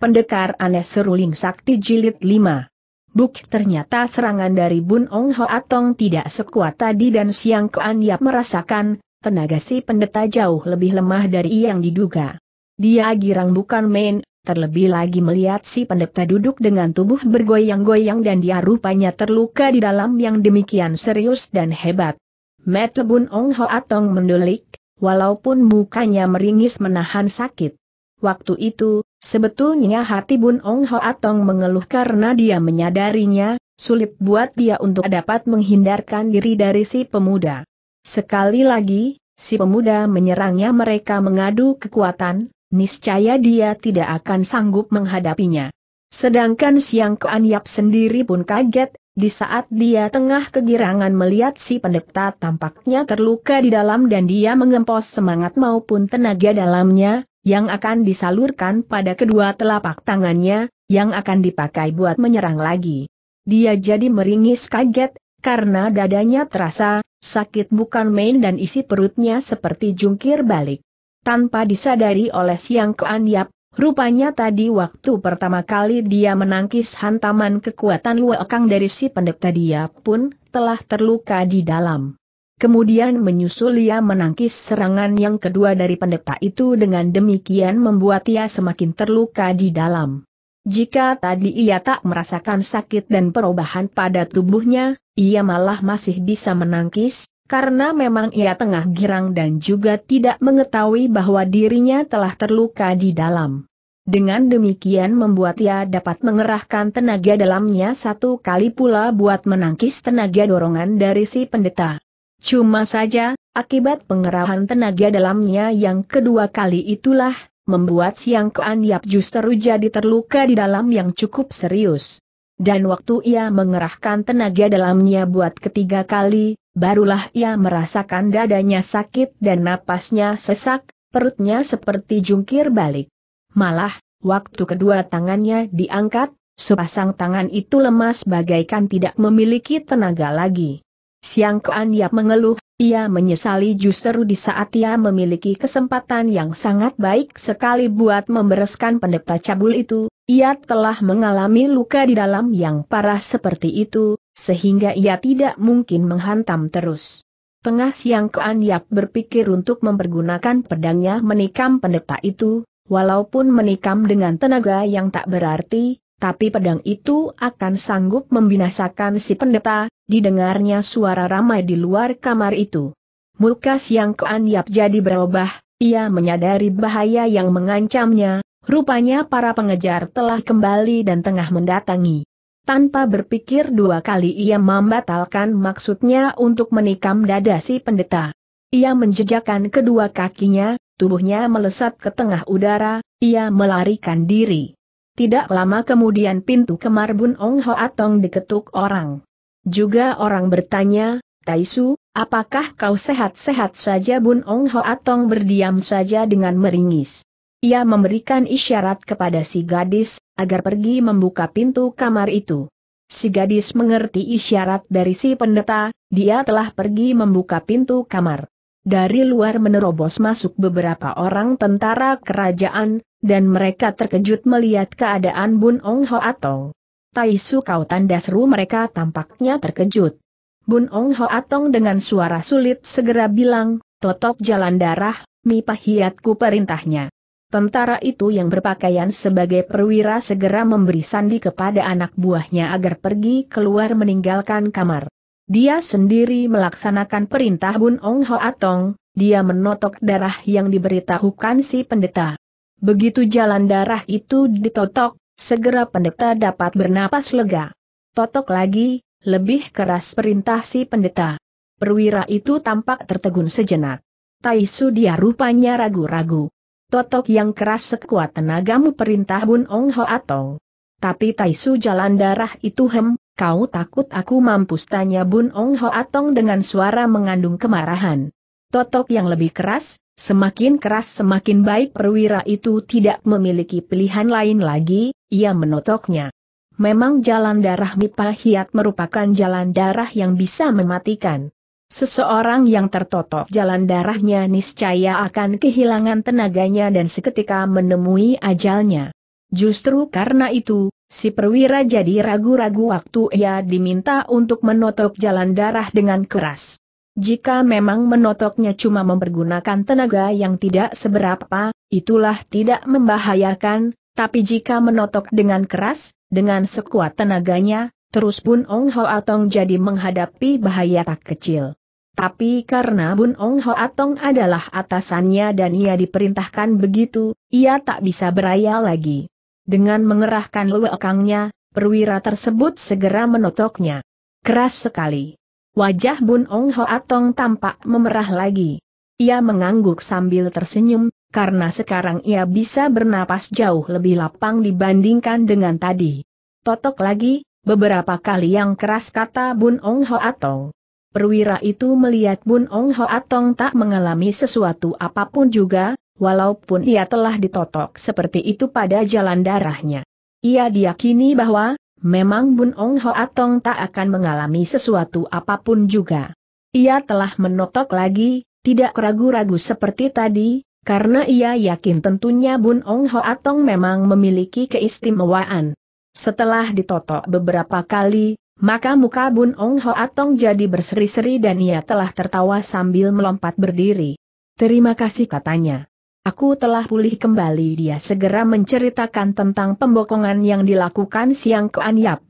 Pendekar aneh seruling sakti jilid 5. Buk ternyata serangan dari Bun Ong Ho Atong tidak sekuat tadi dan Siang Kuan Yap merasakan, tenaga si pendeta jauh lebih lemah dari yang diduga. Dia girang bukan main, terlebih lagi melihat si pendeta duduk dengan tubuh bergoyang-goyang dan dia rupanya terluka di dalam yang demikian serius dan hebat. Met Bun Ong Ho Atong mendelik, walaupun mukanya meringis menahan sakit. Waktu itu, Sebetulnya hati Bun Ong Ho Atong mengeluh karena dia menyadarinya, sulit buat dia untuk dapat menghindarkan diri dari si pemuda. Sekali lagi, si pemuda menyerangnya mereka mengadu kekuatan, niscaya dia tidak akan sanggup menghadapinya. Sedangkan Siang Kuan Yap sendiri pun kaget, di saat dia tengah kegirangan melihat si pendeta tampaknya terluka di dalam dan dia mengempos semangat maupun tenaga dalamnya, yang akan disalurkan pada kedua telapak tangannya, yang akan dipakai buat menyerang lagi. Dia jadi meringis kaget, karena dadanya terasa, sakit bukan main dan isi perutnya seperti jungkir balik. Tanpa disadari oleh Siang keandiap, rupanya tadi waktu pertama kali dia menangkis hantaman kekuatan Luokang dari si pendekta dia pun telah terluka di dalam. Kemudian menyusul ia menangkis serangan yang kedua dari pendeta itu dengan demikian membuat ia semakin terluka di dalam. Jika tadi ia tak merasakan sakit dan perubahan pada tubuhnya, ia malah masih bisa menangkis, karena memang ia tengah girang dan juga tidak mengetahui bahwa dirinya telah terluka di dalam. Dengan demikian membuat ia dapat mengerahkan tenaga dalamnya satu kali pula buat menangkis tenaga dorongan dari si pendeta. Cuma saja, akibat pengerahan tenaga dalamnya yang kedua kali itulah, membuat Siang Yap justru jadi terluka di dalam yang cukup serius. Dan waktu ia mengerahkan tenaga dalamnya buat ketiga kali, barulah ia merasakan dadanya sakit dan napasnya sesak, perutnya seperti jungkir balik. Malah, waktu kedua tangannya diangkat, sepasang tangan itu lemas bagaikan tidak memiliki tenaga lagi. Siang Kuan Yap mengeluh, ia menyesali justru di saat ia memiliki kesempatan yang sangat baik sekali buat membereskan pendeta cabul itu, ia telah mengalami luka di dalam yang parah seperti itu, sehingga ia tidak mungkin menghantam terus. Tengah siang Kuan Yap berpikir untuk mempergunakan pedangnya menikam pendeta itu, walaupun menikam dengan tenaga yang tak berarti, tapi pedang itu akan sanggup membinasakan si pendeta, didengarnya suara ramai di luar kamar itu. Muka Siang kean Yap jadi berubah, ia menyadari bahaya yang mengancamnya, rupanya para pengejar telah kembali dan tengah mendatangi. Tanpa berpikir dua kali ia membatalkan maksudnya untuk menikam dada si pendeta. Ia menjejakkan kedua kakinya, tubuhnya melesat ke tengah udara, ia melarikan diri. Tidak lama kemudian pintu kamar Bun Ong Ho Atong diketuk orang. Juga orang bertanya, Taisu, apakah kau sehat-sehat saja Bun Ong Ho Atong berdiam saja dengan meringis. Ia memberikan isyarat kepada si gadis, agar pergi membuka pintu kamar itu. Si gadis mengerti isyarat dari si pendeta, dia telah pergi membuka pintu kamar. Dari luar menerobos masuk beberapa orang tentara kerajaan, dan mereka terkejut melihat keadaan Bun Ong Ho Atong. Tai Su Kau tanda seru mereka tampaknya terkejut. Bun Ong Ho Atong dengan suara sulit segera bilang, Totok jalan darah, mi pahiatku perintahnya. Tentara itu yang berpakaian sebagai perwira segera memberi sandi kepada anak buahnya agar pergi keluar meninggalkan kamar. Dia sendiri melaksanakan perintah Bun Ong Ho Atong. dia menotok darah yang diberitahukan si pendeta. Begitu jalan darah itu ditotok, segera pendeta dapat bernapas lega. Totok lagi, lebih keras perintah si pendeta. Perwira itu tampak tertegun sejenak. Taisu dia rupanya ragu-ragu. Totok yang keras sekuat tenagamu perintah Bun Ong Ho Atong. Tapi Taisu jalan darah itu hem, Kau takut aku mampus tanya Bun Ong Ho Atong dengan suara mengandung kemarahan. Totok yang lebih keras, semakin keras semakin baik perwira itu tidak memiliki pilihan lain lagi, ia menotoknya. Memang jalan darah Mipa Hiat merupakan jalan darah yang bisa mematikan. Seseorang yang tertotok jalan darahnya niscaya akan kehilangan tenaganya dan seketika menemui ajalnya. Justru karena itu, Si perwira jadi ragu-ragu waktu ia diminta untuk menotok jalan darah dengan keras. Jika memang menotoknya cuma mempergunakan tenaga yang tidak seberapa, itulah tidak membahayakan, tapi jika menotok dengan keras, dengan sekuat tenaganya, terus Bun Ong Ho Atong jadi menghadapi bahaya tak kecil. Tapi karena Bun Ong Ho Atong adalah atasannya dan ia diperintahkan begitu, ia tak bisa beraya lagi. Dengan mengerahkan lewekangnya, perwira tersebut segera menotoknya. Keras sekali. Wajah Bun Ong Ho Atong tampak memerah lagi. Ia mengangguk sambil tersenyum, karena sekarang ia bisa bernapas jauh lebih lapang dibandingkan dengan tadi. Totok lagi, beberapa kali yang keras kata Bun Ong Ho Atong. Perwira itu melihat Bun Ong Ho Atong tak mengalami sesuatu apapun juga, walaupun ia telah ditotok seperti itu pada jalan darahnya. Ia diyakini bahwa, memang Bun Ong Ho Atong tak akan mengalami sesuatu apapun juga. Ia telah menotok lagi, tidak ragu-ragu seperti tadi, karena ia yakin tentunya Bun Ong Ho Atong memang memiliki keistimewaan. Setelah ditotok beberapa kali, maka muka Bun Ong Ho Atong jadi berseri-seri dan ia telah tertawa sambil melompat berdiri. Terima kasih katanya. Aku telah pulih kembali dia segera menceritakan tentang pembokongan yang dilakukan siang ke Anyap.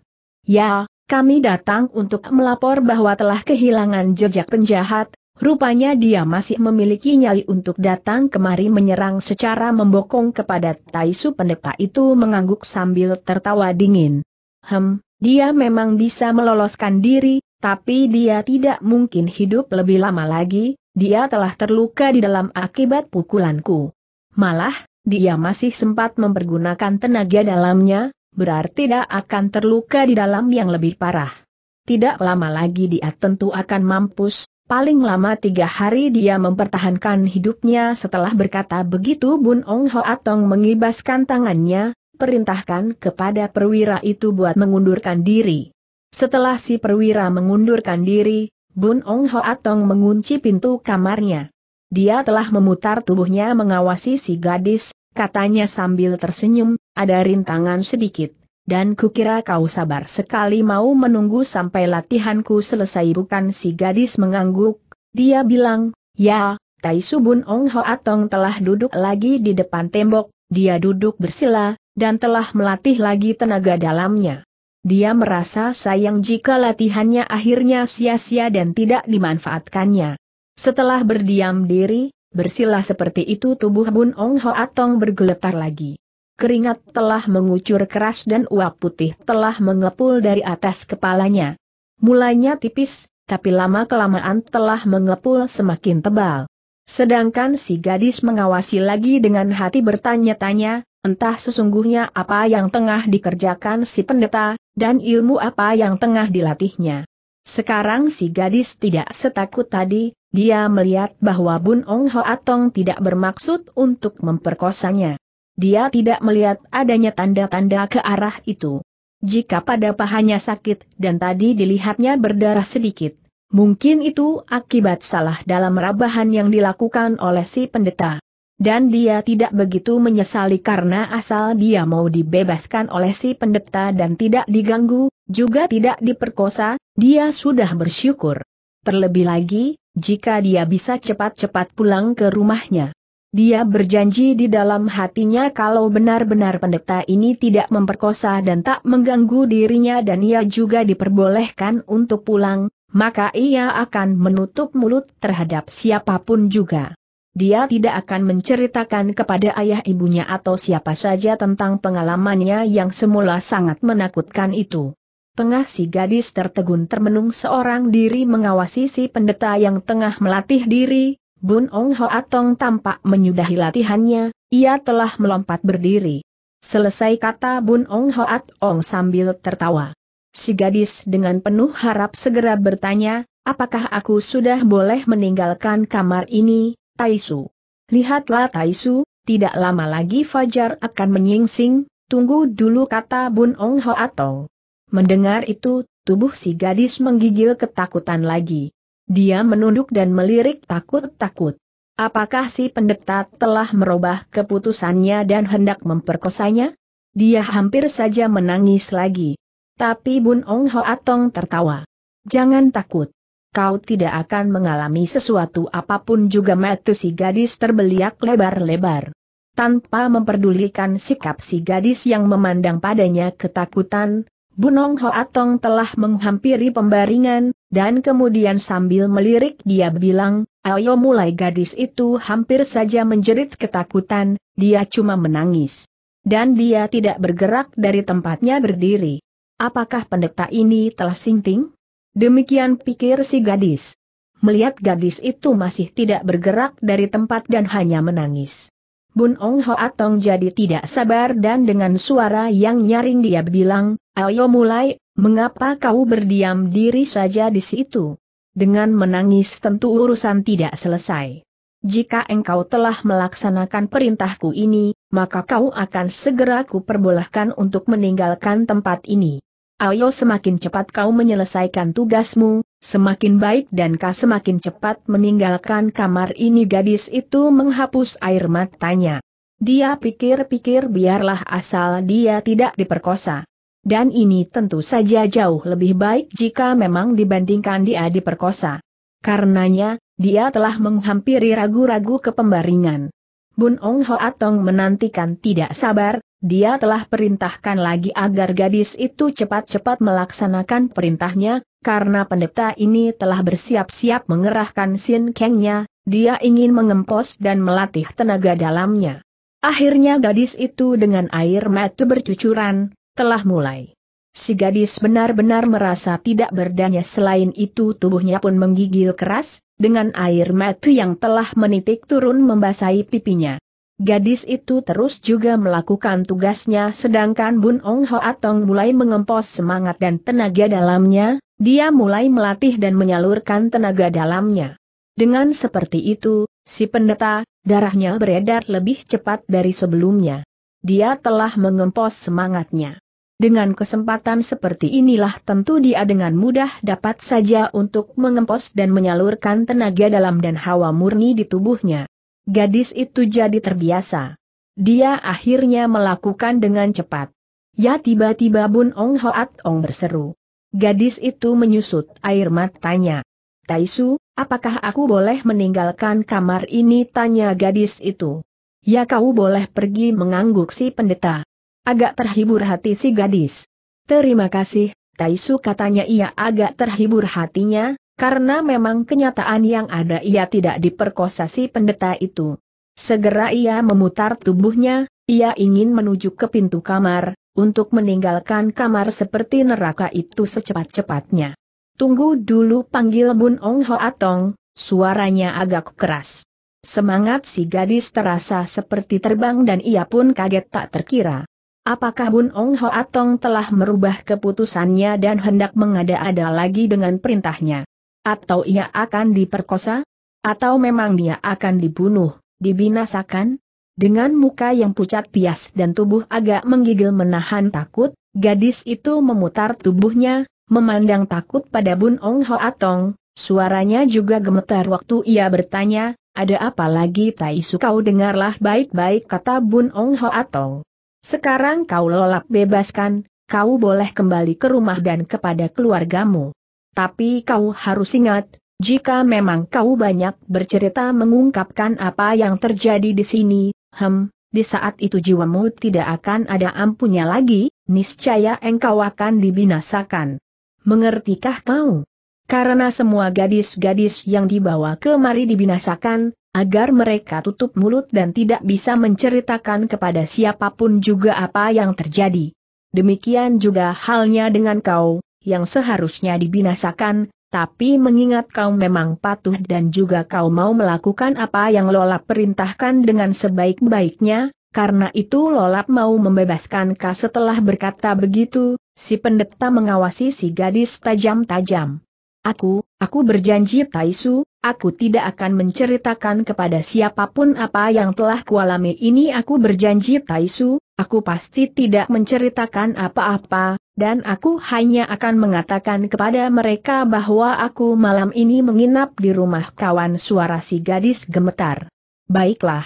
Ya, kami datang untuk melapor bahwa telah kehilangan jejak penjahat, rupanya dia masih memiliki nyali untuk datang kemari menyerang secara membokong kepada Taisu pendeta itu mengangguk sambil tertawa dingin. Hem, dia memang bisa meloloskan diri, tapi dia tidak mungkin hidup lebih lama lagi, dia telah terluka di dalam akibat pukulanku. Malah, dia masih sempat mempergunakan tenaga dalamnya, berarti tidak akan terluka di dalam yang lebih parah. Tidak lama lagi dia tentu akan mampus, paling lama tiga hari dia mempertahankan hidupnya setelah berkata begitu Bun Ong Ho Atong mengibaskan tangannya, perintahkan kepada perwira itu buat mengundurkan diri. Setelah si perwira mengundurkan diri, Bun Ong Ho Atong mengunci pintu kamarnya. Dia telah memutar tubuhnya mengawasi si gadis, katanya sambil tersenyum, ada rintangan sedikit. Dan kukira kau sabar sekali mau menunggu sampai latihanku selesai bukan si gadis mengangguk. Dia bilang, ya, Tai Bun Ong Ho Atong telah duduk lagi di depan tembok, dia duduk bersila, dan telah melatih lagi tenaga dalamnya. Dia merasa sayang jika latihannya akhirnya sia-sia dan tidak dimanfaatkannya. Setelah berdiam diri, bersilah seperti itu tubuh Bun Ong ho atong bergeletar lagi. Keringat telah mengucur keras dan uap putih telah mengepul dari atas kepalanya. Mulanya tipis, tapi lama-kelamaan telah mengepul semakin tebal. Sedangkan si gadis mengawasi lagi dengan hati bertanya-tanya, entah sesungguhnya apa yang tengah dikerjakan si pendeta, dan ilmu apa yang tengah dilatihnya. Sekarang si gadis tidak setakut tadi, dia melihat bahwa Bun Ong Ho Atong tidak bermaksud untuk memperkosanya. Dia tidak melihat adanya tanda-tanda ke arah itu. Jika pada pahanya sakit dan tadi dilihatnya berdarah sedikit, mungkin itu akibat salah dalam rabahan yang dilakukan oleh si pendeta dan dia tidak begitu menyesali karena asal dia mau dibebaskan oleh si pendeta dan tidak diganggu, juga tidak diperkosa, dia sudah bersyukur. Terlebih lagi, jika dia bisa cepat-cepat pulang ke rumahnya. Dia berjanji di dalam hatinya kalau benar-benar pendeta ini tidak memperkosa dan tak mengganggu dirinya dan ia juga diperbolehkan untuk pulang, maka ia akan menutup mulut terhadap siapapun juga. Dia tidak akan menceritakan kepada ayah ibunya atau siapa saja tentang pengalamannya yang semula sangat menakutkan itu. Tengah si gadis tertegun termenung seorang diri mengawasi si pendeta yang tengah melatih diri, Bun Ong Ho Atong tampak menyudahi latihannya, ia telah melompat berdiri. Selesai kata Bun Ong Ho Atong sambil tertawa. Si gadis dengan penuh harap segera bertanya, apakah aku sudah boleh meninggalkan kamar ini, Taisu. Lihatlah Taisu, tidak lama lagi Fajar akan menyingsing, tunggu dulu kata Bun Ong Ho Atong. Mendengar itu, tubuh si gadis menggigil ketakutan lagi. Dia menunduk dan melirik takut-takut. Apakah si pendeta telah merubah keputusannya dan hendak memperkosanya? Dia hampir saja menangis lagi. Tapi Bun Ong Ho Atong tertawa. Jangan takut kau tidak akan mengalami sesuatu apapun juga mata si gadis terbeliak lebar-lebar. Tanpa memperdulikan sikap si gadis yang memandang padanya ketakutan, Bunong Hoatong telah menghampiri pembaringan, dan kemudian sambil melirik dia bilang, ayo mulai gadis itu hampir saja menjerit ketakutan, dia cuma menangis. Dan dia tidak bergerak dari tempatnya berdiri. Apakah pendeta ini telah sinting? Demikian pikir si gadis. Melihat gadis itu masih tidak bergerak dari tempat dan hanya menangis. Bun Ong Hoatong jadi tidak sabar dan dengan suara yang nyaring dia bilang, ayo mulai, mengapa kau berdiam diri saja di situ? Dengan menangis tentu urusan tidak selesai. Jika engkau telah melaksanakan perintahku ini, maka kau akan segera kuperbolehkan untuk meninggalkan tempat ini. Ayo semakin cepat kau menyelesaikan tugasmu, semakin baik dan kau semakin cepat meninggalkan kamar ini gadis itu menghapus air matanya. Dia pikir-pikir biarlah asal dia tidak diperkosa. Dan ini tentu saja jauh lebih baik jika memang dibandingkan dia diperkosa. Karenanya, dia telah menghampiri ragu-ragu kepembaringan. Bun Ong Hoatong menantikan tidak sabar, dia telah perintahkan lagi agar gadis itu cepat-cepat melaksanakan perintahnya, karena pendeta ini telah bersiap-siap mengerahkan sin kengnya, dia ingin mengempos dan melatih tenaga dalamnya. Akhirnya gadis itu dengan air mata bercucuran, telah mulai. Si gadis benar-benar merasa tidak berdaya selain itu tubuhnya pun menggigil keras, dengan air mata yang telah menitik turun membasahi pipinya. Gadis itu terus juga melakukan tugasnya sedangkan Bun Ong Ho Atong mulai mengempos semangat dan tenaga dalamnya, dia mulai melatih dan menyalurkan tenaga dalamnya. Dengan seperti itu, si pendeta, darahnya beredar lebih cepat dari sebelumnya. Dia telah mengempos semangatnya. Dengan kesempatan seperti inilah tentu dia dengan mudah dapat saja untuk mengempos dan menyalurkan tenaga dalam dan hawa murni di tubuhnya. Gadis itu jadi terbiasa. Dia akhirnya melakukan dengan cepat. Ya tiba-tiba Bun Ong Hoat Ong berseru. Gadis itu menyusut air matanya. Taisu, apakah aku boleh meninggalkan kamar ini? Tanya gadis itu. Ya kau boleh pergi mengangguk si pendeta. Agak terhibur hati si gadis. Terima kasih, Taisu katanya ia agak terhibur hatinya, karena memang kenyataan yang ada ia tidak diperkosa si pendeta itu. Segera ia memutar tubuhnya, ia ingin menuju ke pintu kamar, untuk meninggalkan kamar seperti neraka itu secepat-cepatnya. Tunggu dulu panggil Bun Ong Ho Atong, suaranya agak keras. Semangat si gadis terasa seperti terbang dan ia pun kaget tak terkira. Apakah Bun Ong Ho Atong telah merubah keputusannya dan hendak mengada-ada lagi dengan perintahnya? Atau ia akan diperkosa? Atau memang dia akan dibunuh, dibinasakan? Dengan muka yang pucat pias dan tubuh agak menggigil menahan takut, gadis itu memutar tubuhnya, memandang takut pada Bun Ong Ho Atong. suaranya juga gemetar waktu ia bertanya, ada apa lagi Tai Su kau dengarlah baik-baik kata Bun Ong Ho Atong. Sekarang kau lolap bebaskan, kau boleh kembali ke rumah dan kepada keluargamu. Tapi kau harus ingat, jika memang kau banyak bercerita mengungkapkan apa yang terjadi di sini, hem, di saat itu jiwamu tidak akan ada ampunnya lagi, niscaya engkau akan dibinasakan. Mengertikah kau? Karena semua gadis-gadis yang dibawa kemari dibinasakan, agar mereka tutup mulut dan tidak bisa menceritakan kepada siapapun juga apa yang terjadi. Demikian juga halnya dengan kau, yang seharusnya dibinasakan, tapi mengingat kau memang patuh dan juga kau mau melakukan apa yang Lola perintahkan dengan sebaik-baiknya, karena itu Lola mau membebaskan kau setelah berkata begitu, si pendeta mengawasi si gadis tajam-tajam. Aku, aku berjanji Taisu, Aku tidak akan menceritakan kepada siapapun apa yang telah kualami ini aku berjanji Taisu, aku pasti tidak menceritakan apa-apa, dan aku hanya akan mengatakan kepada mereka bahwa aku malam ini menginap di rumah kawan suara si gadis gemetar. Baiklah.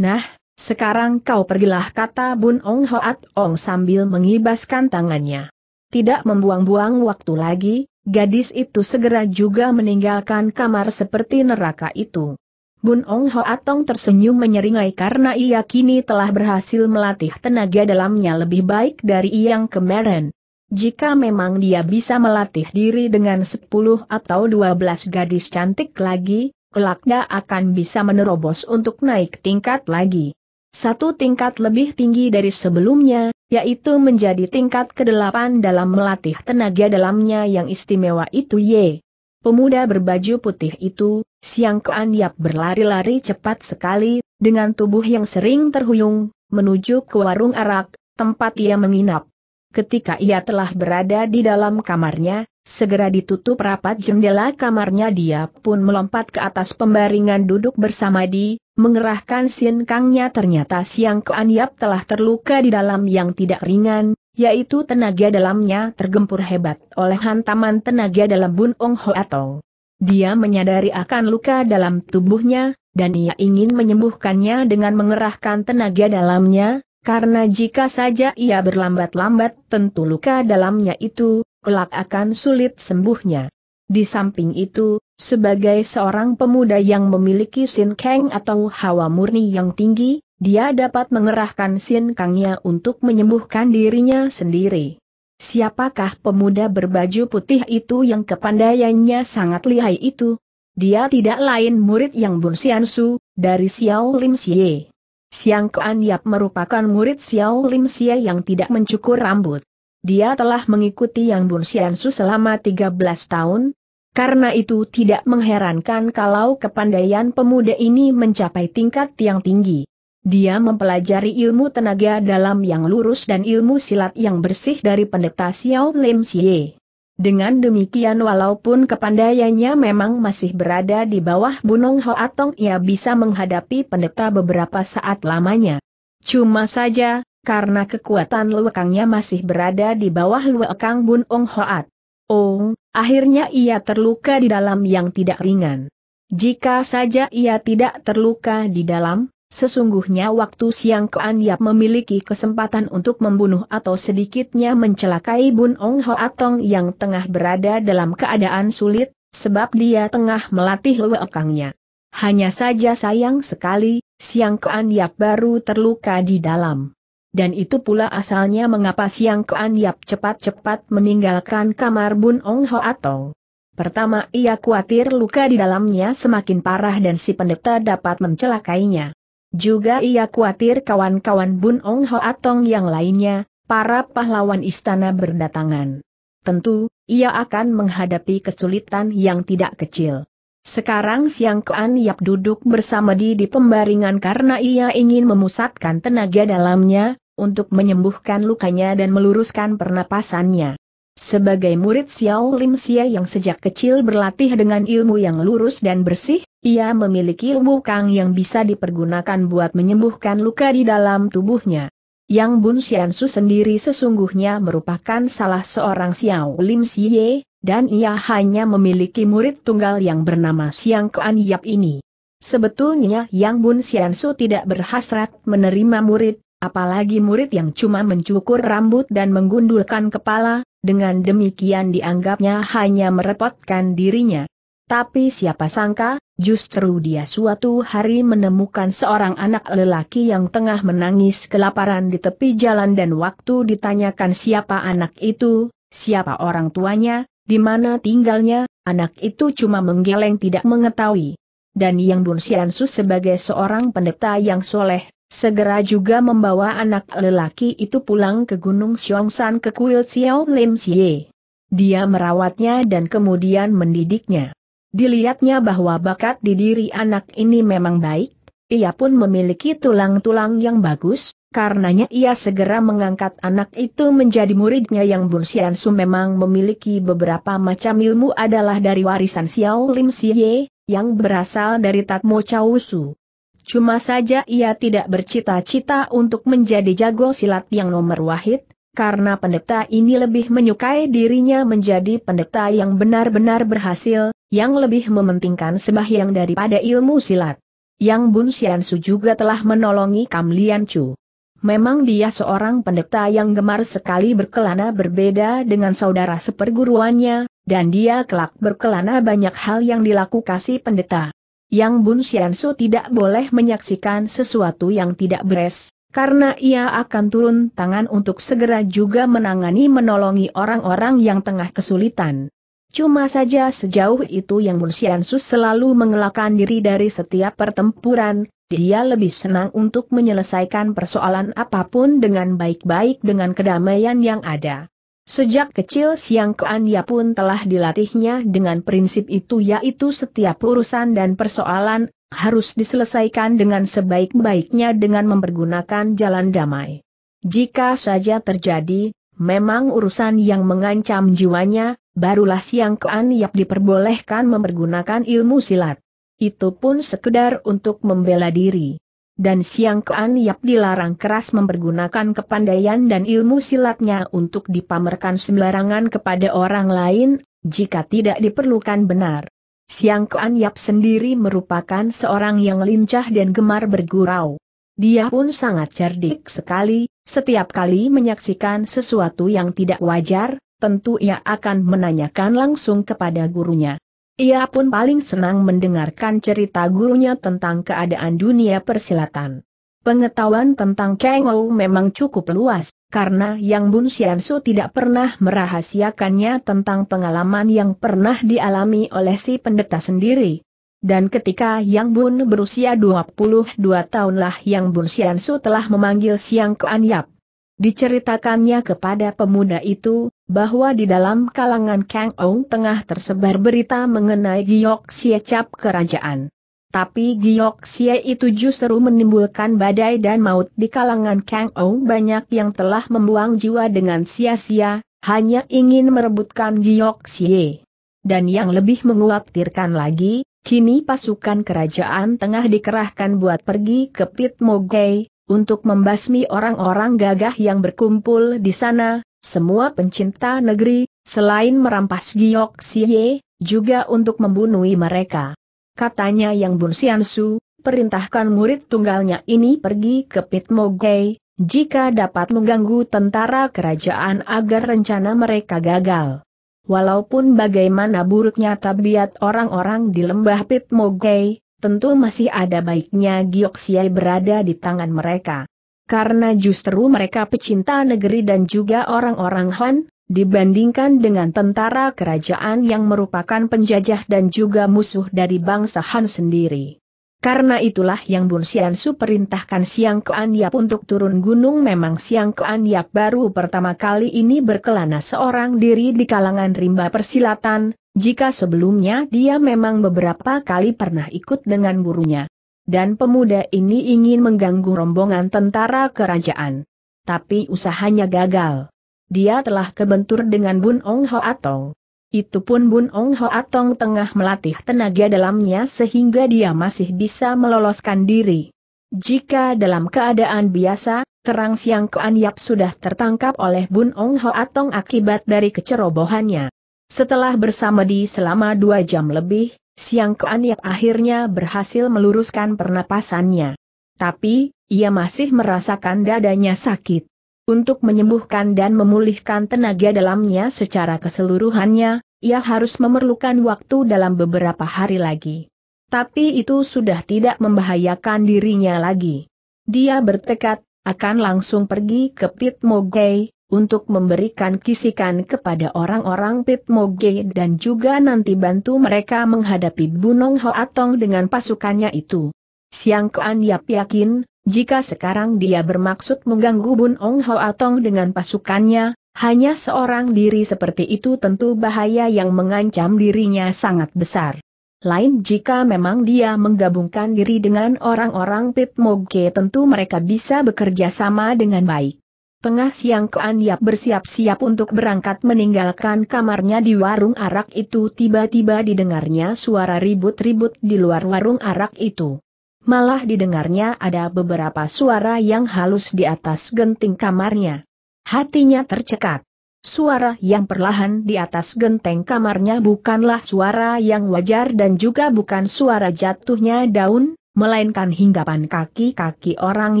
Nah, sekarang kau pergilah kata Bun Ong Hoat Ong sambil mengibaskan tangannya. Tidak membuang-buang waktu lagi, Gadis itu segera juga meninggalkan kamar seperti neraka itu. Bun Ong Ho Atong tersenyum menyeringai karena ia kini telah berhasil melatih tenaga dalamnya lebih baik dari yang kemarin. Jika memang dia bisa melatih diri dengan 10 atau 12 gadis cantik lagi, kelaknya akan bisa menerobos untuk naik tingkat lagi. Satu tingkat lebih tinggi dari sebelumnya, yaitu menjadi tingkat ke kedelapan dalam melatih tenaga dalamnya yang istimewa itu ye. Pemuda berbaju putih itu, Siang Kuan Yap berlari-lari cepat sekali, dengan tubuh yang sering terhuyung, menuju ke warung arak, tempat ia menginap. Ketika ia telah berada di dalam kamarnya, segera ditutup rapat jendela kamarnya dia pun melompat ke atas pembaringan duduk bersama di mengerahkan Sin Kangnya ternyata Siang Kuan Yap telah terluka di dalam yang tidak ringan, yaitu tenaga dalamnya tergempur hebat oleh hantaman tenaga dalam Bun Ong Ho Atong. Dia menyadari akan luka dalam tubuhnya, dan ia ingin menyembuhkannya dengan mengerahkan tenaga dalamnya, karena jika saja ia berlambat-lambat tentu luka dalamnya itu, kelak akan sulit sembuhnya. Di samping itu, sebagai seorang pemuda yang memiliki sin kang atau hawa murni yang tinggi, dia dapat mengerahkan sin kangnya untuk menyembuhkan dirinya sendiri. Siapakah pemuda berbaju putih itu yang kepandaiannya sangat lihai itu? Dia tidak lain murid yang Bun Su, dari Xiao Lim Xie. Siang Kuan Yap merupakan murid Xiao Lim Xie yang tidak mencukur rambut. Dia telah mengikuti Yang Bun Su selama 13 tahun, karena itu tidak mengherankan kalau kepandaian pemuda ini mencapai tingkat yang tinggi. Dia mempelajari ilmu tenaga dalam yang lurus dan ilmu silat yang bersih dari pendeta Xiao Lim Xie. Dengan demikian walaupun kepandaiannya memang masih berada di bawah Bunong Hoatong ia bisa menghadapi pendeta beberapa saat lamanya. Cuma saja, karena kekuatan luekangnya masih berada di bawah luekang Bunong Hoat. Oh, akhirnya ia terluka di dalam yang tidak ringan. Jika saja ia tidak terluka di dalam, sesungguhnya waktu siang Kuan Yap memiliki kesempatan untuk membunuh atau sedikitnya mencelakai Bun Ong Ho Atong yang tengah berada dalam keadaan sulit, sebab dia tengah melatih lewekangnya. Hanya saja sayang sekali, Siang Kuan Yap baru terluka di dalam dan itu pula asalnya mengapa Siang Kuan Yap cepat-cepat meninggalkan kamar Bun Ong Ho Atong. Pertama ia khawatir luka di dalamnya semakin parah dan si pendeta dapat mencelakainya. Juga ia khawatir kawan-kawan Bun Ong Ho Atong yang lainnya, para pahlawan istana berdatangan. Tentu, ia akan menghadapi kesulitan yang tidak kecil. Sekarang Siang Kuan Yap duduk bersama di di pembaringan karena ia ingin memusatkan tenaga dalamnya, untuk menyembuhkan lukanya dan meluruskan pernapasannya. Sebagai murid Xiao Lim Xia yang sejak kecil berlatih dengan ilmu yang lurus dan bersih, ia memiliki ilmu kang yang bisa dipergunakan buat menyembuhkan luka di dalam tubuhnya. Yang Bun Xiansu sendiri sesungguhnya merupakan salah seorang Xiao Lim Xie, dan ia hanya memiliki murid tunggal yang bernama Xiang Kuan Yap ini. Sebetulnya Yang Bun Xiansu tidak berhasrat menerima murid, apalagi murid yang cuma mencukur rambut dan menggundulkan kepala, dengan demikian dianggapnya hanya merepotkan dirinya. Tapi siapa sangka, justru dia suatu hari menemukan seorang anak lelaki yang tengah menangis kelaparan di tepi jalan dan waktu ditanyakan siapa anak itu, siapa orang tuanya, di mana tinggalnya, anak itu cuma menggeleng tidak mengetahui. Dan Yang Bun Siansu sebagai seorang pendeta yang soleh Segera juga membawa anak lelaki itu pulang ke Gunung Xiongsan ke kuil Xiao Lim Xie. Dia merawatnya dan kemudian mendidiknya. Dilihatnya bahwa bakat di diri anak ini memang baik, ia pun memiliki tulang-tulang yang bagus, karenanya ia segera mengangkat anak itu menjadi muridnya yang Bursiansu memang memiliki beberapa macam ilmu adalah dari warisan Xiao Lim Xie, yang berasal dari Tatmo Chausu. Cuma saja ia tidak bercita-cita untuk menjadi jago silat yang nomor wahid, karena pendeta ini lebih menyukai dirinya menjadi pendeta yang benar-benar berhasil, yang lebih mementingkan sembahyang daripada ilmu silat. Yang Bun Xian Su juga telah menolongi Kam Lian Chu. Memang dia seorang pendeta yang gemar sekali berkelana berbeda dengan saudara seperguruannya, dan dia kelak berkelana banyak hal yang dilakukan si pendeta. Yang Bun Xiansu tidak boleh menyaksikan sesuatu yang tidak beres, karena ia akan turun tangan untuk segera juga menangani menolongi orang-orang yang tengah kesulitan. Cuma saja sejauh itu Yang Bun Xiansu selalu mengelakkan diri dari setiap pertempuran, dia lebih senang untuk menyelesaikan persoalan apapun dengan baik-baik dengan kedamaian yang ada. Sejak kecil Siang ia pun telah dilatihnya dengan prinsip itu yaitu setiap urusan dan persoalan, harus diselesaikan dengan sebaik-baiknya dengan mempergunakan jalan damai. Jika saja terjadi, memang urusan yang mengancam jiwanya, barulah Siang ia diperbolehkan mempergunakan ilmu silat. Itu pun sekedar untuk membela diri dan Siang Kean Yap dilarang keras mempergunakan kepandaian dan ilmu silatnya untuk dipamerkan sembarangan kepada orang lain, jika tidak diperlukan benar. Siang Kean Yap sendiri merupakan seorang yang lincah dan gemar bergurau. Dia pun sangat cerdik sekali, setiap kali menyaksikan sesuatu yang tidak wajar, tentu ia akan menanyakan langsung kepada gurunya. Ia pun paling senang mendengarkan cerita gurunya tentang keadaan dunia persilatan. Pengetahuan tentang Kang Ou memang cukup luas, karena Yang Bun Su tidak pernah merahasiakannya tentang pengalaman yang pernah dialami oleh si pendeta sendiri. Dan ketika Yang Bun berusia 22 tahunlah Yang Bun Su telah memanggil Siang Kuan Yap. Diceritakannya kepada pemuda itu, bahwa di dalam kalangan Kang Ou tengah tersebar berita mengenai Giok Xie Cap kerajaan. Tapi Giok Xie itu justru menimbulkan badai dan maut di kalangan Kang Ou banyak yang telah membuang jiwa dengan sia-sia, hanya ingin merebutkan Giok Xie. Dan yang lebih mengkhawatirkan lagi, kini pasukan kerajaan tengah dikerahkan buat pergi ke Pit Mogei, untuk membasmi orang-orang gagah yang berkumpul di sana, semua pencinta negeri, selain merampas Giok Siye, juga untuk membunuh mereka. Katanya Yang Bun Su, perintahkan murid tunggalnya ini pergi ke Pit Pitmogei, jika dapat mengganggu tentara kerajaan agar rencana mereka gagal. Walaupun bagaimana buruknya tabiat orang-orang di lembah Pit Pitmogei, tentu masih ada baiknya Giok Siye berada di tangan mereka karena justru mereka pecinta negeri dan juga orang-orang Han, dibandingkan dengan tentara kerajaan yang merupakan penjajah dan juga musuh dari bangsa Han sendiri. Karena itulah yang Bun Sian Su perintahkan Siang Kean Yap untuk turun gunung memang Siang Kean Yap baru pertama kali ini berkelana seorang diri di kalangan rimba persilatan, jika sebelumnya dia memang beberapa kali pernah ikut dengan gurunya dan pemuda ini ingin mengganggu rombongan tentara kerajaan. Tapi usahanya gagal. Dia telah kebentur dengan Bun Ong Ho Atong. Itu pun Bun Ong Ho Atong tengah melatih tenaga dalamnya sehingga dia masih bisa meloloskan diri. Jika dalam keadaan biasa, terang siang Kuan Yap sudah tertangkap oleh Bun Ong Ho Atong akibat dari kecerobohannya. Setelah bersama di selama dua jam lebih, Siang Koaniak akhirnya berhasil meluruskan pernapasannya. Tapi, ia masih merasakan dadanya sakit. Untuk menyembuhkan dan memulihkan tenaga dalamnya secara keseluruhannya, ia harus memerlukan waktu dalam beberapa hari lagi. Tapi itu sudah tidak membahayakan dirinya lagi. Dia bertekad, akan langsung pergi ke Pit Mogei, untuk memberikan kisikan kepada orang-orang Pit Moge dan juga nanti bantu mereka menghadapi Bunong Ho Atong dengan pasukannya itu. Siang Kuan Yap yakin, jika sekarang dia bermaksud mengganggu Bunong Ho Atong dengan pasukannya, hanya seorang diri seperti itu tentu bahaya yang mengancam dirinya sangat besar. Lain jika memang dia menggabungkan diri dengan orang-orang Pit Moge tentu mereka bisa bekerja sama dengan baik. Tengah siang Koan Yap bersiap-siap untuk berangkat meninggalkan kamarnya di warung arak itu tiba-tiba didengarnya suara ribut-ribut di luar warung arak itu. Malah didengarnya ada beberapa suara yang halus di atas genting kamarnya. Hatinya tercekat. Suara yang perlahan di atas genteng kamarnya bukanlah suara yang wajar dan juga bukan suara jatuhnya daun, melainkan hinggapan kaki-kaki orang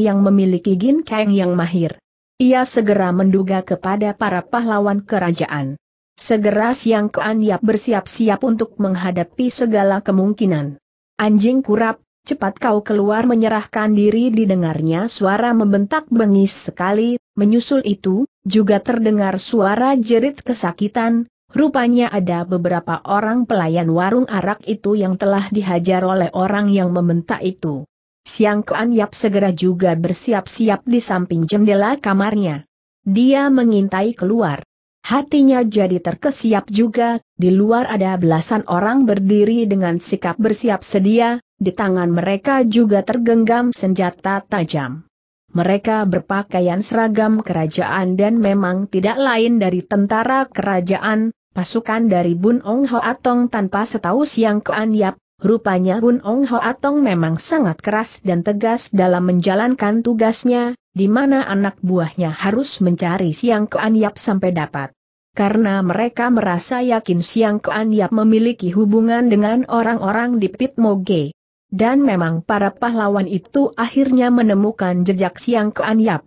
yang memiliki ginkeng yang mahir. Ia segera menduga kepada para pahlawan kerajaan. Segera siang Keanyap bersiap-siap untuk menghadapi segala kemungkinan. Anjing kurap, cepat kau keluar menyerahkan diri didengarnya suara membentak bengis sekali, menyusul itu, juga terdengar suara jerit kesakitan, rupanya ada beberapa orang pelayan warung arak itu yang telah dihajar oleh orang yang membentak itu. Siang Kuan Yap segera juga bersiap-siap di samping jendela kamarnya. Dia mengintai keluar. Hatinya jadi terkesiap juga, di luar ada belasan orang berdiri dengan sikap bersiap sedia, di tangan mereka juga tergenggam senjata tajam. Mereka berpakaian seragam kerajaan dan memang tidak lain dari tentara kerajaan, pasukan dari Bun Ong Ho Atong tanpa setahu Siang Kuan Yap, Rupanya Bun Ong Ho Atong memang sangat keras dan tegas dalam menjalankan tugasnya, di mana anak buahnya harus mencari Siang Kuan Yap sampai dapat. Karena mereka merasa yakin Siang Kuan Yap memiliki hubungan dengan orang-orang di Pit Moge. Dan memang para pahlawan itu akhirnya menemukan jejak Siang Kuan Yap.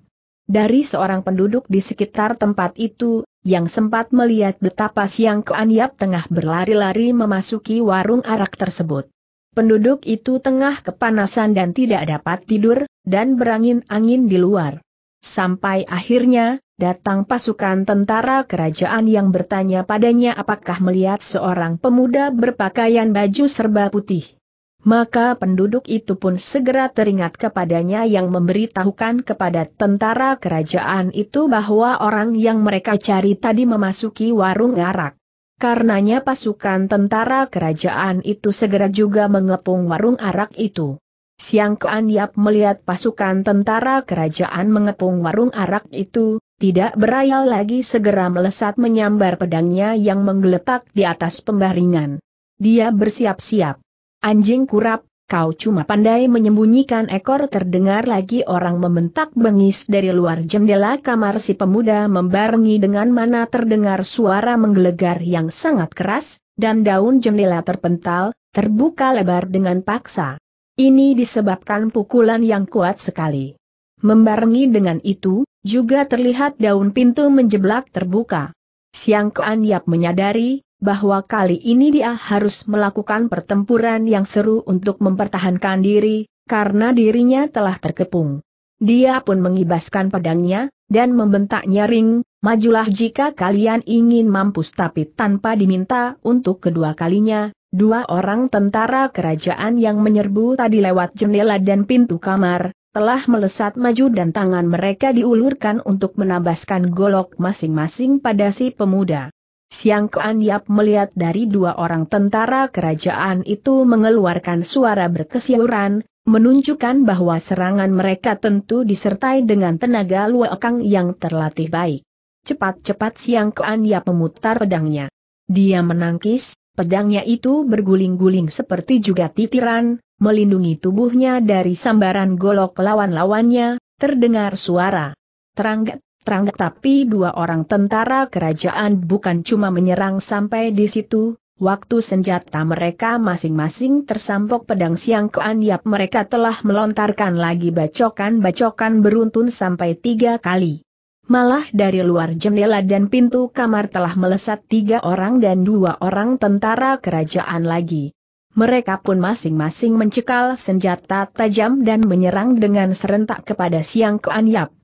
Dari seorang penduduk di sekitar tempat itu, yang sempat melihat betapa Siang keanyap tengah berlari-lari memasuki warung arak tersebut. Penduduk itu tengah kepanasan dan tidak dapat tidur, dan berangin-angin di luar. Sampai akhirnya, datang pasukan tentara kerajaan yang bertanya padanya apakah melihat seorang pemuda berpakaian baju serba putih. Maka penduduk itu pun segera teringat kepadanya yang memberitahukan kepada tentara kerajaan itu bahwa orang yang mereka cari tadi memasuki warung arak. Karenanya pasukan tentara kerajaan itu segera juga mengepung warung arak itu. Siang Kean Yap melihat pasukan tentara kerajaan mengepung warung arak itu, tidak berayal lagi segera melesat menyambar pedangnya yang menggeletak di atas pembaringan. Dia bersiap-siap. Anjing kurap, kau cuma pandai menyembunyikan ekor terdengar lagi orang membentak bengis dari luar jendela kamar si pemuda membarengi dengan mana terdengar suara menggelegar yang sangat keras, dan daun jendela terpental, terbuka lebar dengan paksa. Ini disebabkan pukulan yang kuat sekali. Membarengi dengan itu, juga terlihat daun pintu menjeblak terbuka. Siang Kuan Yap menyadari, bahwa kali ini dia harus melakukan pertempuran yang seru untuk mempertahankan diri, karena dirinya telah terkepung. Dia pun mengibaskan pedangnya, dan membentak nyaring, majulah jika kalian ingin mampus tapi tanpa diminta untuk kedua kalinya, dua orang tentara kerajaan yang menyerbu tadi lewat jendela dan pintu kamar, telah melesat maju dan tangan mereka diulurkan untuk menabaskan golok masing-masing pada si pemuda. Siang Kuan Yap melihat dari dua orang tentara kerajaan itu mengeluarkan suara berkesiuran, menunjukkan bahwa serangan mereka tentu disertai dengan tenaga luakang yang terlatih baik. Cepat-cepat Siang Kuan Yap memutar pedangnya. Dia menangkis, pedangnya itu berguling-guling seperti juga titiran, melindungi tubuhnya dari sambaran golok lawan-lawannya, terdengar suara. Teranggat, perang tapi dua orang tentara kerajaan bukan cuma menyerang sampai di situ, waktu senjata mereka masing-masing tersampok pedang siang keanyap mereka telah melontarkan lagi bacokan-bacokan beruntun sampai tiga kali. Malah dari luar jendela dan pintu kamar telah melesat tiga orang dan dua orang tentara kerajaan lagi. Mereka pun masing-masing mencekal senjata tajam dan menyerang dengan serentak kepada Siang Keanyap.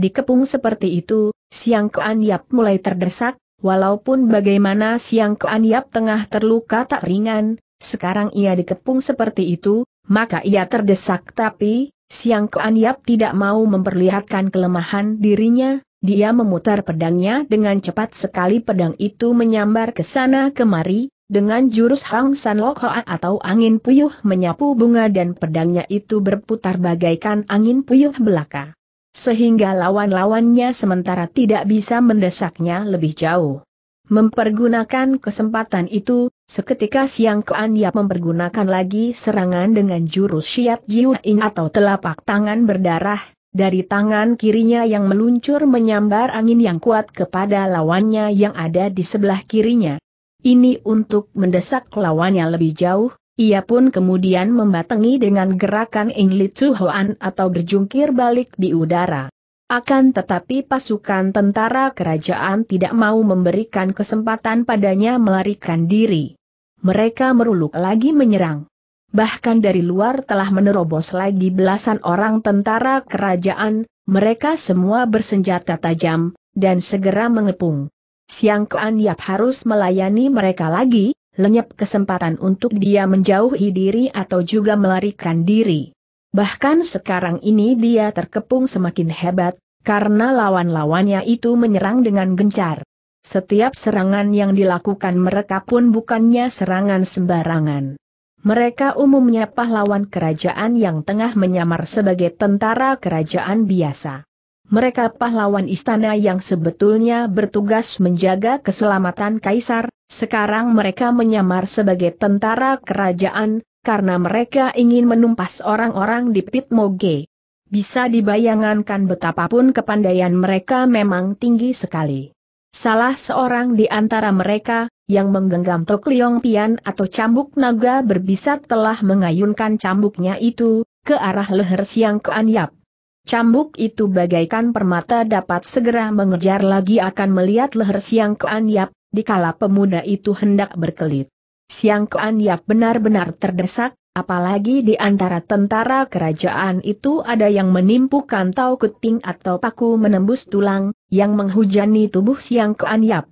Dikepung seperti itu, Siang Kuan Yap mulai terdesak, walaupun bagaimana Siang Kuan Yap tengah terluka tak ringan, sekarang ia dikepung seperti itu, maka ia terdesak tapi, Siang Kuan Yap tidak mau memperlihatkan kelemahan dirinya, dia memutar pedangnya dengan cepat sekali pedang itu menyambar ke sana kemari, dengan jurus Hang San Lokhoa atau angin puyuh menyapu bunga dan pedangnya itu berputar bagaikan angin puyuh belaka. Sehingga lawan-lawannya sementara tidak bisa mendesaknya lebih jauh. Mempergunakan kesempatan itu, seketika Siang Kean Yap mempergunakan lagi serangan dengan jurus Syiat jiun atau telapak tangan berdarah, dari tangan kirinya yang meluncur menyambar angin yang kuat kepada lawannya yang ada di sebelah kirinya. Ini untuk mendesak lawannya lebih jauh, ia pun kemudian membatangi dengan gerakan Ing Li Hoan atau berjungkir balik di udara. Akan tetapi pasukan tentara kerajaan tidak mau memberikan kesempatan padanya melarikan diri. Mereka meruluk lagi menyerang. Bahkan dari luar telah menerobos lagi belasan orang tentara kerajaan, mereka semua bersenjata tajam, dan segera mengepung. Siang Kuan Yap harus melayani mereka lagi, lenyap kesempatan untuk dia menjauhi diri atau juga melarikan diri. Bahkan sekarang ini dia terkepung semakin hebat, karena lawan-lawannya itu menyerang dengan gencar. Setiap serangan yang dilakukan mereka pun bukannya serangan sembarangan. Mereka umumnya pahlawan kerajaan yang tengah menyamar sebagai tentara kerajaan biasa. Mereka pahlawan istana yang sebetulnya bertugas menjaga keselamatan kaisar, sekarang mereka menyamar sebagai tentara kerajaan, karena mereka ingin menumpas orang-orang di Pit Moge. Bisa dibayangkan betapapun kepandaian mereka memang tinggi sekali. Salah seorang di antara mereka, yang menggenggam Tok Liong Pian atau cambuk naga berbisa telah mengayunkan cambuknya itu, ke arah leher siang keanyap. Cambuk itu bagaikan permata dapat segera mengejar lagi akan melihat leher siang keanyap, dikala pemuda itu hendak berkelit. Siang Koan Yap benar-benar terdesak, apalagi di antara tentara kerajaan itu ada yang menimpukan tau keting atau paku menembus tulang, yang menghujani tubuh Siang Koan Yap.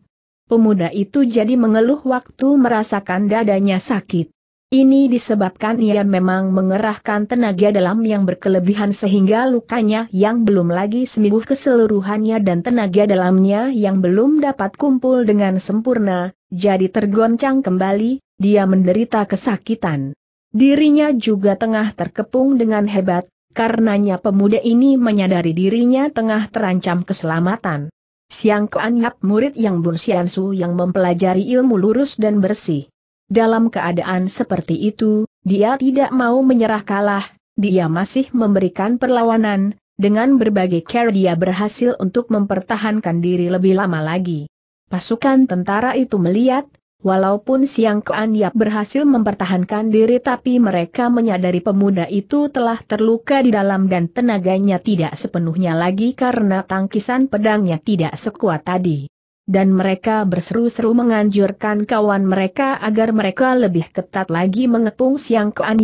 Pemuda itu jadi mengeluh waktu merasakan dadanya sakit. Ini disebabkan ia memang mengerahkan tenaga dalam yang berkelebihan sehingga lukanya yang belum lagi sembuh keseluruhannya dan tenaga dalamnya yang belum dapat kumpul dengan sempurna, jadi tergoncang kembali, dia menderita kesakitan. Dirinya juga tengah terkepung dengan hebat, karenanya pemuda ini menyadari dirinya tengah terancam keselamatan. Siang keanyap murid yang Bun Siansu yang mempelajari ilmu lurus dan bersih dalam keadaan seperti itu, dia tidak mau menyerah kalah, dia masih memberikan perlawanan, dengan berbagai cara dia berhasil untuk mempertahankan diri lebih lama lagi. Pasukan tentara itu melihat, walaupun Siang Kuan Yap berhasil mempertahankan diri tapi mereka menyadari pemuda itu telah terluka di dalam dan tenaganya tidak sepenuhnya lagi karena tangkisan pedangnya tidak sekuat tadi dan mereka berseru-seru menganjurkan kawan mereka agar mereka lebih ketat lagi mengepung Siang Kuan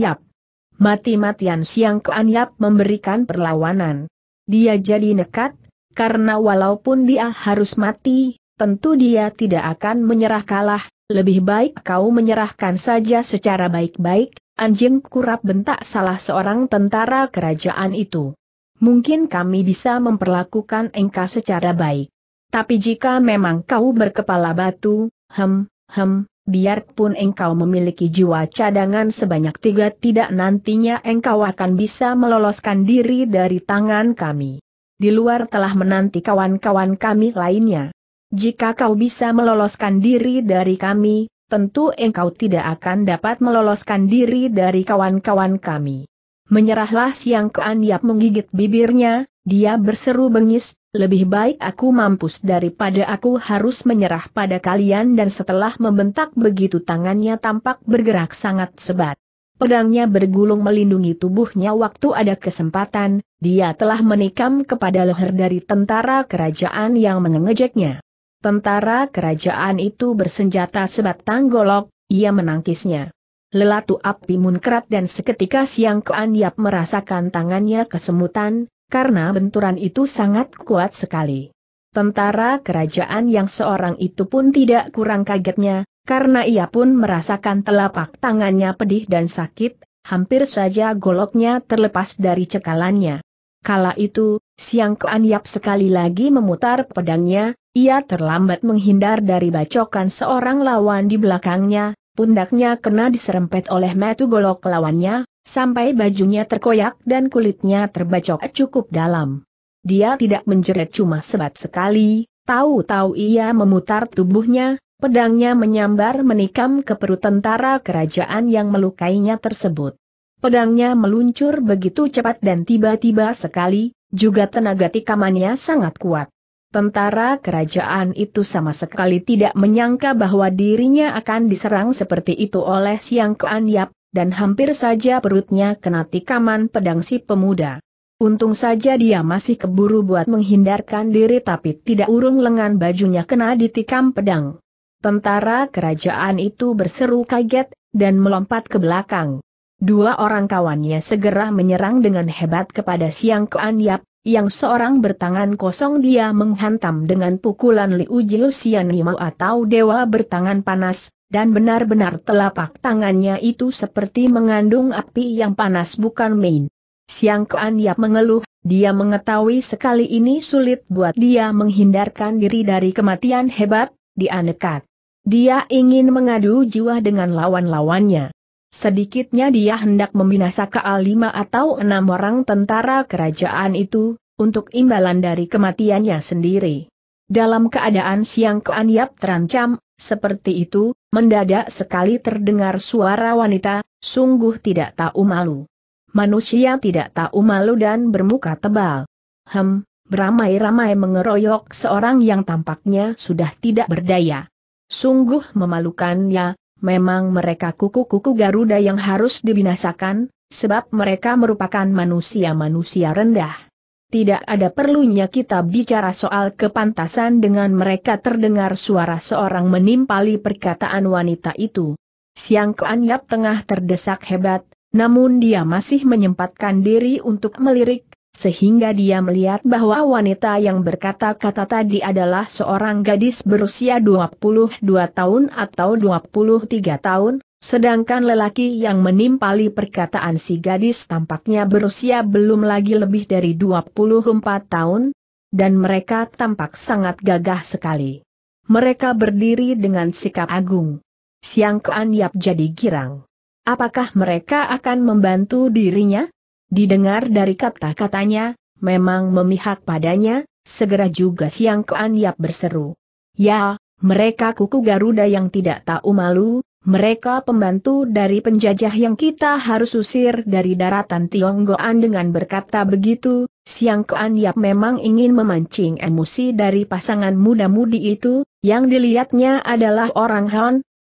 Mati-matian Siang Kuan memberikan perlawanan. Dia jadi nekat, karena walaupun dia harus mati, tentu dia tidak akan menyerah kalah, lebih baik kau menyerahkan saja secara baik-baik, anjing kurap bentak salah seorang tentara kerajaan itu. Mungkin kami bisa memperlakukan engkau secara baik. Tapi jika memang kau berkepala batu, hem, hem, biarpun engkau memiliki jiwa cadangan sebanyak tiga tidak nantinya engkau akan bisa meloloskan diri dari tangan kami. Di luar telah menanti kawan-kawan kami lainnya. Jika kau bisa meloloskan diri dari kami, tentu engkau tidak akan dapat meloloskan diri dari kawan-kawan kami. Menyerahlah siang Kean menggigit bibirnya, dia berseru bengis, lebih baik aku mampus daripada aku harus menyerah pada kalian dan setelah membentak begitu tangannya tampak bergerak sangat sebat. Pedangnya bergulung melindungi tubuhnya waktu ada kesempatan, dia telah menikam kepada leher dari tentara kerajaan yang mengejeknya. Tentara kerajaan itu bersenjata sebat tanggolok. ia menangkisnya. Lelatu api munkrat dan seketika siang keandiap merasakan tangannya kesemutan, karena benturan itu sangat kuat sekali. Tentara kerajaan yang seorang itu pun tidak kurang kagetnya, karena ia pun merasakan telapak tangannya pedih dan sakit, hampir saja goloknya terlepas dari cekalannya. Kala itu, Siang Keanyap sekali lagi memutar pedangnya, ia terlambat menghindar dari bacokan seorang lawan di belakangnya, pundaknya kena diserempet oleh metu golok lawannya, sampai bajunya terkoyak dan kulitnya terbacok cukup dalam. Dia tidak menjerit cuma sebat sekali, tahu-tahu ia memutar tubuhnya, pedangnya menyambar menikam ke perut tentara kerajaan yang melukainya tersebut. Pedangnya meluncur begitu cepat dan tiba-tiba sekali, juga tenaga tikamannya sangat kuat. Tentara kerajaan itu sama sekali tidak menyangka bahwa dirinya akan diserang seperti itu oleh Siang Kuan Yap, dan hampir saja perutnya kena tikaman pedang si pemuda. Untung saja dia masih keburu buat menghindarkan diri tapi tidak urung lengan bajunya kena ditikam pedang. Tentara kerajaan itu berseru kaget, dan melompat ke belakang. Dua orang kawannya segera menyerang dengan hebat kepada Siang Kuan Yap, yang seorang bertangan kosong dia menghantam dengan pukulan Liu Jiu Xian Yimau atau Dewa bertangan panas, dan benar-benar telapak tangannya itu seperti mengandung api yang panas bukan main. Siang Kuan Yap mengeluh, dia mengetahui sekali ini sulit buat dia menghindarkan diri dari kematian hebat, dia nekat. Dia ingin mengadu jiwa dengan lawan-lawannya. Sedikitnya dia hendak membinasakan lima atau enam orang tentara kerajaan itu, untuk imbalan dari kematiannya sendiri. Dalam keadaan siang Kuan Yap terancam, seperti itu, mendadak sekali terdengar suara wanita, sungguh tidak tahu malu. Manusia tidak tahu malu dan bermuka tebal. Hem, beramai-ramai mengeroyok seorang yang tampaknya sudah tidak berdaya. Sungguh memalukannya, memang mereka kuku-kuku Garuda yang harus dibinasakan, sebab mereka merupakan manusia-manusia rendah tidak ada perlunya kita bicara soal kepantasan dengan mereka terdengar suara seorang menimpali perkataan wanita itu. Siang Kuan Yap tengah terdesak hebat, namun dia masih menyempatkan diri untuk melirik, sehingga dia melihat bahwa wanita yang berkata-kata tadi adalah seorang gadis berusia 22 tahun atau 23 tahun, Sedangkan lelaki yang menimpali perkataan si gadis tampaknya berusia belum lagi lebih dari 24 tahun, dan mereka tampak sangat gagah sekali. Mereka berdiri dengan sikap agung. Siang keanyap jadi girang. Apakah mereka akan membantu dirinya? Didengar dari kata-katanya, memang memihak padanya, segera juga Siang keanyap berseru. Ya, mereka kuku Garuda yang tidak tahu malu, mereka pembantu dari penjajah yang kita harus usir dari daratan Tionggoan dengan berkata begitu, Siang Koan Yap memang ingin memancing emosi dari pasangan muda-mudi itu, yang dilihatnya adalah orang Han.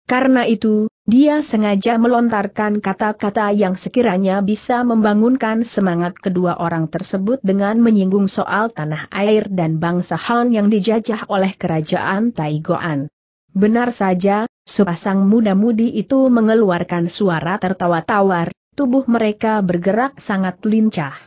Karena itu, dia sengaja melontarkan kata-kata yang sekiranya bisa membangunkan semangat kedua orang tersebut dengan menyinggung soal tanah air dan bangsa Han yang dijajah oleh kerajaan Taigoan. Benar saja, sepasang muda-mudi itu mengeluarkan suara tertawa tawar, tubuh mereka bergerak sangat lincah.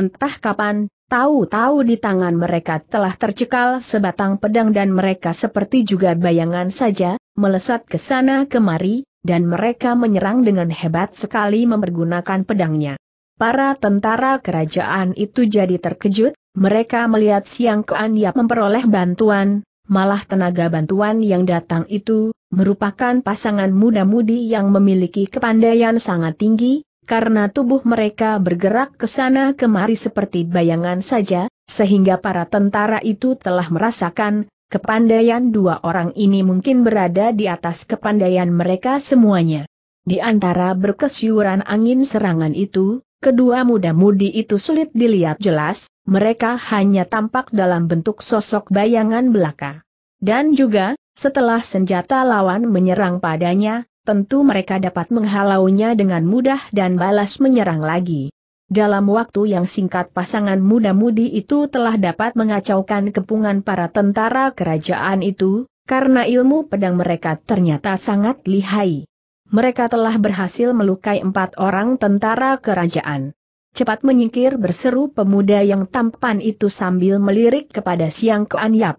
Entah kapan, tahu-tahu di tangan mereka telah tercekal sebatang pedang dan mereka seperti juga bayangan saja, melesat ke sana kemari, dan mereka menyerang dengan hebat sekali mempergunakan pedangnya. Para tentara kerajaan itu jadi terkejut, mereka melihat Siang Kean memperoleh bantuan, malah tenaga bantuan yang datang itu, merupakan pasangan muda-mudi yang memiliki kepandaian sangat tinggi, karena tubuh mereka bergerak ke sana kemari seperti bayangan saja, sehingga para tentara itu telah merasakan, kepandaian dua orang ini mungkin berada di atas kepandaian mereka semuanya. Di antara berkesyuran angin serangan itu, Kedua muda-mudi itu sulit dilihat jelas, mereka hanya tampak dalam bentuk sosok bayangan belaka. Dan juga, setelah senjata lawan menyerang padanya, tentu mereka dapat menghalaunya dengan mudah dan balas menyerang lagi. Dalam waktu yang singkat pasangan muda-mudi itu telah dapat mengacaukan kepungan para tentara kerajaan itu, karena ilmu pedang mereka ternyata sangat lihai mereka telah berhasil melukai empat orang tentara kerajaan. Cepat menyingkir berseru pemuda yang tampan itu sambil melirik kepada Siang Kuan Yap.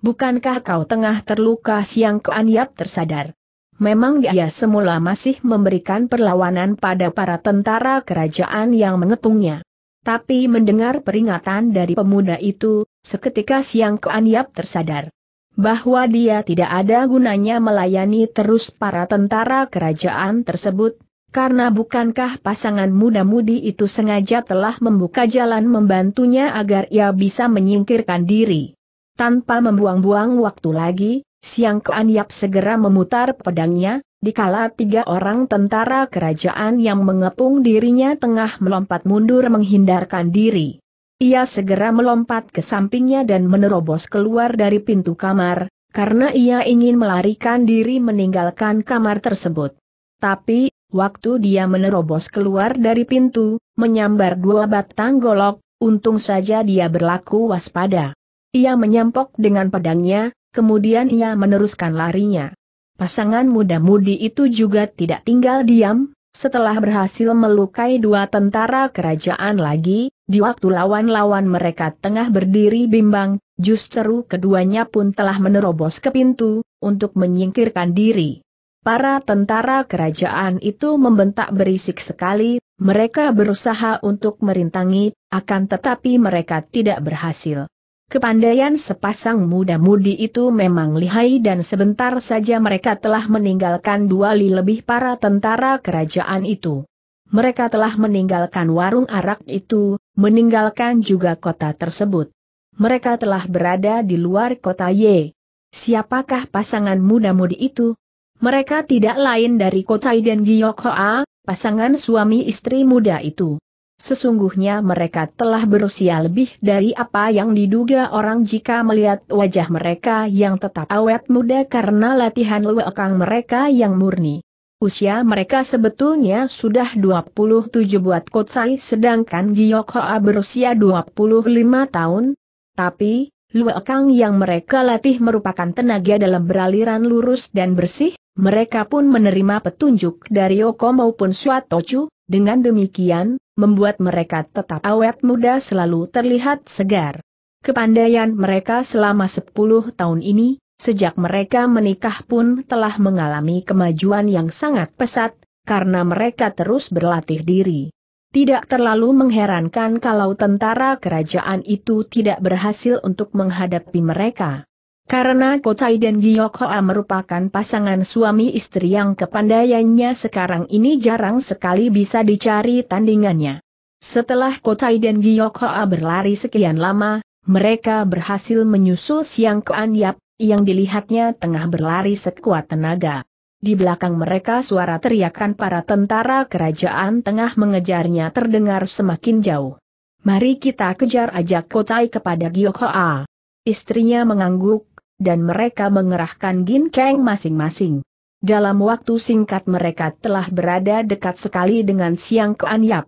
Bukankah kau tengah terluka Siang Kuan Yap tersadar? Memang dia semula masih memberikan perlawanan pada para tentara kerajaan yang mengepungnya. Tapi mendengar peringatan dari pemuda itu, seketika Siang Kuan Yap tersadar bahwa dia tidak ada gunanya melayani terus para tentara kerajaan tersebut, karena bukankah pasangan muda-mudi itu sengaja telah membuka jalan membantunya agar ia bisa menyingkirkan diri. Tanpa membuang-buang waktu lagi, Siang Kuan Yap segera memutar pedangnya, dikala tiga orang tentara kerajaan yang mengepung dirinya tengah melompat mundur menghindarkan diri. Ia segera melompat ke sampingnya dan menerobos keluar dari pintu kamar, karena ia ingin melarikan diri meninggalkan kamar tersebut. Tapi, waktu dia menerobos keluar dari pintu, menyambar dua batang golok, untung saja dia berlaku waspada. Ia menyampok dengan pedangnya, kemudian ia meneruskan larinya. Pasangan muda-mudi itu juga tidak tinggal diam, setelah berhasil melukai dua tentara kerajaan lagi, di waktu lawan-lawan mereka tengah berdiri bimbang, justru keduanya pun telah menerobos ke pintu, untuk menyingkirkan diri. Para tentara kerajaan itu membentak berisik sekali, mereka berusaha untuk merintangi, akan tetapi mereka tidak berhasil. Kepandaian sepasang muda-mudi itu memang lihai dan sebentar saja mereka telah meninggalkan dua li lebih para tentara kerajaan itu. Mereka telah meninggalkan warung arak itu, meninggalkan juga kota tersebut. Mereka telah berada di luar kota Y. Siapakah pasangan muda-mudi itu? Mereka tidak lain dari kota dan Giyokhoa, pasangan suami istri muda itu. Sesungguhnya mereka telah berusia lebih dari apa yang diduga orang jika melihat wajah mereka yang tetap awet muda karena latihan lewekang mereka yang murni. Usia mereka sebetulnya sudah 27 buat Kotsai sedangkan Giyok Hoa berusia 25 tahun. Tapi, Lue yang mereka latih merupakan tenaga dalam beraliran lurus dan bersih, mereka pun menerima petunjuk dari Oko maupun Suatochu, dengan demikian, membuat mereka tetap awet muda selalu terlihat segar. Kepandaian mereka selama 10 tahun ini, sejak mereka menikah pun telah mengalami kemajuan yang sangat pesat, karena mereka terus berlatih diri. Tidak terlalu mengherankan kalau tentara kerajaan itu tidak berhasil untuk menghadapi mereka. Karena Kotai dan Giyokoa merupakan pasangan suami istri yang kepandaiannya sekarang ini jarang sekali bisa dicari tandingannya. Setelah Kotai dan Giyokoa berlari sekian lama, mereka berhasil menyusul Siang Anyap, yang dilihatnya tengah berlari sekuat tenaga. Di belakang mereka suara teriakan para tentara kerajaan tengah mengejarnya terdengar semakin jauh. Mari kita kejar ajak Kotai kepada Gyokhoa. Istrinya mengangguk, dan mereka mengerahkan ginkeng masing-masing. Dalam waktu singkat mereka telah berada dekat sekali dengan Siang Koanyap.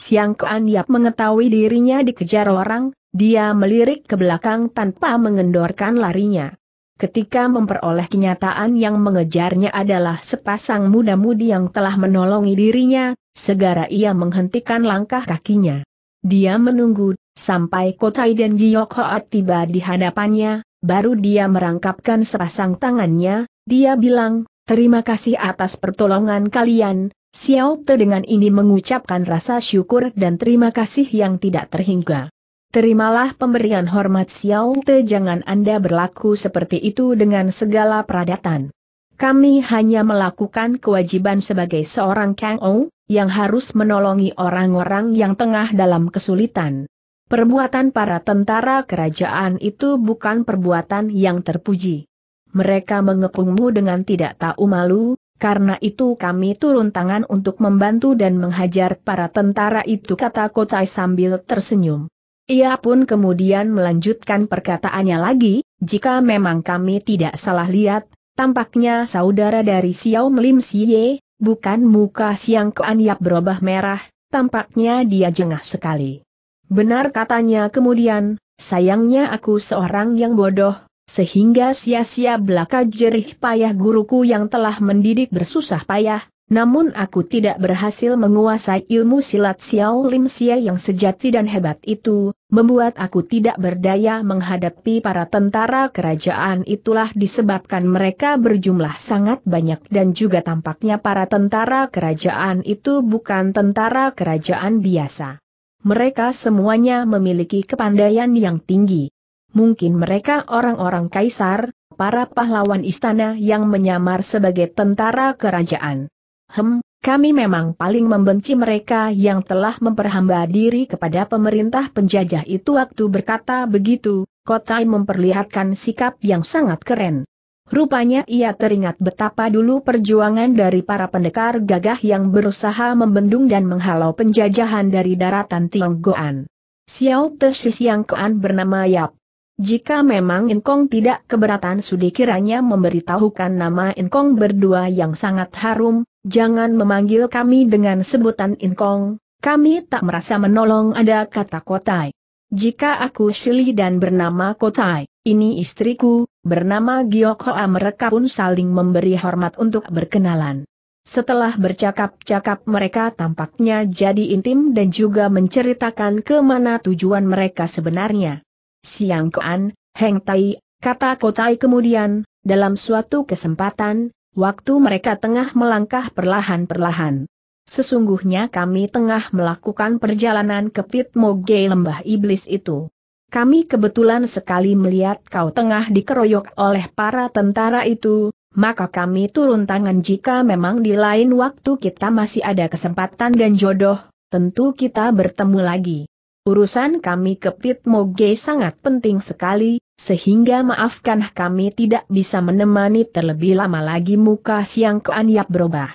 Siang Koanyap mengetahui dirinya dikejar orang, dia melirik ke belakang tanpa mengendorkan larinya ketika memperoleh kenyataan yang mengejarnya adalah sepasang muda-mudi yang telah menolongi dirinya, segera ia menghentikan langkah kakinya. Dia menunggu, sampai Kotai dan Giok Hoat tiba di hadapannya, baru dia merangkapkan sepasang tangannya, dia bilang, terima kasih atas pertolongan kalian, Xiao Te dengan ini mengucapkan rasa syukur dan terima kasih yang tidak terhingga. Terimalah pemberian hormat Xiao Te jangan Anda berlaku seperti itu dengan segala peradatan. Kami hanya melakukan kewajiban sebagai seorang Kang Ou, yang harus menolongi orang-orang yang tengah dalam kesulitan. Perbuatan para tentara kerajaan itu bukan perbuatan yang terpuji. Mereka mengepungmu dengan tidak tahu malu, karena itu kami turun tangan untuk membantu dan menghajar para tentara itu kata Kocai sambil tersenyum. Ia pun kemudian melanjutkan perkataannya lagi, jika memang kami tidak salah lihat, tampaknya saudara dari Xiao Melim Siye, bukan muka Siang Keanyap berubah merah, tampaknya dia jengah sekali. Benar katanya kemudian, sayangnya aku seorang yang bodoh, sehingga sia-sia belaka jerih payah guruku yang telah mendidik bersusah payah, namun aku tidak berhasil menguasai ilmu silat Xiao Lim Xie yang sejati dan hebat itu, membuat aku tidak berdaya menghadapi para tentara kerajaan itulah disebabkan mereka berjumlah sangat banyak dan juga tampaknya para tentara kerajaan itu bukan tentara kerajaan biasa. Mereka semuanya memiliki kepandaian yang tinggi. Mungkin mereka orang-orang kaisar, para pahlawan istana yang menyamar sebagai tentara kerajaan. Hem, kami memang paling membenci mereka yang telah memperhamba diri kepada pemerintah penjajah itu waktu berkata begitu, Kotai memperlihatkan sikap yang sangat keren. Rupanya ia teringat betapa dulu perjuangan dari para pendekar gagah yang berusaha membendung dan menghalau penjajahan dari daratan Tionggoan. Xiao Tesis yang Koan bernama Yap. Jika memang Inkong tidak keberatan sudi kiranya memberitahukan nama Inkong berdua yang sangat harum, Jangan memanggil kami dengan sebutan Inkong, kami tak merasa menolong ada kata Kotai. Jika aku Shili dan bernama Kotai, ini istriku, bernama Gyokoa mereka pun saling memberi hormat untuk berkenalan. Setelah bercakap-cakap mereka tampaknya jadi intim dan juga menceritakan kemana tujuan mereka sebenarnya. Siang Koan, Heng Tai, kata Kotai kemudian, dalam suatu kesempatan, Waktu mereka tengah melangkah perlahan-perlahan. Sesungguhnya kami tengah melakukan perjalanan ke Pit Moge Lembah Iblis itu. Kami kebetulan sekali melihat kau tengah dikeroyok oleh para tentara itu, maka kami turun tangan jika memang di lain waktu kita masih ada kesempatan dan jodoh, tentu kita bertemu lagi. Urusan kami ke Pit Moge sangat penting sekali, sehingga maafkan kami tidak bisa menemani terlebih lama lagi muka siang keanyap berubah.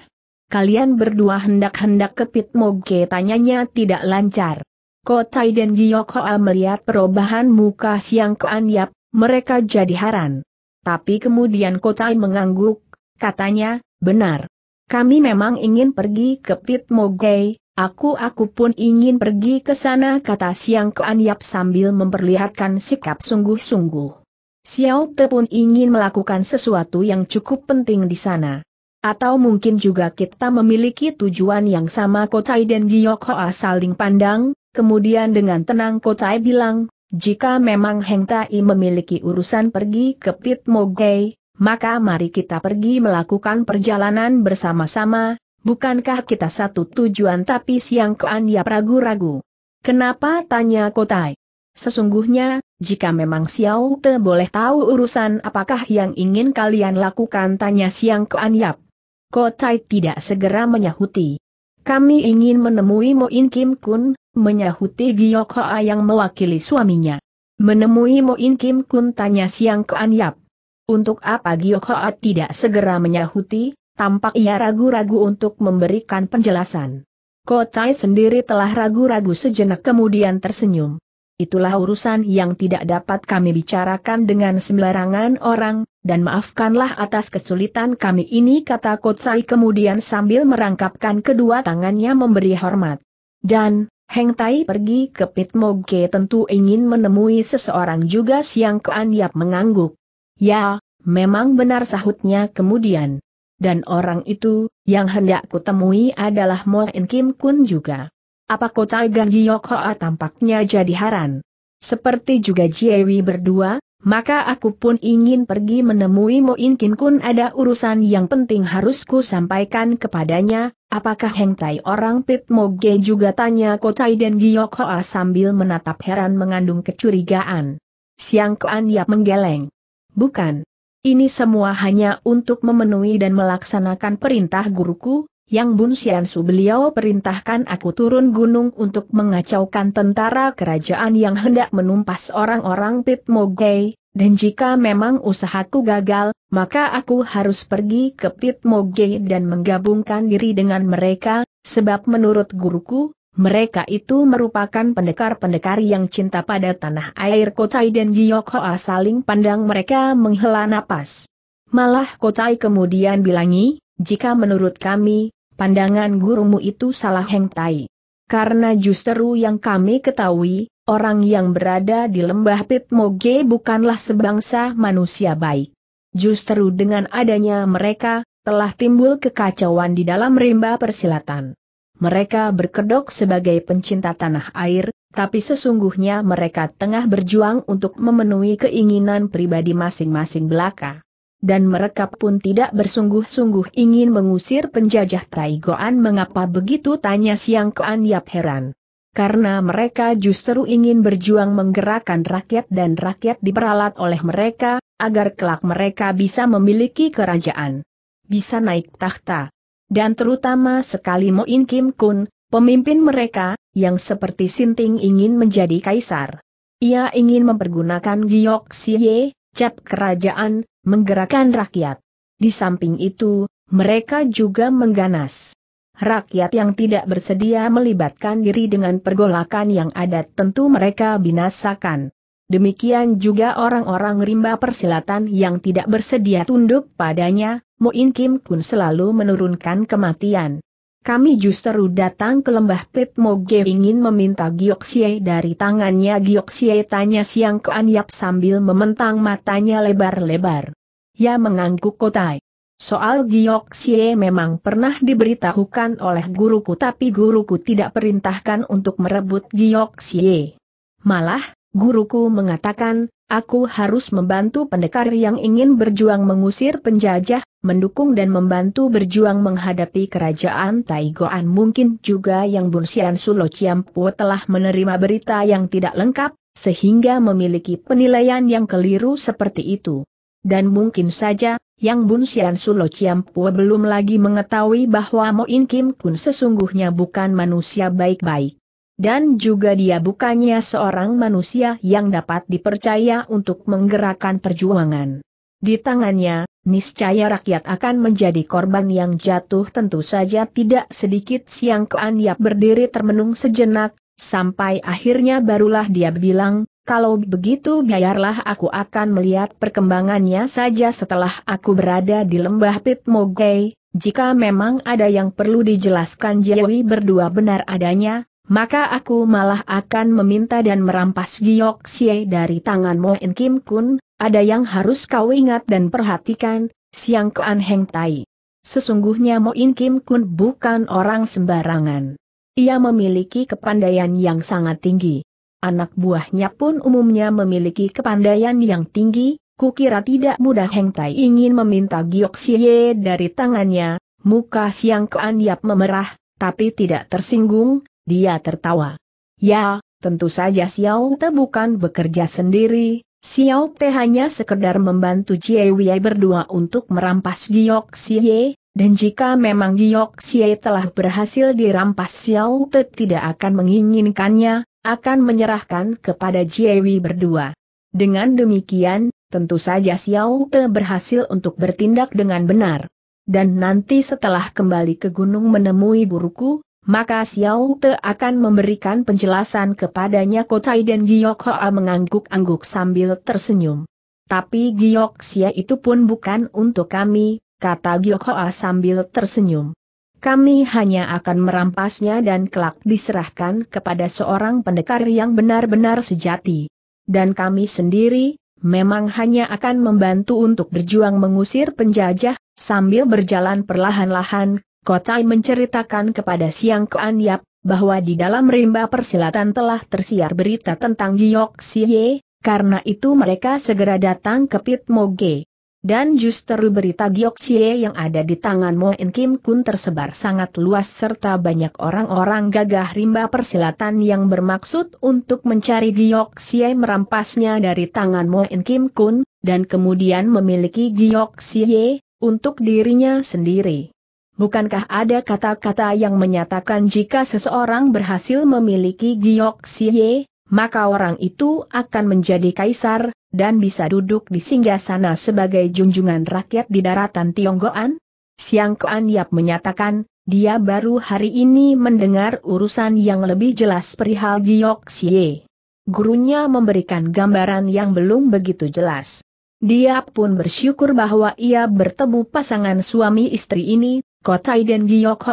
Kalian berdua hendak-hendak ke Pit Moge tanyanya tidak lancar. Kotai dan Giyokoa melihat perubahan muka siang keanyap, mereka jadi heran. Tapi kemudian Kotai mengangguk, katanya, benar. Kami memang ingin pergi ke Pit Moge, Aku-aku pun ingin pergi ke sana kata Siang Kuan Yap sambil memperlihatkan sikap sungguh-sungguh. Xiao Te pun ingin melakukan sesuatu yang cukup penting di sana. Atau mungkin juga kita memiliki tujuan yang sama Kotai dan Giok Hoa saling pandang, kemudian dengan tenang Kotai bilang, jika memang Heng Tai memiliki urusan pergi ke Pit Mogei, maka mari kita pergi melakukan perjalanan bersama-sama, Bukankah kita satu tujuan tapi siang ya ragu-ragu? Kenapa tanya Kotai? Sesungguhnya, jika memang Xiao Te boleh tahu urusan apakah yang ingin kalian lakukan tanya siang Keanyap. Kotai tidak segera menyahuti. Kami ingin menemui Moin Kim Kun, menyahuti Giyok Hoa yang mewakili suaminya. Menemui Moin Kim Kun tanya siang Keanyap. Untuk apa Giyok Hoa tidak segera menyahuti? tampak ia ragu-ragu untuk memberikan penjelasan. Kotai sendiri telah ragu-ragu sejenak kemudian tersenyum. Itulah urusan yang tidak dapat kami bicarakan dengan sembarangan orang, dan maafkanlah atas kesulitan kami ini kata Kotsai kemudian sambil merangkapkan kedua tangannya memberi hormat. Dan, Heng Tai pergi ke Pit Moge tentu ingin menemui seseorang juga siang Kean mengangguk. Ya, memang benar sahutnya kemudian dan orang itu, yang hendak kutemui adalah In Kim Kun juga. Apa kota Gang Giok Hoa tampaknya jadi haran? Seperti juga Jiewi berdua, maka aku pun ingin pergi menemui In Kim Kun ada urusan yang penting harus ku sampaikan kepadanya, apakah Heng Tai orang Pit Moge juga tanya Kotai dan Giok Hoa sambil menatap heran mengandung kecurigaan. Siang Kuan Yap menggeleng. Bukan. Ini semua hanya untuk memenuhi dan melaksanakan perintah guruku, yang Bun Xiansu beliau perintahkan aku turun gunung untuk mengacaukan tentara kerajaan yang hendak menumpas orang-orang Pit Mogei, dan jika memang usahaku gagal, maka aku harus pergi ke Pit Mogei dan menggabungkan diri dengan mereka, sebab menurut guruku, mereka itu merupakan pendekar-pendekar yang cinta pada tanah air Kotai dan Giok saling pandang mereka menghela napas. Malah Kotai kemudian bilangi, jika menurut kami, pandangan gurumu itu salah hengtai. Karena justru yang kami ketahui, orang yang berada di lembah Pitmoge bukanlah sebangsa manusia baik. Justru dengan adanya mereka, telah timbul kekacauan di dalam rimba persilatan mereka berkedok sebagai pencinta tanah air, tapi sesungguhnya mereka tengah berjuang untuk memenuhi keinginan pribadi masing-masing belaka. Dan mereka pun tidak bersungguh-sungguh ingin mengusir penjajah Taigoan mengapa begitu tanya Siang Koan Yap heran. Karena mereka justru ingin berjuang menggerakkan rakyat dan rakyat diperalat oleh mereka, agar kelak mereka bisa memiliki kerajaan. Bisa naik tahta, dan terutama sekali Moin Kim Kun, pemimpin mereka, yang seperti Sinting ingin menjadi kaisar. Ia ingin mempergunakan Giok Siye, cap kerajaan, menggerakkan rakyat. Di samping itu, mereka juga mengganas. Rakyat yang tidak bersedia melibatkan diri dengan pergolakan yang ada tentu mereka binasakan. Demikian juga orang-orang rimba persilatan yang tidak bersedia tunduk padanya, Muin Kim Kun selalu menurunkan kematian. Kami justru datang ke lembah Pit Moge ingin meminta Gioksie dari tangannya Gioksie tanya siang ke Anyap sambil mementang matanya lebar-lebar. Ya mengangguk kotai. Soal Gioksie memang pernah diberitahukan oleh guruku tapi guruku tidak perintahkan untuk merebut Gioksie. Malah, guruku mengatakan, aku harus membantu pendekar yang ingin berjuang mengusir penjajah, mendukung dan membantu berjuang menghadapi kerajaan Taigoan. Mungkin juga yang Bunsian Sulo Ciampu telah menerima berita yang tidak lengkap, sehingga memiliki penilaian yang keliru seperti itu. Dan mungkin saja, Yang Bun Xian Sulo Ciampu belum lagi mengetahui bahwa Moin Kim Kun sesungguhnya bukan manusia baik-baik. Dan juga dia bukannya seorang manusia yang dapat dipercaya untuk menggerakkan perjuangan. Di tangannya, niscaya rakyat akan menjadi korban yang jatuh tentu saja tidak sedikit siang keanyap berdiri termenung sejenak, sampai akhirnya barulah dia bilang, kalau begitu biarlah aku akan melihat perkembangannya saja setelah aku berada di lembah Pit Pitmogei, jika memang ada yang perlu dijelaskan Jiawi berdua benar adanya, maka aku malah akan meminta dan merampas Giok Xie dari tangan Moen Kim Kun, ada yang harus kau ingat dan perhatikan, Siang Kuan Heng Tai. Sesungguhnya Moin Kim Kun bukan orang sembarangan. Ia memiliki kepandaian yang sangat tinggi. Anak buahnya pun umumnya memiliki kepandaian yang tinggi, kukira tidak mudah Heng Tai ingin meminta Giok Xie dari tangannya, muka Siang Kuan Yap memerah, tapi tidak tersinggung, dia tertawa. Ya, tentu saja Xiao Te bukan bekerja sendiri, Xiao Te hanya sekedar membantu Jie Wei berdua untuk merampas Giok Xie, dan jika memang Giok Xie telah berhasil dirampas Xiao Te tidak akan menginginkannya, akan menyerahkan kepada Jie Wei berdua. Dengan demikian, tentu saja Xiao Te berhasil untuk bertindak dengan benar. Dan nanti setelah kembali ke gunung menemui guruku, maka Xiao Te akan memberikan penjelasan kepadanya Kotai dan Giyok Hoa mengangguk-angguk sambil tersenyum. Tapi Giok Xia itu pun bukan untuk kami, kata Giyok Hoa sambil tersenyum. Kami hanya akan merampasnya dan kelak diserahkan kepada seorang pendekar yang benar-benar sejati. Dan kami sendiri, memang hanya akan membantu untuk berjuang mengusir penjajah, sambil berjalan perlahan-lahan Kotai menceritakan kepada Siang Koan Yap, bahwa di dalam rimba persilatan telah tersiar berita tentang Giok Siye, karena itu mereka segera datang ke Pit Moge. Dan justru berita Giok Siye yang ada di tangan Mo Kim Kun tersebar sangat luas serta banyak orang-orang gagah rimba persilatan yang bermaksud untuk mencari Giok Siye merampasnya dari tangan Mo Kim Kun, dan kemudian memiliki Giok Siye, untuk dirinya sendiri. Bukankah ada kata-kata yang menyatakan jika seseorang berhasil memiliki siye, maka orang itu akan menjadi kaisar, dan bisa duduk di singgasana sebagai junjungan rakyat di daratan Tionggoan? Siang Kuan Yap menyatakan, dia baru hari ini mendengar urusan yang lebih jelas perihal siye. Gurunya memberikan gambaran yang belum begitu jelas. Dia pun bersyukur bahwa ia bertemu pasangan suami istri ini, Kotai dan Giok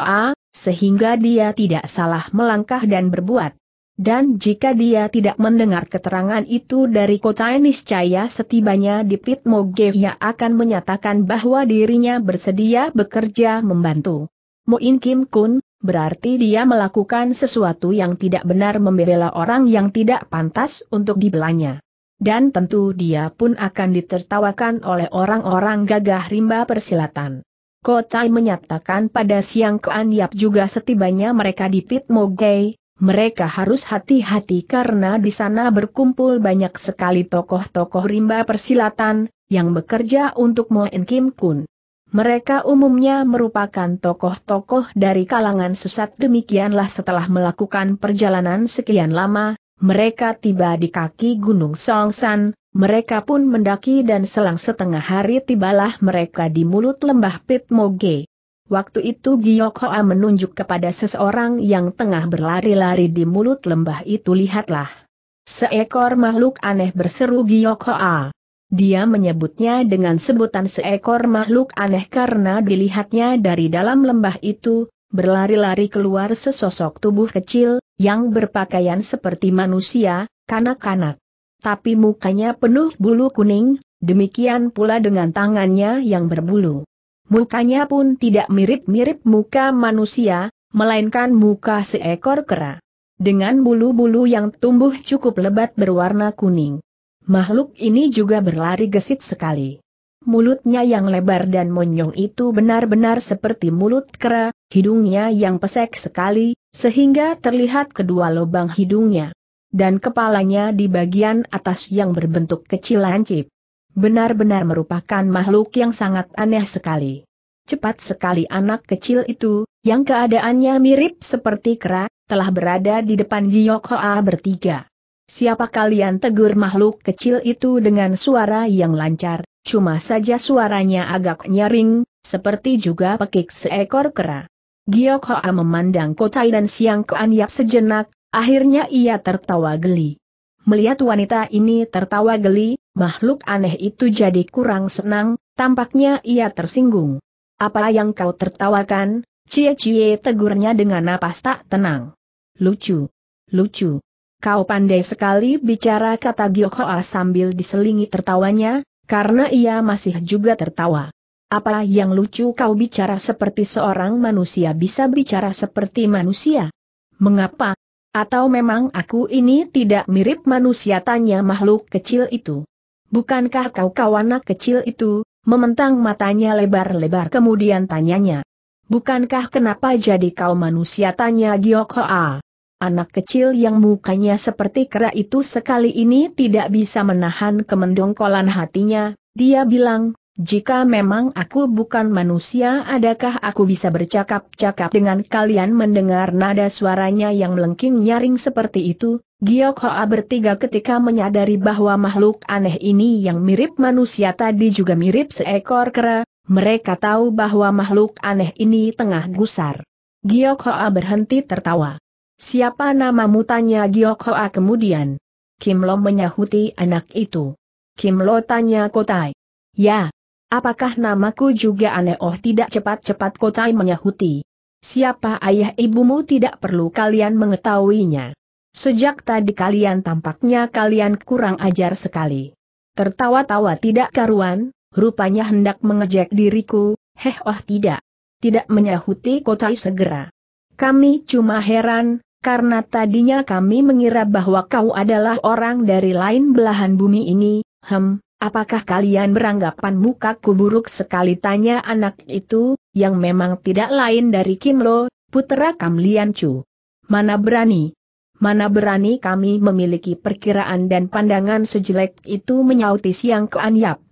sehingga dia tidak salah melangkah dan berbuat. Dan jika dia tidak mendengar keterangan itu dari Kotai niscaya setibanya di Pit ia akan menyatakan bahwa dirinya bersedia bekerja membantu. Muin Kim Kun, berarti dia melakukan sesuatu yang tidak benar membela orang yang tidak pantas untuk dibelanya dan tentu dia pun akan ditertawakan oleh orang-orang gagah rimba persilatan. Kotai menyatakan pada siang keanyap juga setibanya mereka di Pit Mogei, mereka harus hati-hati karena di sana berkumpul banyak sekali tokoh-tokoh rimba persilatan, yang bekerja untuk Moen Kim Kun. Mereka umumnya merupakan tokoh-tokoh dari kalangan sesat demikianlah setelah melakukan perjalanan sekian lama, mereka tiba di kaki Gunung Songsan, mereka pun mendaki dan selang setengah hari tibalah mereka di mulut lembah Pit Moge. Waktu itu Giyok Hoa menunjuk kepada seseorang yang tengah berlari-lari di mulut lembah itu lihatlah. Seekor makhluk aneh berseru Giyok Hoa. Dia menyebutnya dengan sebutan seekor makhluk aneh karena dilihatnya dari dalam lembah itu, berlari-lari keluar sesosok tubuh kecil, yang berpakaian seperti manusia, kanak-kanak. Tapi mukanya penuh bulu kuning, demikian pula dengan tangannya yang berbulu. Mukanya pun tidak mirip-mirip muka manusia, melainkan muka seekor kera. Dengan bulu-bulu yang tumbuh cukup lebat berwarna kuning. Makhluk ini juga berlari gesit sekali. Mulutnya yang lebar dan monyong itu benar-benar seperti mulut kera, hidungnya yang pesek sekali, sehingga terlihat kedua lubang hidungnya dan kepalanya di bagian atas yang berbentuk kecil lancip. Benar-benar merupakan makhluk yang sangat aneh sekali. Cepat sekali anak kecil itu, yang keadaannya mirip seperti kera, telah berada di depan Giok Hoa bertiga. Siapa kalian tegur makhluk kecil itu dengan suara yang lancar, cuma saja suaranya agak nyaring, seperti juga pekik seekor kera. Giok Hoa memandang Kotai dan Siang Keanyap sejenak, akhirnya ia tertawa geli. Melihat wanita ini tertawa geli, makhluk aneh itu jadi kurang senang, tampaknya ia tersinggung. Apa yang kau tertawakan, cie-cie tegurnya dengan napas tak tenang. Lucu. Lucu. Kau pandai sekali bicara kata Giok Hoa sambil diselingi tertawanya, karena ia masih juga tertawa. Apa yang lucu kau bicara seperti seorang manusia bisa bicara seperti manusia? Mengapa? Atau memang aku ini tidak mirip manusia tanya makhluk kecil itu? Bukankah kau kawana kecil itu? Mementang matanya lebar-lebar kemudian tanyanya. Bukankah kenapa jadi kau manusia tanya Giokhoa? Anak kecil yang mukanya seperti kera itu sekali ini tidak bisa menahan kemendongkolan hatinya, dia bilang, jika memang aku bukan manusia adakah aku bisa bercakap-cakap dengan kalian mendengar nada suaranya yang melengking nyaring seperti itu, Giok Hoa bertiga ketika menyadari bahwa makhluk aneh ini yang mirip manusia tadi juga mirip seekor kera, mereka tahu bahwa makhluk aneh ini tengah gusar. Giok Hoa berhenti tertawa. Siapa namamu tanya Giok Hoa kemudian. Kim Lo menyahuti anak itu. Kim Lo tanya Kotai. Ya, Apakah namaku juga aneh? Oh tidak cepat-cepat Kotai menyahuti. Siapa ayah ibumu tidak perlu kalian mengetahuinya. Sejak tadi kalian tampaknya kalian kurang ajar sekali. Tertawa-tawa tidak karuan, rupanya hendak mengejek diriku, heh oh tidak. Tidak menyahuti Kotai segera. Kami cuma heran, karena tadinya kami mengira bahwa kau adalah orang dari lain belahan bumi ini, hem, Apakah kalian beranggapan mukaku buruk sekali tanya anak itu, yang memang tidak lain dari Kim Lo, putera Kam Lian Chu. Mana berani? Mana berani kami memiliki perkiraan dan pandangan sejelek itu menyauti siang keanyap.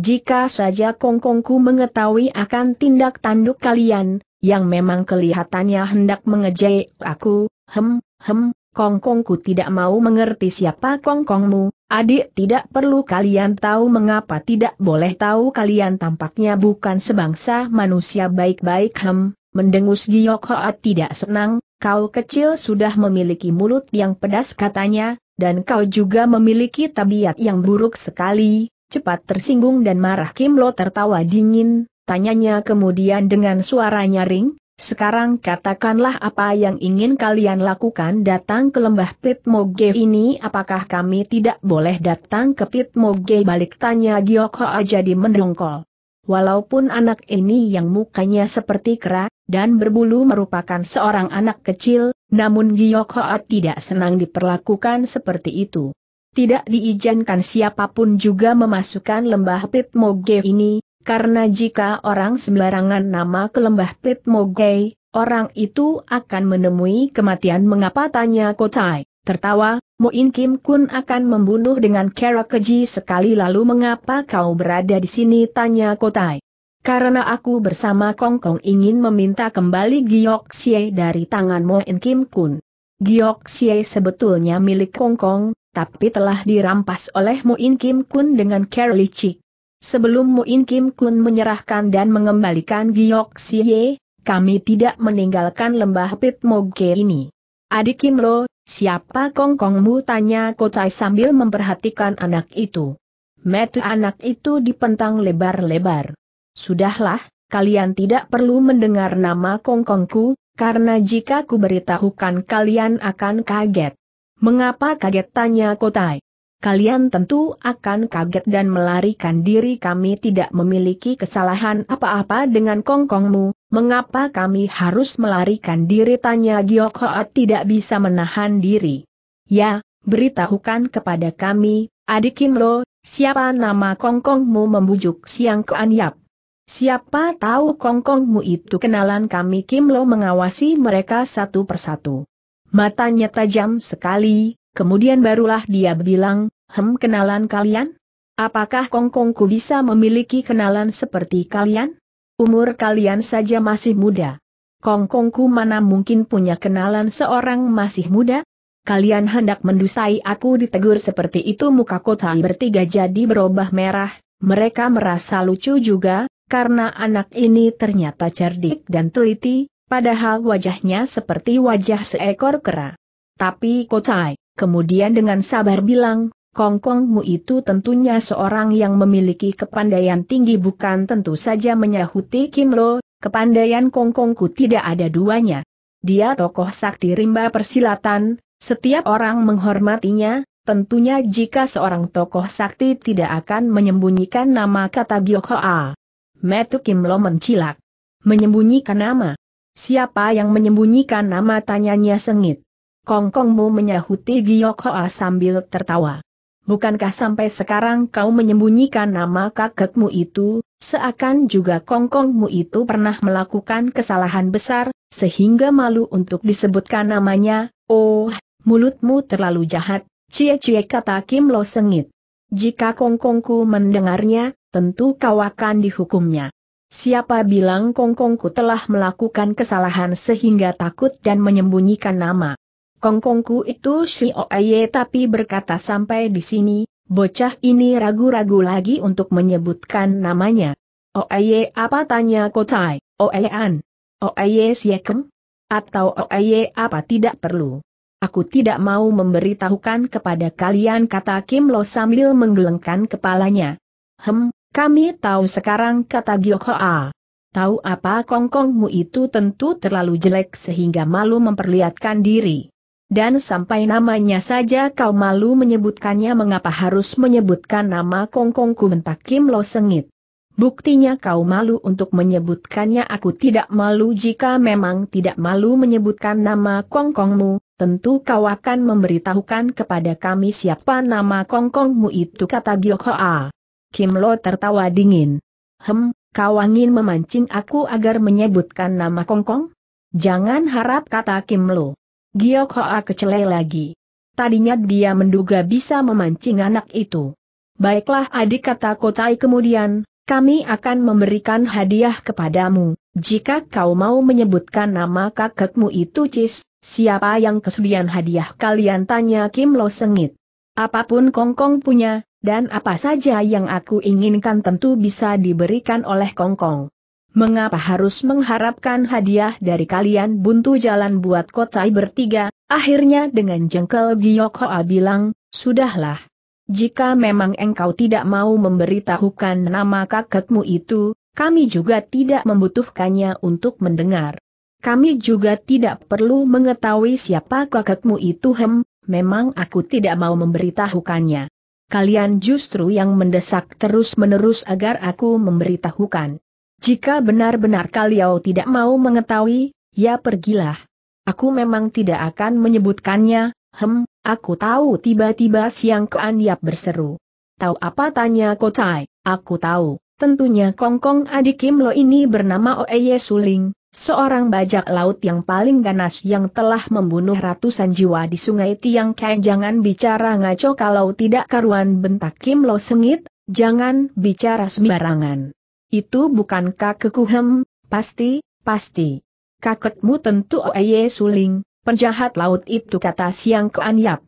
Jika saja kongkongku mengetahui akan tindak tanduk kalian, yang memang kelihatannya hendak mengejek aku, hem, hem, Kongkongku tidak mau mengerti siapa kongkongmu, adik tidak perlu kalian tahu mengapa tidak boleh tahu kalian tampaknya bukan sebangsa manusia baik-baik hem, mendengus Giok Hoat tidak senang, kau kecil sudah memiliki mulut yang pedas katanya, dan kau juga memiliki tabiat yang buruk sekali, cepat tersinggung dan marah Kim Lo tertawa dingin, tanyanya kemudian dengan suara nyaring, sekarang katakanlah apa yang ingin kalian lakukan datang ke lembah Moge ini apakah kami tidak boleh datang ke Moge balik tanya aja jadi mendongkol. Walaupun anak ini yang mukanya seperti kera, dan berbulu merupakan seorang anak kecil, namun Giokho tidak senang diperlakukan seperti itu. Tidak diizinkan siapapun juga memasukkan lembah Moge ini, karena jika orang sembarangan nama ke lembah Pit Mogei, orang itu akan menemui kematian mengapa tanya Kotai. Tertawa, Moin Kim Kun akan membunuh dengan cara keji sekali lalu mengapa kau berada di sini tanya Kotai. Karena aku bersama Kong Kong ingin meminta kembali Giok Xie dari tangan Moin Kim Kun. Giok Xie sebetulnya milik Kong Kong, tapi telah dirampas oleh Moin Kim Kun dengan cara licik. Sebelum Muin Kim Kun menyerahkan dan mengembalikan Giok Siye, kami tidak meninggalkan lembah Pit Moge ini. Adik Kim Lo, siapa Kong Kongmu tanya Kocai sambil memperhatikan anak itu. Metu anak itu dipentang lebar-lebar. Sudahlah, kalian tidak perlu mendengar nama Kong Kongku, karena jika ku beritahukan kalian akan kaget. Mengapa kaget tanya Kotai? kalian tentu akan kaget dan melarikan diri kami tidak memiliki kesalahan apa-apa dengan kongkongmu, mengapa kami harus melarikan diri tanya Giok Hoat tidak bisa menahan diri. Ya, beritahukan kepada kami, adik Kim Lo, siapa nama kongkongmu membujuk Siang ke Yap. Siapa tahu kongkongmu itu kenalan kami Kim Lo mengawasi mereka satu persatu. Matanya tajam sekali, Kemudian barulah dia bilang, hem kenalan kalian? Apakah kongkongku bisa memiliki kenalan seperti kalian? Umur kalian saja masih muda. Kongkongku mana mungkin punya kenalan seorang masih muda? Kalian hendak mendusai aku ditegur seperti itu muka kota bertiga jadi berubah merah, mereka merasa lucu juga, karena anak ini ternyata cerdik dan teliti, padahal wajahnya seperti wajah seekor kera. Tapi Kotai kemudian dengan sabar bilang, Kongkongmu itu tentunya seorang yang memiliki kepandaian tinggi bukan tentu saja menyahuti Kim Lo, kepandaian Kongkongku tidak ada duanya. Dia tokoh sakti rimba persilatan, setiap orang menghormatinya, tentunya jika seorang tokoh sakti tidak akan menyembunyikan nama kata Giokhoa. Metu Kim Lo mencilak. Menyembunyikan nama. Siapa yang menyembunyikan nama tanyanya sengit. Kongkongmu menyahuti Giok Hoa sambil tertawa. Bukankah sampai sekarang kau menyembunyikan nama kakekmu itu, seakan juga kongkongmu itu pernah melakukan kesalahan besar, sehingga malu untuk disebutkan namanya, oh, mulutmu terlalu jahat, cie-cie kata Kim Lo sengit. Jika kongkongku mendengarnya, tentu kau akan dihukumnya. Siapa bilang kongkongku telah melakukan kesalahan sehingga takut dan menyembunyikan nama? Kongkongku itu si Oaye tapi berkata sampai di sini, bocah ini ragu-ragu lagi untuk menyebutkan namanya. Oaye apa tanya Kotai, An? Oaye Siekem? Atau Oaye apa tidak perlu? Aku tidak mau memberitahukan kepada kalian kata Kim Lo sambil menggelengkan kepalanya. Hem, kami tahu sekarang kata A. Tahu apa kongkongmu itu tentu terlalu jelek sehingga malu memperlihatkan diri. Dan sampai namanya saja kau malu menyebutkannya mengapa harus menyebutkan nama kongkongku mentak Kim Lo sengit. Buktinya kau malu untuk menyebutkannya aku tidak malu jika memang tidak malu menyebutkan nama kongkongmu, tentu kau akan memberitahukan kepada kami siapa nama kongkongmu itu kata Gyokhoa. Kim Lo tertawa dingin. Hem, kau angin memancing aku agar menyebutkan nama kongkong? Jangan harap kata Kim Lo. Giok Hoa kecelai lagi. Tadinya dia menduga bisa memancing anak itu. Baiklah adik kata Kotai kemudian, kami akan memberikan hadiah kepadamu, jika kau mau menyebutkan nama kakekmu itu Cis, siapa yang kesudian hadiah kalian tanya Kim Lo sengit. Apapun Kongkong punya, dan apa saja yang aku inginkan tentu bisa diberikan oleh Kongkong. Mengapa harus mengharapkan hadiah dari kalian buntu jalan buat kotai bertiga? Akhirnya dengan jengkel Giok Hoa bilang, sudahlah. Jika memang engkau tidak mau memberitahukan nama kakekmu itu, kami juga tidak membutuhkannya untuk mendengar. Kami juga tidak perlu mengetahui siapa kakekmu itu hem, memang aku tidak mau memberitahukannya. Kalian justru yang mendesak terus-menerus agar aku memberitahukan. Jika benar-benar kalian tidak mau mengetahui, ya pergilah. Aku memang tidak akan menyebutkannya, hem, aku tahu tiba-tiba siang Keandiap berseru. Tahu apa tanya Kocai, aku tahu, tentunya Kongkong adik Kim Lo ini bernama Oeye Suling, seorang bajak laut yang paling ganas yang telah membunuh ratusan jiwa di sungai Tiang Kai. Jangan bicara ngaco kalau tidak karuan bentak Kim Lo sengit, jangan bicara sembarangan. Itu bukan bukankah kekuhem, pasti, pasti. Kakekmu tentu Oye oh Suling, penjahat laut itu kata Siang Keanyap.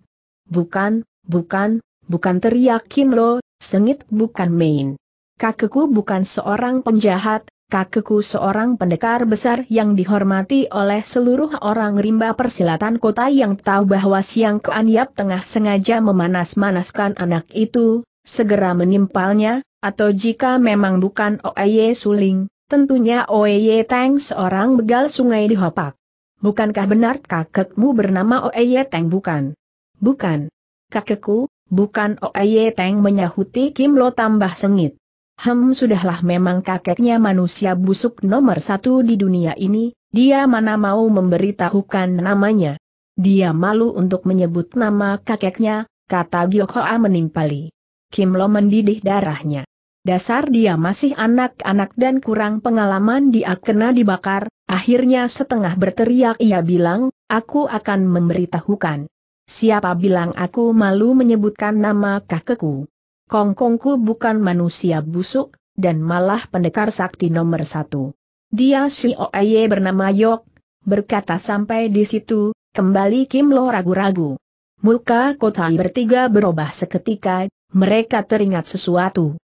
Bukan, bukan, bukan teriak Kim Lo, sengit bukan main. Kakekku bukan seorang penjahat, kakekku seorang pendekar besar yang dihormati oleh seluruh orang rimba persilatan kota yang tahu bahwa Siang Keanyap tengah sengaja memanas-manaskan anak itu, segera menimpalnya, atau jika memang bukan Oeye Suling, tentunya Oeye Tang seorang begal sungai di Hopak. Bukankah benar kakekmu bernama Oeye Tang bukan? Bukan. Kakekku, bukan Oeye Tang menyahuti Kim Lo tambah sengit. Hem sudahlah memang kakeknya manusia busuk nomor satu di dunia ini, dia mana mau memberitahukan namanya. Dia malu untuk menyebut nama kakeknya, kata A menimpali. Kim Lo mendidih darahnya dasar dia masih anak-anak dan kurang pengalaman dia kena dibakar, akhirnya setengah berteriak ia bilang, aku akan memberitahukan. Siapa bilang aku malu menyebutkan nama kakekku? Kongkongku bukan manusia busuk, dan malah pendekar sakti nomor satu. Dia si Oeye bernama Yok, berkata sampai di situ, kembali Kim Lo ragu-ragu. Muka kota bertiga berubah seketika, mereka teringat sesuatu.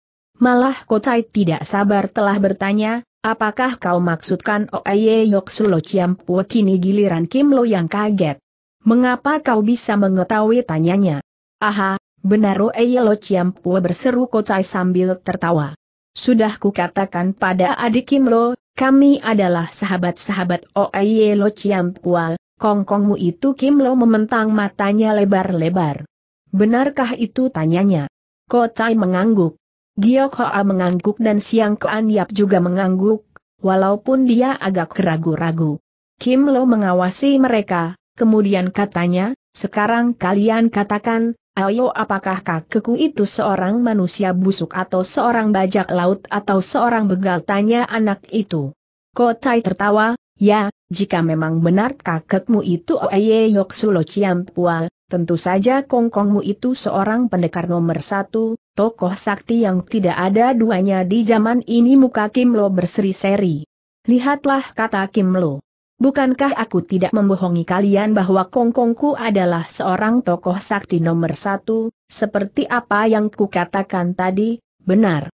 Malah Kotai tidak sabar telah bertanya, apakah kau maksudkan Oye sulo Chiampu kini giliran Kim Lo yang kaget. Mengapa kau bisa mengetahui tanyanya? Aha, benar Oye Lo Chiampu berseru Kotai sambil tertawa. Sudah kukatakan pada adik Kim Lo, kami adalah sahabat-sahabat Oye Lo Chiampu, kongkongmu itu Kim Lo mementang matanya lebar-lebar. Benarkah itu tanyanya? Kotai mengangguk. Gio Hoa mengangguk dan Siang Koan Yap juga mengangguk, walaupun dia agak keragu-ragu. Kim Lo mengawasi mereka, kemudian katanya, sekarang kalian katakan, ayo apakah kakekku itu seorang manusia busuk atau seorang bajak laut atau seorang begal tanya anak itu. Kotai tertawa, ya, jika memang benar kakekmu itu Oye Yok Sulo Ciampua, tentu saja kongkongmu itu seorang pendekar nomor satu, tokoh sakti yang tidak ada duanya di zaman ini muka Kim Lo berseri-seri. Lihatlah kata Kim Lo. Bukankah aku tidak membohongi kalian bahwa Kongkongku adalah seorang tokoh sakti nomor satu, seperti apa yang kukatakan tadi, benar.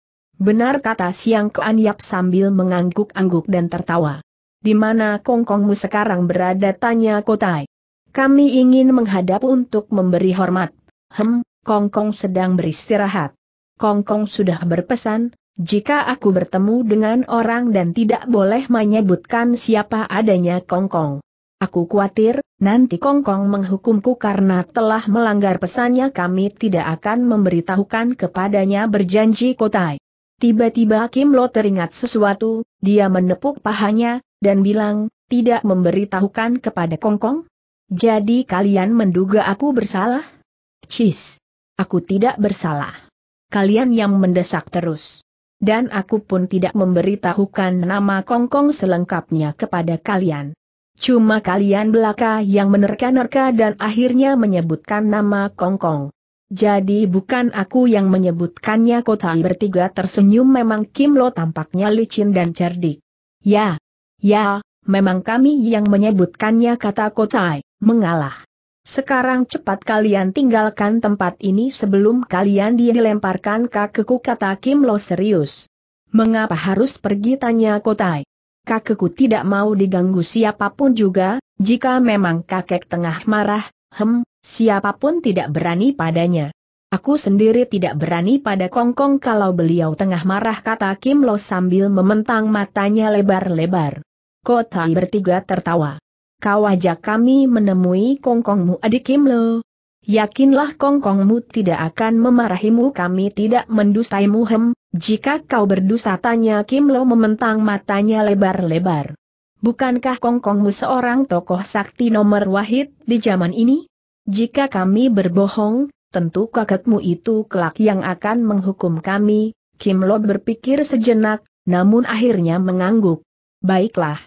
Benar kata Siang Kuan Yap sambil mengangguk-angguk dan tertawa. Di mana Kongkongmu sekarang berada tanya Kotai. Kami ingin menghadap untuk memberi hormat. Hem, Kongkong sedang beristirahat. Kongkong sudah berpesan, jika aku bertemu dengan orang dan tidak boleh menyebutkan siapa adanya Kongkong. Aku khawatir, nanti Kongkong menghukumku karena telah melanggar pesannya kami tidak akan memberitahukan kepadanya berjanji kotai. Tiba-tiba Kim Lo teringat sesuatu, dia menepuk pahanya, dan bilang, tidak memberitahukan kepada Kongkong? Jadi kalian menduga aku bersalah? Cheese. Aku tidak bersalah. Kalian yang mendesak terus. Dan aku pun tidak memberitahukan nama Kongkong selengkapnya kepada kalian. Cuma kalian belaka yang menerka-nerka dan akhirnya menyebutkan nama Kongkong. Jadi bukan aku yang menyebutkannya kota bertiga tersenyum memang Kim Lo tampaknya licin dan cerdik. Ya, ya, memang kami yang menyebutkannya kata Kotai, mengalah. Sekarang cepat kalian tinggalkan tempat ini sebelum kalian dilemparkan kakeku kata Kim Lo serius. Mengapa harus pergi tanya Kotai? Kakeku tidak mau diganggu siapapun juga, jika memang kakek tengah marah, hem, siapapun tidak berani padanya. Aku sendiri tidak berani pada Kongkong kalau beliau tengah marah kata Kim Lo sambil mementang matanya lebar-lebar. Kotai bertiga tertawa kau ajak kami menemui kongkongmu adik Kim Lo. Yakinlah kongkongmu tidak akan memarahimu kami tidak mendustaimu hem, jika kau berdusta tanya Kim Lo mementang matanya lebar-lebar. Bukankah kongkongmu seorang tokoh sakti nomor wahid di zaman ini? Jika kami berbohong, tentu kakekmu itu kelak yang akan menghukum kami, Kim Lo berpikir sejenak, namun akhirnya mengangguk. Baiklah.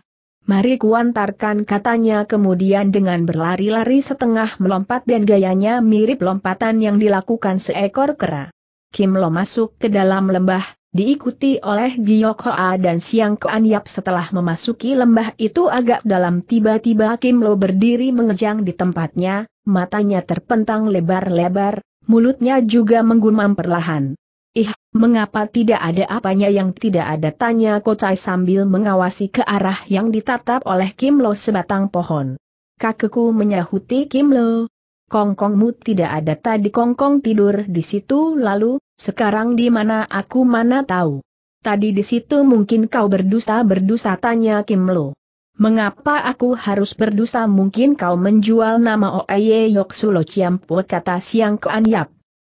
Mari kuantarkan katanya kemudian dengan berlari-lari setengah melompat dan gayanya mirip lompatan yang dilakukan seekor kera. Kim Lo masuk ke dalam lembah, diikuti oleh Giyok Hoa dan Siang Kuan Yap setelah memasuki lembah itu agak dalam tiba-tiba Kim Lo berdiri mengejang di tempatnya, matanya terpentang lebar-lebar, mulutnya juga menggumam perlahan. Ih, mengapa tidak ada apanya yang tidak ada tanya Kocai sambil mengawasi ke arah yang ditatap oleh Kim Lo sebatang pohon. Kakekku menyahuti Kim Lo. Kongkongmu tidak ada tadi kongkong tidur di situ lalu, sekarang di mana aku mana tahu. Tadi di situ mungkin kau berdusta berdusta tanya Kim Lo. Mengapa aku harus berdusta? mungkin kau menjual nama Oeye Yok Sulo kata Siang Yap.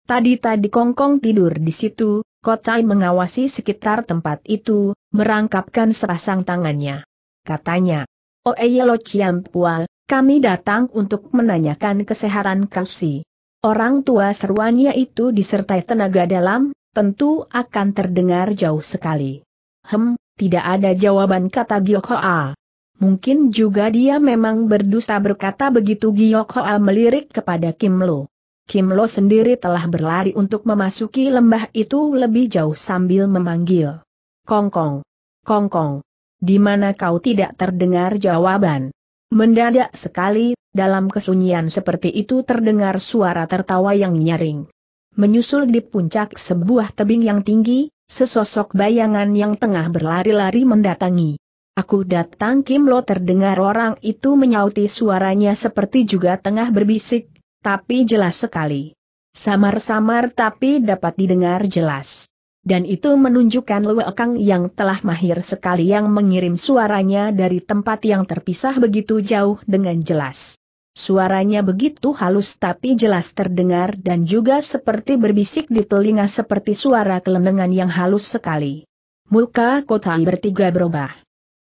Tadi-tadi Kongkong tidur di situ, Kocai mengawasi sekitar tempat itu, merangkapkan sepasang tangannya. Katanya, Oeyelo oh, eh, Ciampua, kami datang untuk menanyakan kesehatan Kausi. Orang tua seruannya itu disertai tenaga dalam, tentu akan terdengar jauh sekali. Hem, tidak ada jawaban kata Gyokhoa. Mungkin juga dia memang berdusta berkata begitu Gyokhoa melirik kepada Kim Lo. Kim Lo sendiri telah berlari untuk memasuki lembah itu lebih jauh sambil memanggil. Kongkong. Kongkong. Di mana kau tidak terdengar jawaban? Mendadak sekali, dalam kesunyian seperti itu terdengar suara tertawa yang nyaring. Menyusul di puncak sebuah tebing yang tinggi, sesosok bayangan yang tengah berlari-lari mendatangi. Aku datang Kim Lo terdengar orang itu menyauti suaranya seperti juga tengah berbisik, tapi jelas sekali. Samar-samar tapi dapat didengar jelas. Dan itu menunjukkan Luekang yang telah mahir sekali yang mengirim suaranya dari tempat yang terpisah begitu jauh dengan jelas. Suaranya begitu halus tapi jelas terdengar dan juga seperti berbisik di telinga seperti suara kelenengan yang halus sekali. Muka kota bertiga berubah.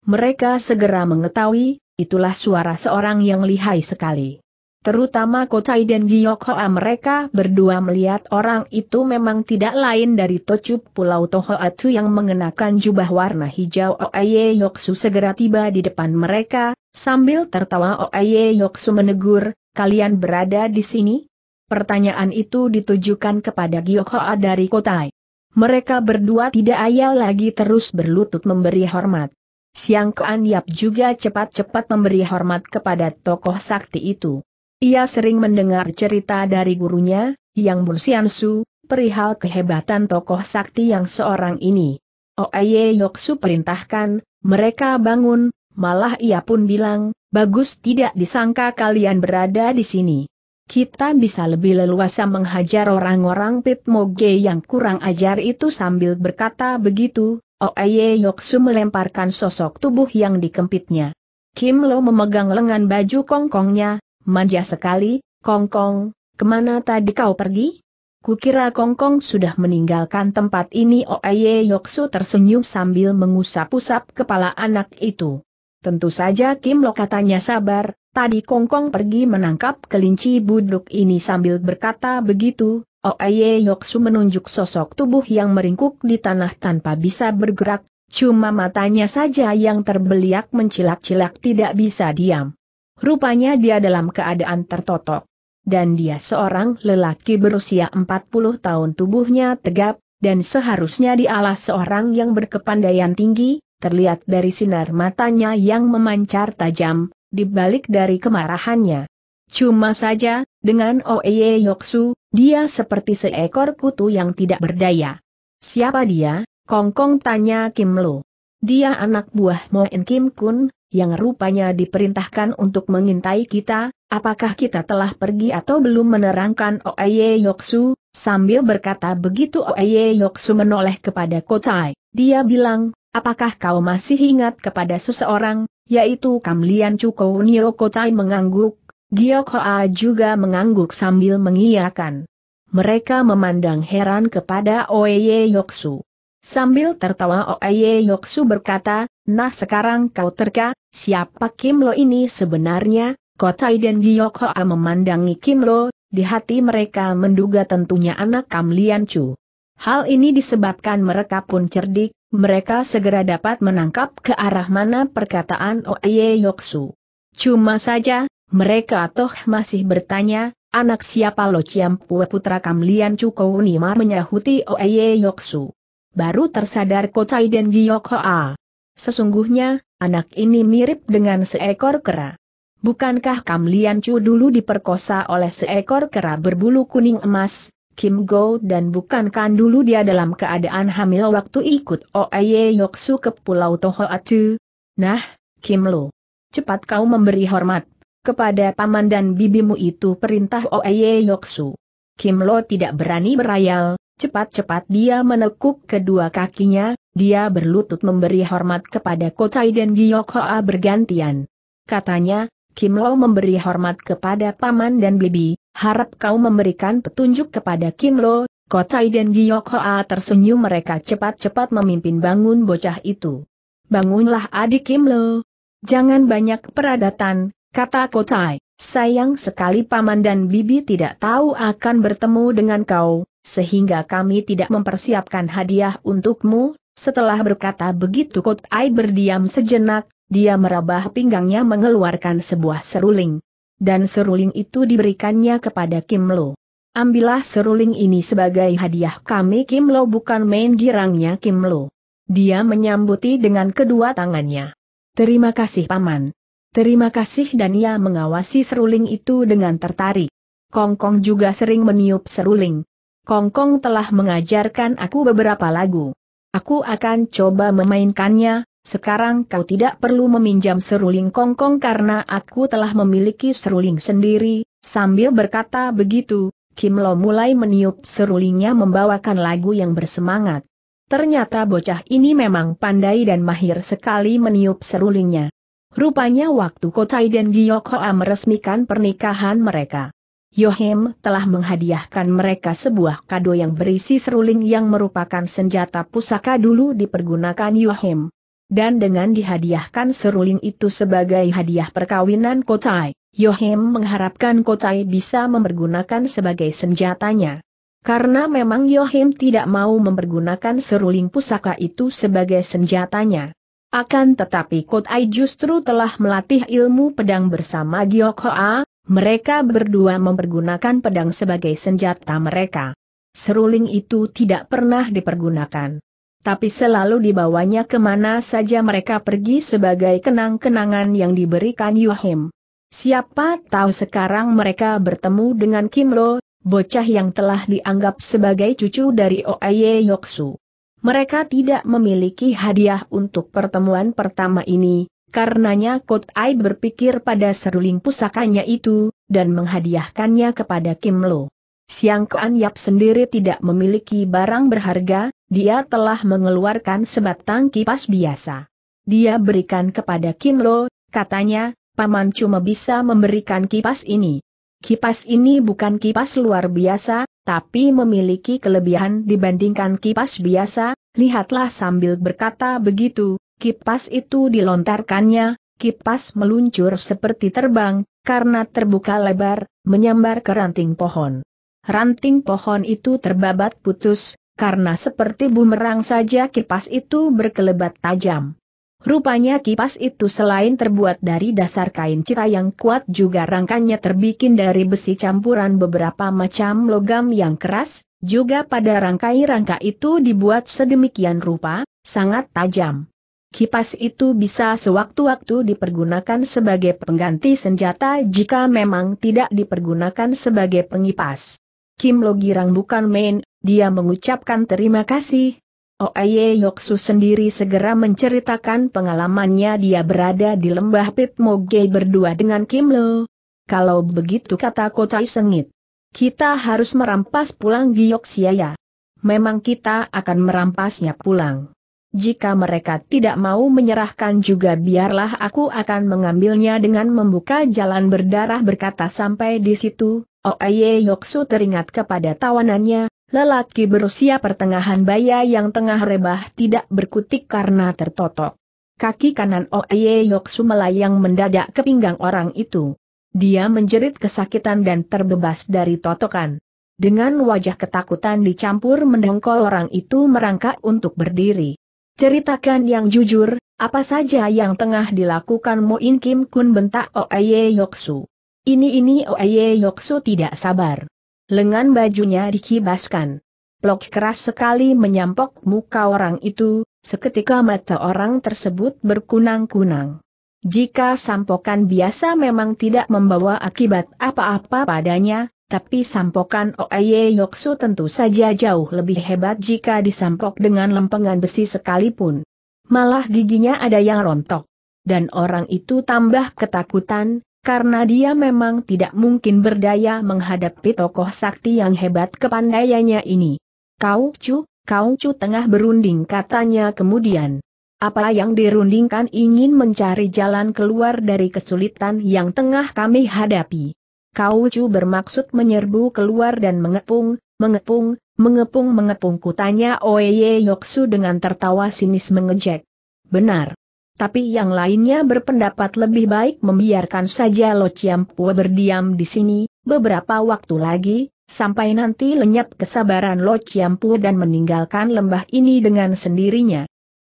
Mereka segera mengetahui, itulah suara seorang yang lihai sekali. Terutama Kocai dan Giokhoa mereka berdua melihat orang itu memang tidak lain dari Tocup Pulau Tohoatsu yang mengenakan jubah warna hijau Oaye Yoksu segera tiba di depan mereka, sambil tertawa Oaye Yoksu menegur, kalian berada di sini? Pertanyaan itu ditujukan kepada Giokhoa dari Kotai. Mereka berdua tidak ayal lagi terus berlutut memberi hormat. Siang Koan Yap juga cepat-cepat memberi hormat kepada tokoh sakti itu. Ia sering mendengar cerita dari gurunya, Yang Bursiansu, perihal kehebatan tokoh sakti yang seorang ini. Oeye Yoksu perintahkan, mereka bangun, malah ia pun bilang, bagus tidak disangka kalian berada di sini. Kita bisa lebih leluasa menghajar orang-orang Pitmoge yang kurang ajar itu sambil berkata begitu, Oeye Yoksu melemparkan sosok tubuh yang dikempitnya. Kim Lo memegang lengan baju kongkongnya, manja sekali, Kongkong, -kong, kemana tadi kau pergi? Kukira Kongkong -kong sudah meninggalkan tempat ini Oeye oh, Yoksu tersenyum sambil mengusap-usap kepala anak itu. Tentu saja Kim Lo katanya sabar, tadi Kongkong -kong pergi menangkap kelinci buduk ini sambil berkata begitu, Oeye oh, Yoksu menunjuk sosok tubuh yang meringkuk di tanah tanpa bisa bergerak, cuma matanya saja yang terbeliak mencilak-cilak tidak bisa diam. Rupanya dia dalam keadaan tertotok. Dan dia seorang lelaki berusia 40 tahun tubuhnya tegap, dan seharusnya dialah seorang yang berkepandaian tinggi, terlihat dari sinar matanya yang memancar tajam, dibalik dari kemarahannya. Cuma saja, dengan Oeye Yoksu, dia seperti seekor kutu yang tidak berdaya. Siapa dia? Kongkong tanya Kim Lo. Dia anak buah Moen Kim Kun, yang rupanya diperintahkan untuk mengintai kita, apakah kita telah pergi atau belum menerangkan Oeye Yoksu, sambil berkata begitu Oeye Yoksu menoleh kepada Kotai, dia bilang, apakah kau masih ingat kepada seseorang, yaitu Kamlian Cuko Nio Kotai mengangguk, Giok Hoa juga mengangguk sambil mengiyakan. Mereka memandang heran kepada Oeye Yoksu. Sambil tertawa Oye Yoksu berkata, nah sekarang kau terka, siapa Kim Lo ini sebenarnya? Kotai dan Giok Hoa memandangi Kim Lo, di hati mereka menduga tentunya anak Kam Lian Chu. Hal ini disebabkan mereka pun cerdik, mereka segera dapat menangkap ke arah mana perkataan Oye Yoksu. Cuma saja, mereka toh masih bertanya, anak siapa Lo Ciampue putra Kam Lian Chu Kounimar menyahuti Oye Yoksu baru tersadar Kotai dan Giok Hoa. Sesungguhnya, anak ini mirip dengan seekor kera. Bukankah Kam Lian Chu dulu diperkosa oleh seekor kera berbulu kuning emas, Kim Go dan bukankah dulu dia dalam keadaan hamil waktu ikut Oeye Yoksu ke Pulau Toho Tohoatu? Nah, Kim Lo. Cepat kau memberi hormat. Kepada paman dan bibimu itu perintah Oeye Yoksu. Kim Lo tidak berani berayal, Cepat-cepat dia menekuk kedua kakinya, dia berlutut memberi hormat kepada Kotai dan Giok bergantian. Katanya, Kim Lo memberi hormat kepada Paman dan Bibi, harap kau memberikan petunjuk kepada Kim Lo, Kotai dan Giok tersenyum mereka cepat-cepat memimpin bangun bocah itu. Bangunlah adik Kim Lo. Jangan banyak peradatan, kata Kotai. Sayang sekali Paman dan Bibi tidak tahu akan bertemu dengan kau, sehingga kami tidak mempersiapkan hadiah untukmu. Setelah berkata begitu Kot berdiam sejenak, dia merabah pinggangnya mengeluarkan sebuah seruling. Dan seruling itu diberikannya kepada Kim Lo. Ambillah seruling ini sebagai hadiah kami Kim Lo bukan main girangnya Kim Lo. Dia menyambuti dengan kedua tangannya. Terima kasih Paman. Terima kasih dan ia mengawasi seruling itu dengan tertarik. Kongkong -kong juga sering meniup seruling. Kongkong telah mengajarkan aku beberapa lagu. Aku akan coba memainkannya, sekarang kau tidak perlu meminjam seruling Kongkong karena aku telah memiliki seruling sendiri, sambil berkata begitu, Kim Lo mulai meniup serulingnya membawakan lagu yang bersemangat. Ternyata bocah ini memang pandai dan mahir sekali meniup serulingnya. Rupanya waktu Kotai dan Giyokoa meresmikan pernikahan mereka. Yohim telah menghadiahkan mereka sebuah kado yang berisi seruling yang merupakan senjata pusaka dulu dipergunakan Yohim. Dan dengan dihadiahkan seruling itu sebagai hadiah perkawinan Kotai, Yohim mengharapkan Kotai bisa mempergunakan sebagai senjatanya. Karena memang Yohim tidak mau mempergunakan seruling pusaka itu sebagai senjatanya. Akan tetapi Kotai justru telah melatih ilmu pedang bersama Gyokhoa, mereka berdua mempergunakan pedang sebagai senjata mereka. Seruling itu tidak pernah dipergunakan. Tapi selalu dibawanya kemana saja mereka pergi sebagai kenang-kenangan yang diberikan Yuhim. Siapa tahu sekarang mereka bertemu dengan Kim Lo, bocah yang telah dianggap sebagai cucu dari Oaye Yoksu. Mereka tidak memiliki hadiah untuk pertemuan pertama ini, Karenanya Kot Ai berpikir pada seruling pusakanya itu, dan menghadiahkannya kepada Kim Lo. Siang Kuan Yap sendiri tidak memiliki barang berharga, dia telah mengeluarkan sebatang kipas biasa. Dia berikan kepada Kim Lo, katanya, Paman cuma bisa memberikan kipas ini. Kipas ini bukan kipas luar biasa, tapi memiliki kelebihan dibandingkan kipas biasa, lihatlah sambil berkata begitu, kipas itu dilontarkannya, kipas meluncur seperti terbang, karena terbuka lebar, menyambar ke ranting pohon. Ranting pohon itu terbabat putus, karena seperti bumerang saja kipas itu berkelebat tajam. Rupanya kipas itu selain terbuat dari dasar kain cita yang kuat juga rangkanya terbikin dari besi campuran beberapa macam logam yang keras, juga pada rangkai-rangka itu dibuat sedemikian rupa, sangat tajam. Kipas itu bisa sewaktu-waktu dipergunakan sebagai pengganti senjata jika memang tidak dipergunakan sebagai pengipas. Kim Lo Girang bukan main, dia mengucapkan terima kasih. Oye Yoksu sendiri segera menceritakan pengalamannya dia berada di lembah Pit Moge berdua dengan Kim Lo. Kalau begitu kata Kotai sengit. Kita harus merampas pulang Giyok Siaya. Memang kita akan merampasnya pulang. Jika mereka tidak mau menyerahkan juga biarlah aku akan mengambilnya dengan membuka jalan berdarah berkata sampai di situ, Oeye Yoksu teringat kepada tawanannya, lelaki berusia pertengahan baya yang tengah rebah tidak berkutik karena tertotok. Kaki kanan Oeye Yoksu melayang mendadak ke pinggang orang itu. Dia menjerit kesakitan dan terbebas dari totokan. Dengan wajah ketakutan dicampur mendongkol orang itu merangkak untuk berdiri. Ceritakan yang jujur, apa saja yang tengah dilakukan Moin Kim Kun bentak Oeye Yoksu. Ini-ini Oeye Yoksu tidak sabar. Lengan bajunya dikibaskan. Plok keras sekali menyampok muka orang itu, seketika mata orang tersebut berkunang-kunang. Jika sampokan biasa memang tidak membawa akibat apa-apa padanya, tapi sampokan Oye Yoksu tentu saja jauh lebih hebat jika disampok dengan lempengan besi sekalipun. Malah giginya ada yang rontok. Dan orang itu tambah ketakutan, karena dia memang tidak mungkin berdaya menghadapi tokoh sakti yang hebat kepandaiannya ini. Kau cu, kau cu tengah berunding katanya kemudian. Apa yang dirundingkan ingin mencari jalan keluar dari kesulitan yang tengah kami hadapi. Kau Chu bermaksud menyerbu keluar dan mengepung, mengepung, mengepung mengepung kutanya Oye Yoksu dengan tertawa sinis mengejek. Benar. Tapi yang lainnya berpendapat lebih baik membiarkan saja Lo Chiampua berdiam di sini, beberapa waktu lagi, sampai nanti lenyap kesabaran Lo Chiampu dan meninggalkan lembah ini dengan sendirinya.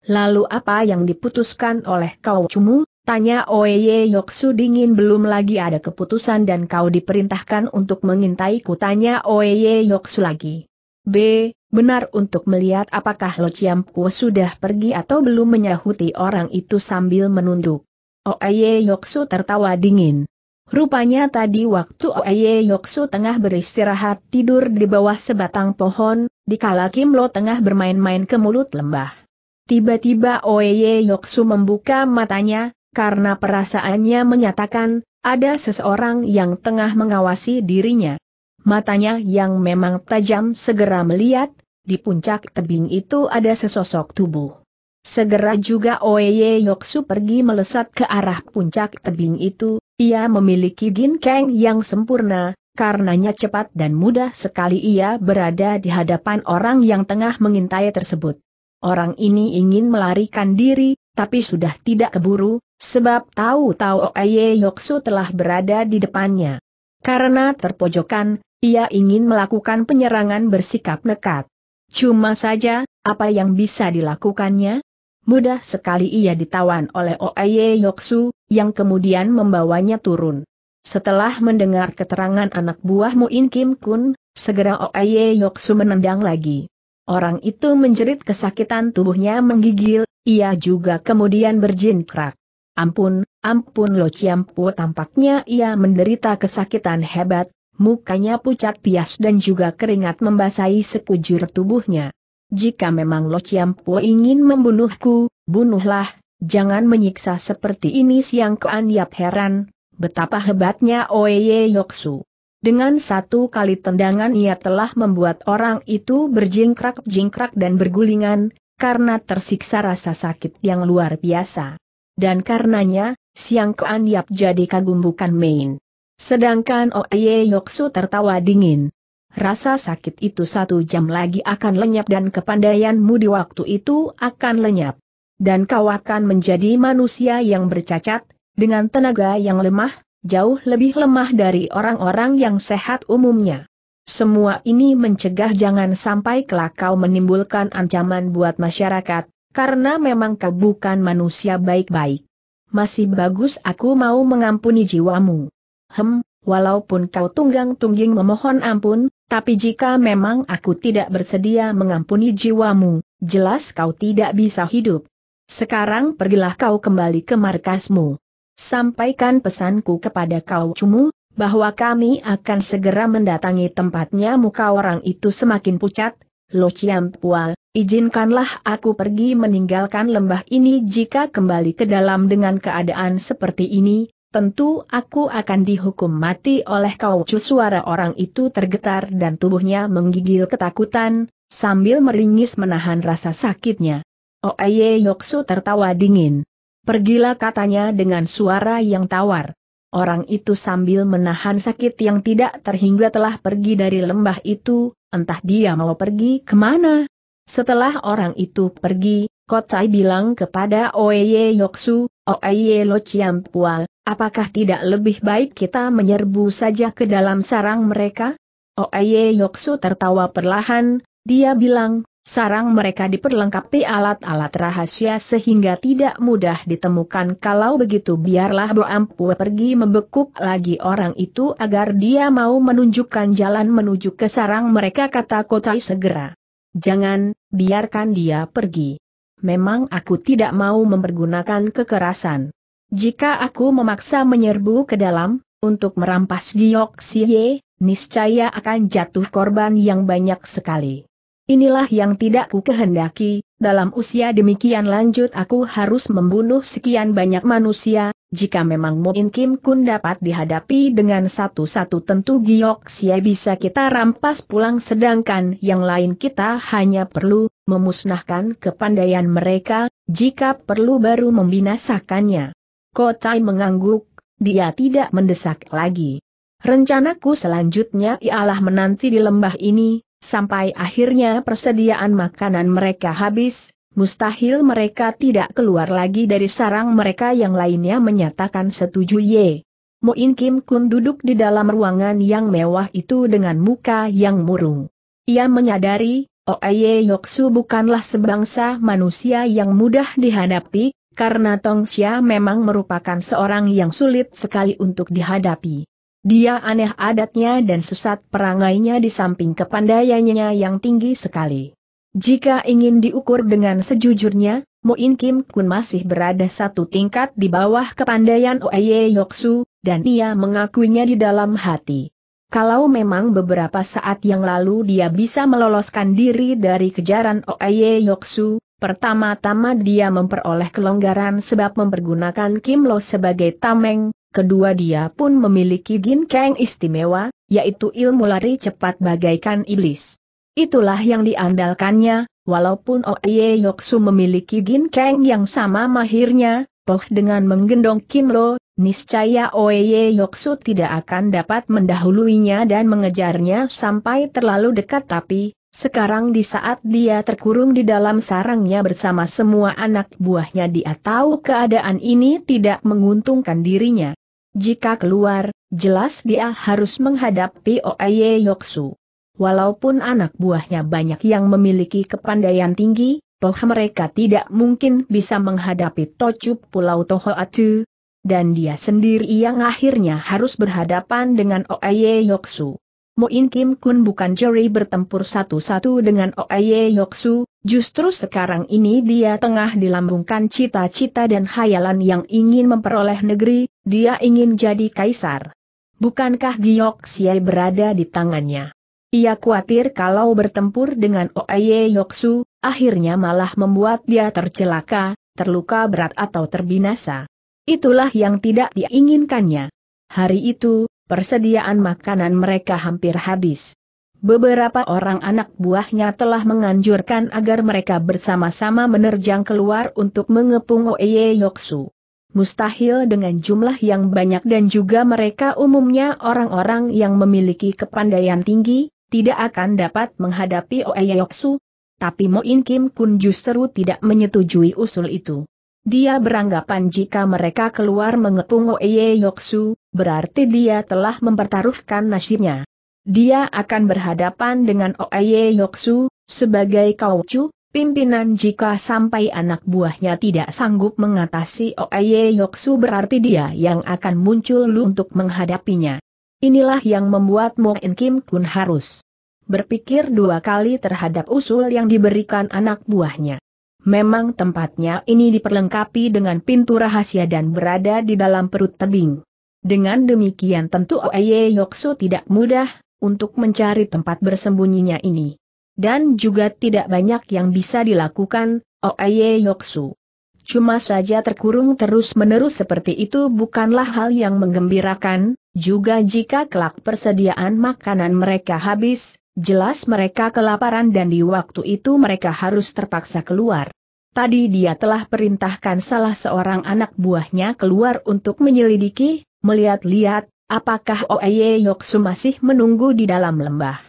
Lalu apa yang diputuskan oleh kau cumu? Tanya Oye Yoksu dingin belum lagi ada keputusan dan kau diperintahkan untuk mengintaiku tanya Oye Yoksu lagi. B. Benar untuk melihat apakah Lo Chiampu sudah pergi atau belum menyahuti orang itu sambil menunduk. Oye Yoksu tertawa dingin. Rupanya tadi waktu Oye Yoksu tengah beristirahat tidur di bawah sebatang pohon, dikala Kim Lo tengah bermain-main ke mulut lembah. Tiba-tiba Oye Yoksu membuka matanya, karena perasaannya menyatakan, ada seseorang yang tengah mengawasi dirinya. Matanya yang memang tajam segera melihat, di puncak tebing itu ada sesosok tubuh. Segera juga Oye Yoksu pergi melesat ke arah puncak tebing itu, ia memiliki ginkeng yang sempurna, karenanya cepat dan mudah sekali ia berada di hadapan orang yang tengah mengintai tersebut. Orang ini ingin melarikan diri, tapi sudah tidak keburu, sebab tahu-tahu Oye Yoksu telah berada di depannya. Karena terpojokan, ia ingin melakukan penyerangan bersikap nekat. Cuma saja, apa yang bisa dilakukannya? Mudah sekali ia ditawan oleh Oye Yoksu, yang kemudian membawanya turun. Setelah mendengar keterangan anak buah Muin Kim Kun, segera Oye Yoksu menendang lagi. Orang itu menjerit kesakitan tubuhnya menggigil, ia juga kemudian berjingkrak. Ampun, ampun Lo Ciampu tampaknya ia menderita kesakitan hebat, mukanya pucat pias dan juga keringat membasahi sekujur tubuhnya. Jika memang Lo Ciampu ingin membunuhku, bunuhlah, jangan menyiksa seperti ini siang Keanyap heran, betapa hebatnya Oeye Yoksu. Dengan satu kali tendangan ia telah membuat orang itu berjingkrak-jingkrak dan bergulingan, karena tersiksa rasa sakit yang luar biasa. Dan karenanya, Siang Kean Yap jadi kagum bukan main. Sedangkan Oye oh Yoksu tertawa dingin. Rasa sakit itu satu jam lagi akan lenyap dan kepandaianmu di waktu itu akan lenyap. Dan kau akan menjadi manusia yang bercacat, dengan tenaga yang lemah, jauh lebih lemah dari orang-orang yang sehat umumnya. Semua ini mencegah jangan sampai kelak kau menimbulkan ancaman buat masyarakat, karena memang kau bukan manusia baik-baik. Masih bagus aku mau mengampuni jiwamu. Hem, walaupun kau tunggang-tungging memohon ampun, tapi jika memang aku tidak bersedia mengampuni jiwamu, jelas kau tidak bisa hidup. Sekarang pergilah kau kembali ke markasmu. Sampaikan pesanku kepada kau cumu, bahwa kami akan segera mendatangi tempatnya muka orang itu semakin pucat, Lo Chiampua, izinkanlah aku pergi meninggalkan lembah ini jika kembali ke dalam dengan keadaan seperti ini, tentu aku akan dihukum mati oleh kau. Suara orang itu tergetar dan tubuhnya menggigil ketakutan, sambil meringis menahan rasa sakitnya. Oh Oeye Yoksu tertawa dingin. Pergilah katanya dengan suara yang tawar. Orang itu sambil menahan sakit yang tidak terhingga telah pergi dari lembah itu, entah dia mau pergi kemana. Setelah orang itu pergi, Kotai bilang kepada Oeye Yoksu, Oeye Lo apakah tidak lebih baik kita menyerbu saja ke dalam sarang mereka? Oeye Yoksu tertawa perlahan, dia bilang, Sarang mereka diperlengkapi alat-alat rahasia sehingga tidak mudah ditemukan kalau begitu biarlah Boampue pergi membekuk lagi orang itu agar dia mau menunjukkan jalan menuju ke sarang mereka kata Kotai segera. Jangan, biarkan dia pergi. Memang aku tidak mau mempergunakan kekerasan. Jika aku memaksa menyerbu ke dalam, untuk merampas Giok Siye, niscaya akan jatuh korban yang banyak sekali. Inilah yang tidak ku kehendaki, dalam usia demikian lanjut aku harus membunuh sekian banyak manusia, jika memang Moin Kim Kun dapat dihadapi dengan satu-satu tentu Giok sia bisa kita rampas pulang sedangkan yang lain kita hanya perlu memusnahkan kepandaian mereka, jika perlu baru membinasakannya. Kotai mengangguk, dia tidak mendesak lagi. Rencanaku selanjutnya ialah menanti di lembah ini, Sampai akhirnya persediaan makanan mereka habis, mustahil mereka tidak keluar lagi dari sarang mereka yang lainnya menyatakan setuju Ye. Moin Kim Kun duduk di dalam ruangan yang mewah itu dengan muka yang murung. Ia menyadari, Oeye oh, Yoksu bukanlah sebangsa manusia yang mudah dihadapi, karena Tong Tongxia memang merupakan seorang yang sulit sekali untuk dihadapi. Dia aneh adatnya dan sesat perangainya di samping kepandaiannya yang tinggi sekali. Jika ingin diukur dengan sejujurnya, Moin Kim Kun masih berada satu tingkat di bawah kepandaian Oye Yoksu, dan ia mengakuinya di dalam hati. Kalau memang beberapa saat yang lalu dia bisa meloloskan diri dari kejaran Oye Yoksu, pertama-tama dia memperoleh kelonggaran sebab mempergunakan Kim Lo sebagai tameng, Kedua dia pun memiliki ginkeng istimewa, yaitu ilmu lari cepat bagaikan iblis. Itulah yang diandalkannya, walaupun Oye Yoksu memiliki ginkeng yang sama mahirnya, Poh dengan menggendong Kim Lo, niscaya Oye Yoksu tidak akan dapat mendahuluinya dan mengejarnya sampai terlalu dekat tapi, sekarang di saat dia terkurung di dalam sarangnya bersama semua anak buahnya dia tahu keadaan ini tidak menguntungkan dirinya. Jika keluar, jelas dia harus menghadapi Oeye Yoksu. Walaupun anak buahnya banyak yang memiliki kepandaian tinggi, toh mereka tidak mungkin bisa menghadapi Tocup Pulau Toho Tohoatu. Dan dia sendiri yang akhirnya harus berhadapan dengan Oeye Yoksu. Moin Kim Kun bukan juri bertempur satu-satu dengan Oeye Yoksu, justru sekarang ini dia tengah dilambungkan cita-cita dan khayalan yang ingin memperoleh negeri, dia ingin jadi kaisar. Bukankah Giok Xie berada di tangannya? Ia khawatir kalau bertempur dengan Oye Yoksu, akhirnya malah membuat dia tercelaka, terluka berat atau terbinasa. Itulah yang tidak diinginkannya. Hari itu, persediaan makanan mereka hampir habis. Beberapa orang anak buahnya telah menganjurkan agar mereka bersama-sama menerjang keluar untuk mengepung Oye Yoksu mustahil dengan jumlah yang banyak dan juga mereka umumnya orang-orang yang memiliki kepandaian tinggi, tidak akan dapat menghadapi Oeyoksu. Tapi Moin Kim Kun justru tidak menyetujui usul itu. Dia beranggapan jika mereka keluar mengepung Oeyoksu, berarti dia telah mempertaruhkan nasibnya. Dia akan berhadapan dengan Oeyoksu, sebagai kaucu, Pimpinan jika sampai anak buahnya tidak sanggup mengatasi Oeye Yoksu berarti dia yang akan muncul lu untuk menghadapinya. Inilah yang membuat Mo In Kim Kun harus berpikir dua kali terhadap usul yang diberikan anak buahnya. Memang tempatnya ini diperlengkapi dengan pintu rahasia dan berada di dalam perut tebing. Dengan demikian tentu Oeye Yoksu tidak mudah untuk mencari tempat bersembunyinya ini. Dan juga tidak banyak yang bisa dilakukan, Oeye Yoksu. Cuma saja terkurung terus-menerus seperti itu bukanlah hal yang menggembirakan, juga jika kelak persediaan makanan mereka habis, jelas mereka kelaparan dan di waktu itu mereka harus terpaksa keluar. Tadi dia telah perintahkan salah seorang anak buahnya keluar untuk menyelidiki, melihat-lihat, apakah Oeye Yoksu masih menunggu di dalam lembah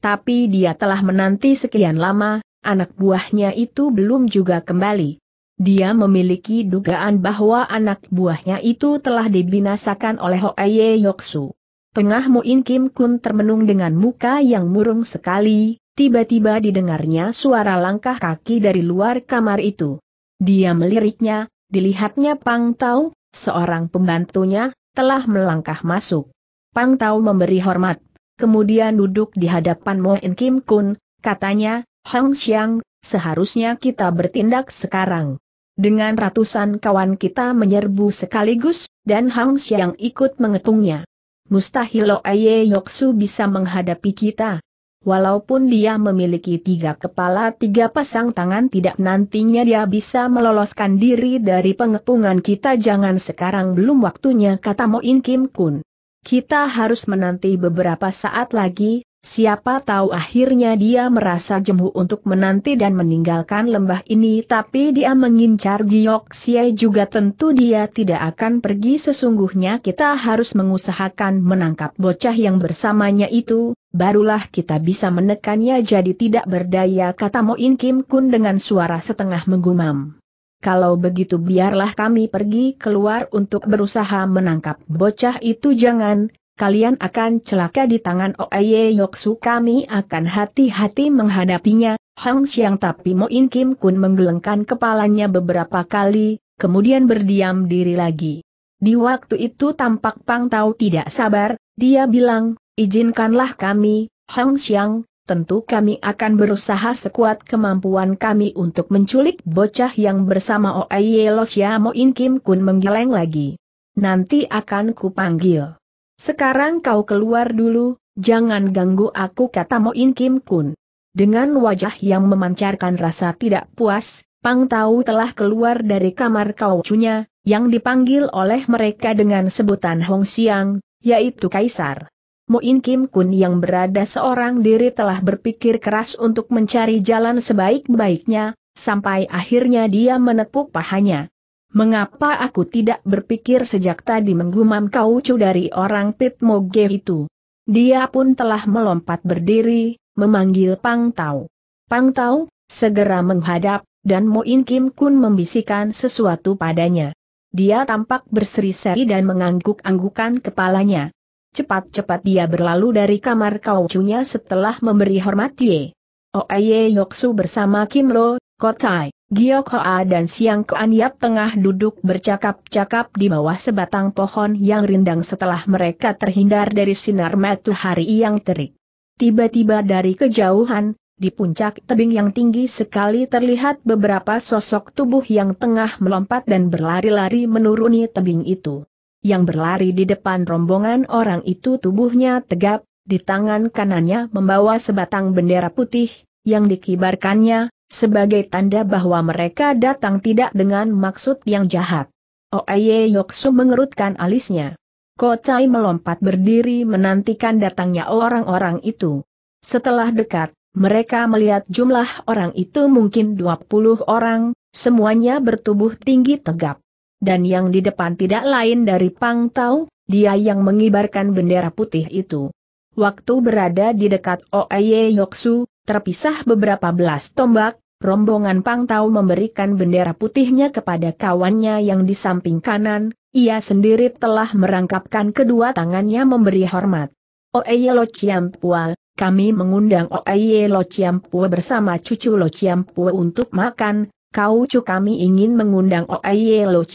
tapi dia telah menanti sekian lama, anak buahnya itu belum juga kembali. Dia memiliki dugaan bahwa anak buahnya itu telah dibinasakan oleh Hoeye Yoksu. Tengah Muin Kim Kun termenung dengan muka yang murung sekali, tiba-tiba didengarnya suara langkah kaki dari luar kamar itu. Dia meliriknya, dilihatnya Pang Tau, seorang pembantunya, telah melangkah masuk. Pang Tau memberi hormat kemudian duduk di hadapan Mo In Kim Kun, katanya, Hong Xiang, seharusnya kita bertindak sekarang. Dengan ratusan kawan kita menyerbu sekaligus, dan Hong Xiang ikut mengetungnya. Mustahil Aye Yoksu bisa menghadapi kita. Walaupun dia memiliki tiga kepala tiga pasang tangan tidak nantinya dia bisa meloloskan diri dari pengepungan kita jangan sekarang belum waktunya kata Mo In Kim Kun. Kita harus menanti beberapa saat lagi, siapa tahu akhirnya dia merasa jemu untuk menanti dan meninggalkan lembah ini tapi dia mengincar Giok Xie juga tentu dia tidak akan pergi sesungguhnya kita harus mengusahakan menangkap bocah yang bersamanya itu, barulah kita bisa menekannya jadi tidak berdaya kata Moin Kim Kun dengan suara setengah menggumam kalau begitu biarlah kami pergi keluar untuk berusaha menangkap bocah itu jangan, kalian akan celaka di tangan Oye Yoksu kami akan hati-hati menghadapinya, Hang Xiang tapi Mo In Kim Kun menggelengkan kepalanya beberapa kali, kemudian berdiam diri lagi. Di waktu itu tampak Pang Tao tidak sabar, dia bilang, izinkanlah kami, Hang Xiang, tentu kami akan berusaha sekuat kemampuan kami untuk menculik bocah yang bersama Oeye Mo In Kim Kun menggeleng lagi. Nanti akan kupanggil. Sekarang kau keluar dulu, jangan ganggu aku kata Mo In Kim Kun. Dengan wajah yang memancarkan rasa tidak puas, Pang Tau telah keluar dari kamar kau, kaucunya, yang dipanggil oleh mereka dengan sebutan Hong Siang, yaitu Kaisar. Moin Kim Kun yang berada seorang diri telah berpikir keras untuk mencari jalan sebaik-baiknya, sampai akhirnya dia menepuk pahanya. Mengapa aku tidak berpikir sejak tadi menggumam kau cu dari orang Pit Moge itu? Dia pun telah melompat berdiri, memanggil Pang Tau. Pang Tau, segera menghadap, dan Moin Kim Kun membisikkan sesuatu padanya. Dia tampak berseri-seri dan mengangguk-anggukan kepalanya. Cepat-cepat dia berlalu dari kamar kaucunya setelah memberi hormat Ye. Oye Yoksu bersama Kim Lo, Kotai, Giok Hoa dan Siang Kuan Yap tengah duduk bercakap-cakap di bawah sebatang pohon yang rindang setelah mereka terhindar dari sinar matahari yang terik. Tiba-tiba dari kejauhan, di puncak tebing yang tinggi sekali terlihat beberapa sosok tubuh yang tengah melompat dan berlari-lari menuruni tebing itu yang berlari di depan rombongan orang itu tubuhnya tegap, di tangan kanannya membawa sebatang bendera putih, yang dikibarkannya, sebagai tanda bahwa mereka datang tidak dengan maksud yang jahat. Oeye Yoksu mengerutkan alisnya. Kocai melompat berdiri menantikan datangnya orang-orang itu. Setelah dekat, mereka melihat jumlah orang itu mungkin 20 orang, semuanya bertubuh tinggi tegap dan yang di depan tidak lain dari Pang Tao, dia yang mengibarkan bendera putih itu. Waktu berada di dekat Oeye Yoksu, terpisah beberapa belas tombak, rombongan Pang Tao memberikan bendera putihnya kepada kawannya yang di samping kanan, ia sendiri telah merangkapkan kedua tangannya memberi hormat. Oeye Lo Chiampual, kami mengundang Oeye Lo Pua bersama cucu Lo Pua untuk makan, Kau cu kami ingin mengundang Oaye Lo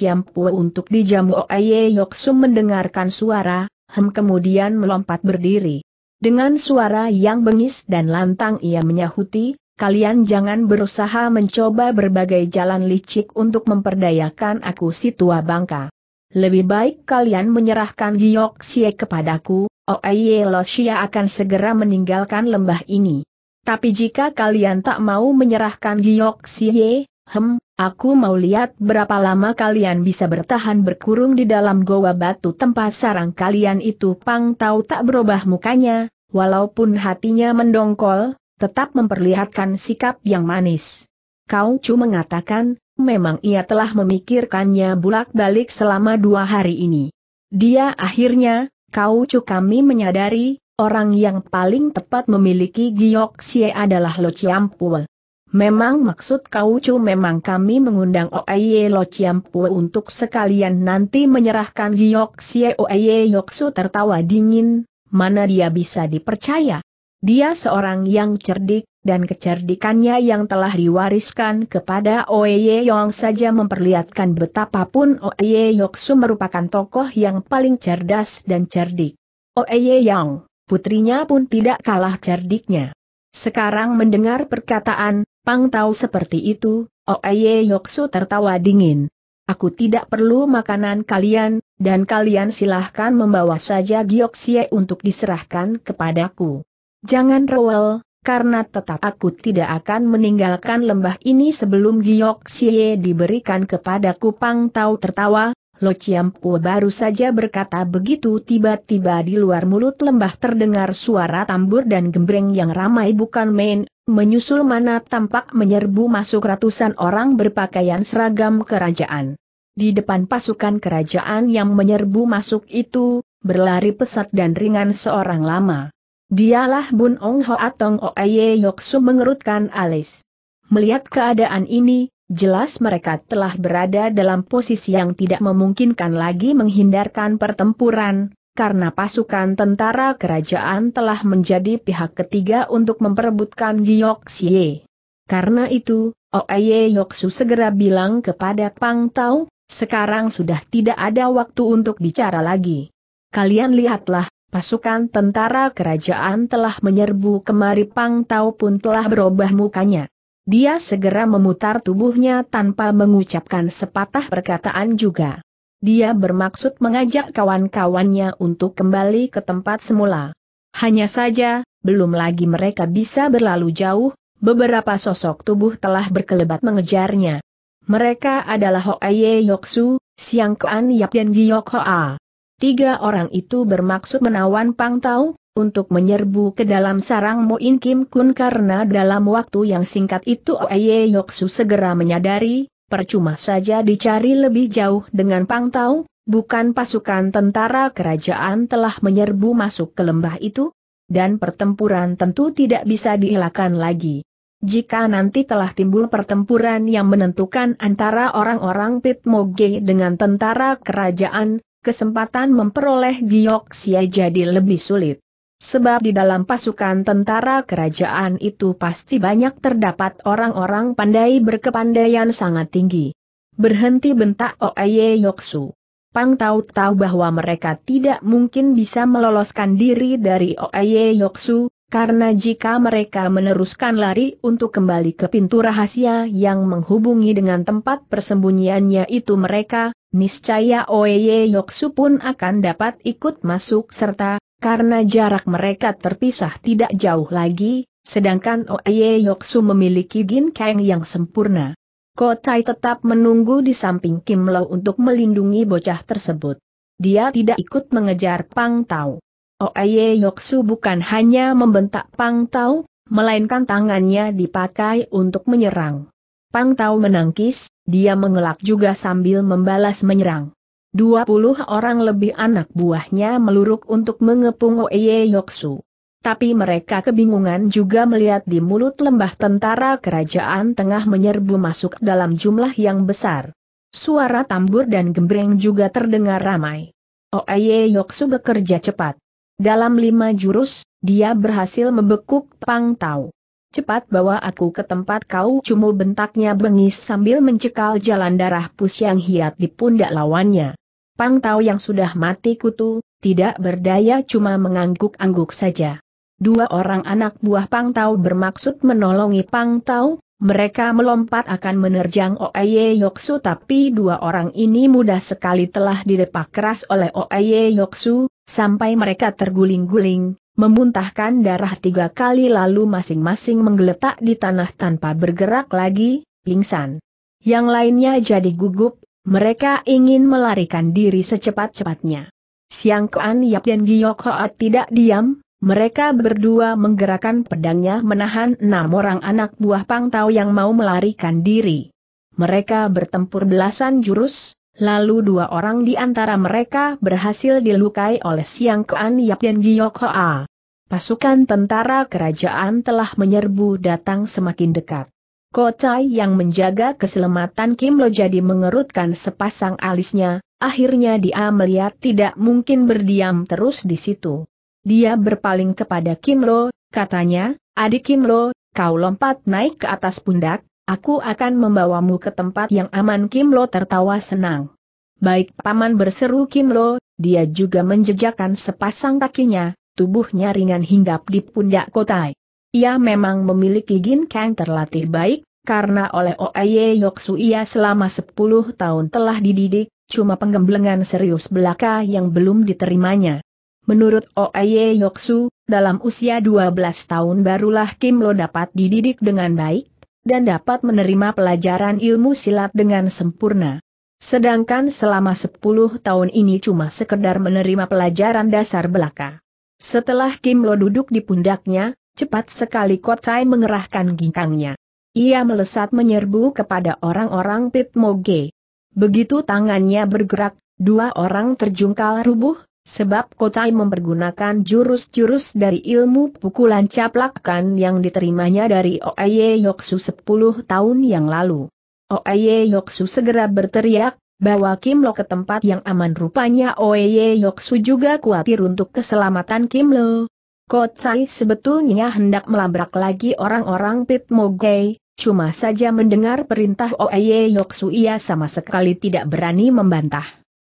untuk dijamu Oaye Yoksum mendengarkan suara, Hem kemudian melompat berdiri. Dengan suara yang bengis dan lantang ia menyahuti, kalian jangan berusaha mencoba berbagai jalan licik untuk memperdayakan aku si tua bangka. Lebih baik kalian menyerahkan Giyok Sie kepadaku, Oaye Losia akan segera meninggalkan lembah ini. Tapi jika kalian tak mau menyerahkan Giyok Sie, Hem, aku mau lihat berapa lama kalian bisa bertahan berkurung di dalam goa batu tempat sarang kalian itu Pang tahu tak berubah mukanya, walaupun hatinya mendongkol, tetap memperlihatkan sikap yang manis. Kau Chu mengatakan, memang ia telah memikirkannya bulak-balik selama dua hari ini. Dia akhirnya, Kau Chu kami menyadari, orang yang paling tepat memiliki Giok Xie adalah Lo Chiampue. Memang maksud kau cu memang kami mengundang Oeye Lo Chiampue untuk sekalian nanti menyerahkan Giok Sye Oeye Yoksu tertawa dingin, mana dia bisa dipercaya. Dia seorang yang cerdik, dan kecerdikannya yang telah diwariskan kepada Oeye Yong saja memperlihatkan betapapun Oeye Yoksu merupakan tokoh yang paling cerdas dan cerdik. Oeye Yong, putrinya pun tidak kalah cerdiknya. Sekarang mendengar perkataan Pang tahu seperti itu, Oeye oh Yoksu tertawa dingin. Aku tidak perlu makanan kalian, dan kalian silahkan membawa saja Gioksie untuk diserahkan kepadaku. Jangan rewel, karena tetap aku tidak akan meninggalkan lembah ini sebelum Gioksie diberikan kepadaku Pang tahu tertawa, Lo Chiampu baru saja berkata begitu tiba-tiba di luar mulut lembah terdengar suara tambur dan gembreng yang ramai bukan main, menyusul mana tampak menyerbu masuk ratusan orang berpakaian seragam kerajaan. Di depan pasukan kerajaan yang menyerbu masuk itu, berlari pesat dan ringan seorang lama. Dialah Bun Ong Ho atong Yok Yoksu mengerutkan alis. Melihat keadaan ini, Jelas mereka telah berada dalam posisi yang tidak memungkinkan lagi menghindarkan pertempuran, karena pasukan tentara kerajaan telah menjadi pihak ketiga untuk memperebutkan Giyoksie. Karena itu, Oye Yoksu segera bilang kepada Pang Tau, sekarang sudah tidak ada waktu untuk bicara lagi. Kalian lihatlah, pasukan tentara kerajaan telah menyerbu kemari Pang Tau pun telah berubah mukanya. Dia segera memutar tubuhnya tanpa mengucapkan sepatah perkataan juga. Dia bermaksud mengajak kawan-kawannya untuk kembali ke tempat semula. Hanya saja, belum lagi mereka bisa berlalu jauh, beberapa sosok tubuh telah berkelebat mengejarnya. Mereka adalah Hoaye Yoksu, Siang Kuan, Yap dan Giyok Hoa. Tiga orang itu bermaksud menawan Pang Tau, untuk menyerbu ke dalam sarang Moin Kim Kun karena dalam waktu yang singkat itu Oye Yoksu segera menyadari, percuma saja dicari lebih jauh dengan Tau, bukan pasukan tentara kerajaan telah menyerbu masuk ke lembah itu, dan pertempuran tentu tidak bisa dielakkan lagi. Jika nanti telah timbul pertempuran yang menentukan antara orang-orang Pit Moge dengan tentara kerajaan, kesempatan memperoleh Giok Sia jadi lebih sulit. Sebab di dalam pasukan tentara kerajaan itu pasti banyak terdapat orang-orang pandai berkepandaian sangat tinggi. Berhenti bentak Oeye Yoksu. Pang tahu tahu bahwa mereka tidak mungkin bisa meloloskan diri dari Oeye Yoksu, karena jika mereka meneruskan lari untuk kembali ke pintu rahasia yang menghubungi dengan tempat persembunyiannya itu mereka, niscaya Oeye Yoksu pun akan dapat ikut masuk serta, karena jarak mereka terpisah tidak jauh lagi, sedangkan Oye Yoksu memiliki ginkang yang sempurna. Kotai tetap menunggu di samping Kim Lo untuk melindungi bocah tersebut. Dia tidak ikut mengejar Pang Tao. Oye Yoksu bukan hanya membentak Pang Tao, melainkan tangannya dipakai untuk menyerang. Pang Tao menangkis, dia mengelak juga sambil membalas menyerang. 20 orang lebih anak buahnya meluruk untuk mengepung Oye Yoksu. Tapi mereka kebingungan juga melihat di mulut lembah tentara kerajaan tengah menyerbu masuk dalam jumlah yang besar. Suara tambur dan gembreng juga terdengar ramai. Oye Yoksu bekerja cepat. Dalam lima jurus, dia berhasil membekuk Pang Tau. Cepat bawa aku ke tempat kau Cumul bentaknya bengis sambil mencekal jalan darah pus yang hiat di pundak lawannya. Pang Tao yang sudah mati kutu, tidak berdaya cuma mengangguk-angguk saja. Dua orang anak buah Pang Tao bermaksud menolongi Pang Tao, mereka melompat akan menerjang Oeye Yoksu tapi dua orang ini mudah sekali telah didepak keras oleh Oeye Yoksu, sampai mereka terguling-guling, memuntahkan darah tiga kali lalu masing-masing menggeletak di tanah tanpa bergerak lagi, pingsan. Yang lainnya jadi gugup, mereka ingin melarikan diri secepat-cepatnya. Siang Kuan Yap dan Giyok Hoat tidak diam, mereka berdua menggerakkan pedangnya menahan enam orang anak buah Pang Tao yang mau melarikan diri. Mereka bertempur belasan jurus, lalu dua orang di antara mereka berhasil dilukai oleh Siang Kuan Yap dan Giyok Hoa. Pasukan tentara kerajaan telah menyerbu datang semakin dekat. Kocai yang menjaga keselamatan Kim Lo jadi mengerutkan sepasang alisnya, akhirnya dia melihat tidak mungkin berdiam terus di situ. Dia berpaling kepada Kim Lo, katanya, adik Kim Lo, kau lompat naik ke atas pundak, aku akan membawamu ke tempat yang aman Kim Lo tertawa senang. Baik paman berseru Kim Lo, dia juga menjejakkan sepasang kakinya, tubuhnya ringan hinggap di pundak Kotai. Ia memang memiliki Gin Kang terlatih baik, karena oleh Oye Yoksu ia selama 10 tahun telah dididik, cuma penggemblengan serius belaka yang belum diterimanya. Menurut Oye Yoksu, dalam usia 12 tahun barulah Kim Lo dapat dididik dengan baik, dan dapat menerima pelajaran ilmu silat dengan sempurna. Sedangkan selama 10 tahun ini cuma sekedar menerima pelajaran dasar belaka. Setelah Kim Lo duduk di pundaknya, cepat sekali Kotai mengerahkan ginkangnya. Ia melesat menyerbu kepada orang-orang pit moge. Begitu tangannya bergerak, dua orang terjungkal rubuh, sebab Kotai mempergunakan jurus-jurus dari ilmu pukulan caplakan yang diterimanya dari Oeye Yoksu 10 tahun yang lalu. Oeye Yoksu segera berteriak, bawa Kim Lo ke tempat yang aman rupanya Oeye Yoksu juga khawatir untuk keselamatan Kim Lo. Kotsai sebetulnya hendak melabrak lagi orang-orang pit moge. Cuma saja mendengar perintah Oeye Yoksu ia sama sekali tidak berani membantah.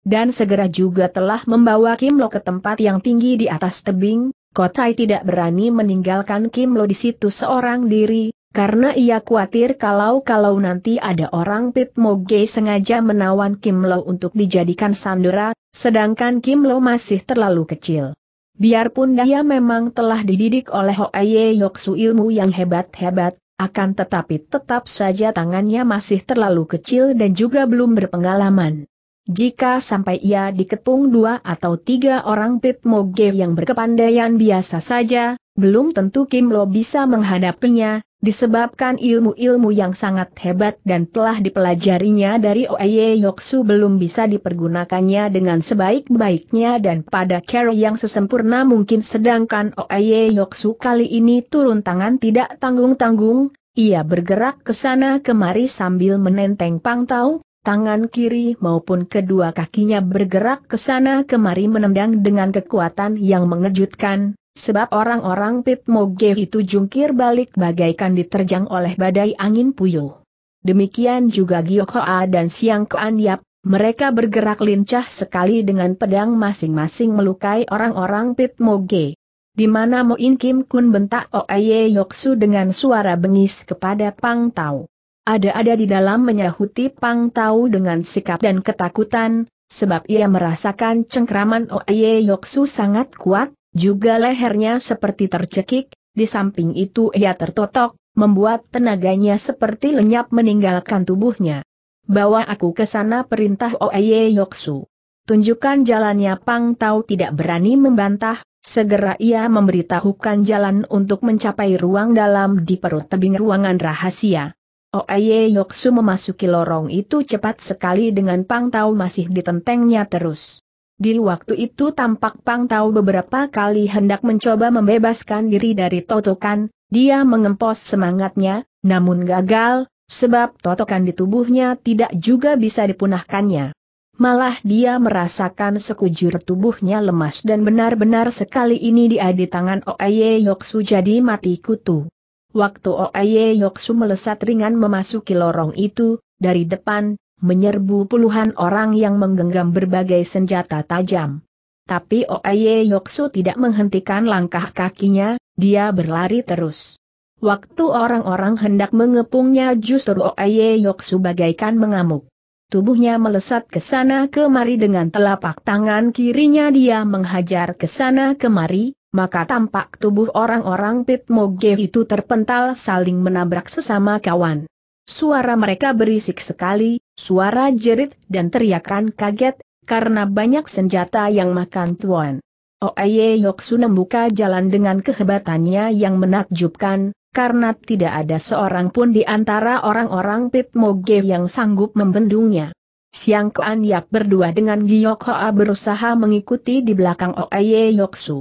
Dan segera juga telah membawa Kim Lo ke tempat yang tinggi di atas tebing, Kotai tidak berani meninggalkan Kim Lo di situ seorang diri, karena ia khawatir kalau-kalau nanti ada orang Pit Moge sengaja menawan Kim Lo untuk dijadikan sandera, sedangkan Kim Lo masih terlalu kecil. Biarpun dia memang telah dididik oleh Hoaye Yoksu ilmu yang hebat-hebat, akan tetapi tetap saja tangannya masih terlalu kecil dan juga belum berpengalaman. Jika sampai ia dikepung dua atau tiga orang pit moge yang berkepandaian biasa saja, belum tentu Kim Lo bisa menghadapinya, Disebabkan ilmu-ilmu yang sangat hebat dan telah dipelajarinya dari Oeye Yoksu belum bisa dipergunakannya dengan sebaik-baiknya dan pada cara yang sesempurna mungkin sedangkan Oeye Yoksu kali ini turun tangan tidak tanggung-tanggung, ia bergerak ke sana kemari sambil menenteng pangtau, tangan kiri maupun kedua kakinya bergerak ke sana kemari menendang dengan kekuatan yang mengejutkan, Sebab orang-orang pit moge itu jungkir balik bagaikan diterjang oleh badai angin puyuh. Demikian juga Gyokoa dan Siang Yap. mereka bergerak lincah sekali dengan pedang masing-masing melukai orang-orang pit moge. Di mana Moin Kim Kun bentak Oaye Yoksu dengan suara bengis kepada Pang Tao. Ada-ada di dalam menyahuti Pang Tao dengan sikap dan ketakutan, sebab ia merasakan cengkraman Oaye Yoksu sangat kuat, juga lehernya seperti tercekik, di samping itu ia tertotok, membuat tenaganya seperti lenyap meninggalkan tubuhnya. Bawa aku ke sana perintah Oeye Yoksu. Tunjukkan jalannya Pang Tau tidak berani membantah, segera ia memberitahukan jalan untuk mencapai ruang dalam di perut tebing ruangan rahasia. Oeye Yoksu memasuki lorong itu cepat sekali dengan Pang Tau masih ditentengnya terus. Di waktu itu tampak Pang Tao beberapa kali hendak mencoba membebaskan diri dari totokan, dia mengempos semangatnya, namun gagal, sebab totokan di tubuhnya tidak juga bisa dipunahkannya. Malah dia merasakan sekujur tubuhnya lemas dan benar-benar sekali ini dia di tangan Oaye Yoksu jadi mati kutu. Waktu Oaye Yoksu melesat ringan memasuki lorong itu, dari depan, menyerbu puluhan orang yang menggenggam berbagai senjata tajam. Tapi Oaye Yoksu tidak menghentikan langkah kakinya, dia berlari terus. Waktu orang-orang hendak mengepungnya justru Oaye Yoksu bagaikan mengamuk. Tubuhnya melesat ke sana kemari dengan telapak tangan kirinya dia menghajar ke sana kemari, maka tampak tubuh orang-orang Pit Moge itu terpental saling menabrak sesama kawan. Suara mereka berisik sekali, suara jerit dan teriakan kaget, karena banyak senjata yang makan tuan. Oye oh, Yoksu membuka jalan dengan kehebatannya yang menakjubkan, karena tidak ada seorang pun di antara orang-orang Pit Moge yang sanggup membendungnya. Siang Kuan Yap berdua dengan Giyok Hoa berusaha mengikuti di belakang Oye oh, Yoksu.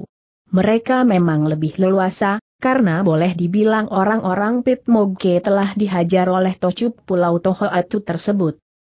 Mereka memang lebih leluasa, karena boleh dibilang orang-orang Pit Moge telah dihajar oleh Tocup Pulau Tohoatu tersebut.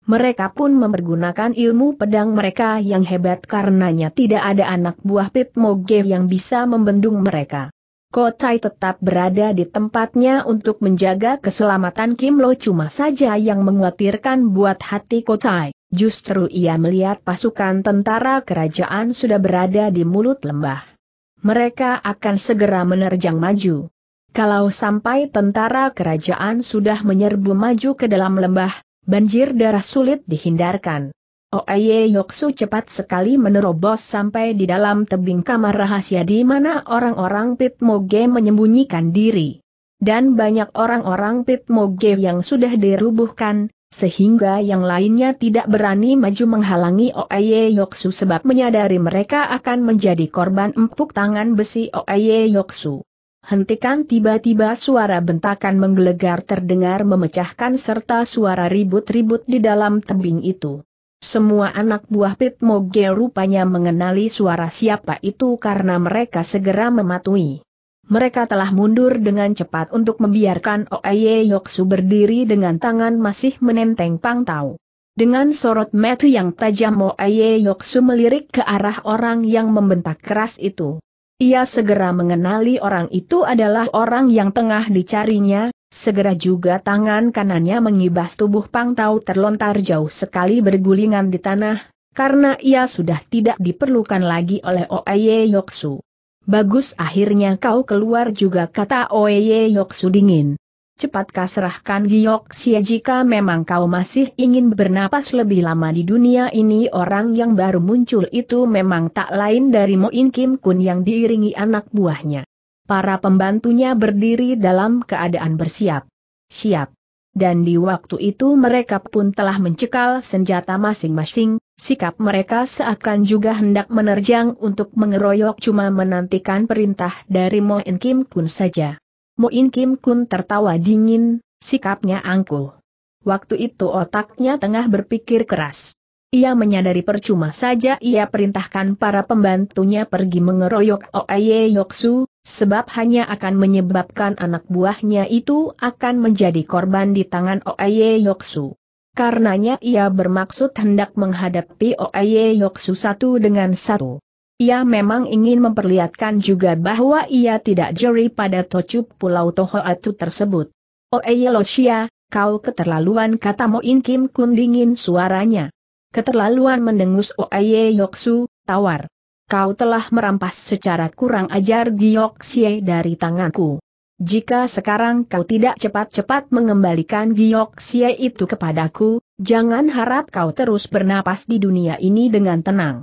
Mereka pun mempergunakan ilmu pedang mereka yang hebat karenanya tidak ada anak buah Pit Moge yang bisa membendung mereka. Kotai tetap berada di tempatnya untuk menjaga keselamatan Kim Lo cuma saja yang mengkhawatirkan buat hati Kotai. Justru ia melihat pasukan tentara kerajaan sudah berada di mulut lembah mereka akan segera menerjang maju. Kalau sampai tentara kerajaan sudah menyerbu maju ke dalam lembah, banjir darah sulit dihindarkan. Oye Yoksu cepat sekali menerobos sampai di dalam tebing kamar rahasia di mana orang-orang Pitmoge menyembunyikan diri. Dan banyak orang-orang Pitmoge yang sudah dirubuhkan, sehingga yang lainnya tidak berani maju menghalangi Oeye Yoksu sebab menyadari mereka akan menjadi korban empuk tangan besi Oeye Yoksu. Hentikan tiba-tiba suara bentakan menggelegar terdengar memecahkan serta suara ribut-ribut di dalam tebing itu. Semua anak buah Pitmoge rupanya mengenali suara siapa itu karena mereka segera mematuhi mereka telah mundur dengan cepat untuk membiarkan Oeye Yoksu berdiri dengan tangan masih menenteng pangtau. Dengan sorot mata yang tajam Oeye Yoksu melirik ke arah orang yang membentak keras itu. Ia segera mengenali orang itu adalah orang yang tengah dicarinya, segera juga tangan kanannya mengibas tubuh pangtau terlontar jauh sekali bergulingan di tanah, karena ia sudah tidak diperlukan lagi oleh Oeye Yoksu. Bagus akhirnya kau keluar juga kata Oye Yok Sudingin. Cepat kasrahkan Giyok Xie jika memang kau masih ingin bernapas lebih lama di dunia ini orang yang baru muncul itu memang tak lain dari Moin Kim Kun yang diiringi anak buahnya. Para pembantunya berdiri dalam keadaan bersiap. Siap dan di waktu itu mereka pun telah mencekal senjata masing-masing, sikap mereka seakan juga hendak menerjang untuk mengeroyok cuma menantikan perintah dari Mo In Kim Kun saja. Mo In Kim Kun tertawa dingin, sikapnya angkuh. Waktu itu otaknya tengah berpikir keras. Ia menyadari percuma saja ia perintahkan para pembantunya pergi mengeroyok Oaye Yoksu, sebab hanya akan menyebabkan anak buahnya itu akan menjadi korban di tangan Oaye Yoksu. Karenanya ia bermaksud hendak menghadapi Oaye Yoksu satu dengan satu. Ia memang ingin memperlihatkan juga bahwa ia tidak jeri pada tocup Pulau Tohoatu tersebut. Oaye Losia, kau keterlaluan kata Moin Kim Kun dingin suaranya. Keterlaluan mendengus Oaye Yoksu, tawar kau telah merampas secara kurang ajar Xie dari tanganku. Jika sekarang kau tidak cepat-cepat mengembalikan giok Xie itu kepadaku, jangan harap kau terus bernapas di dunia ini dengan tenang.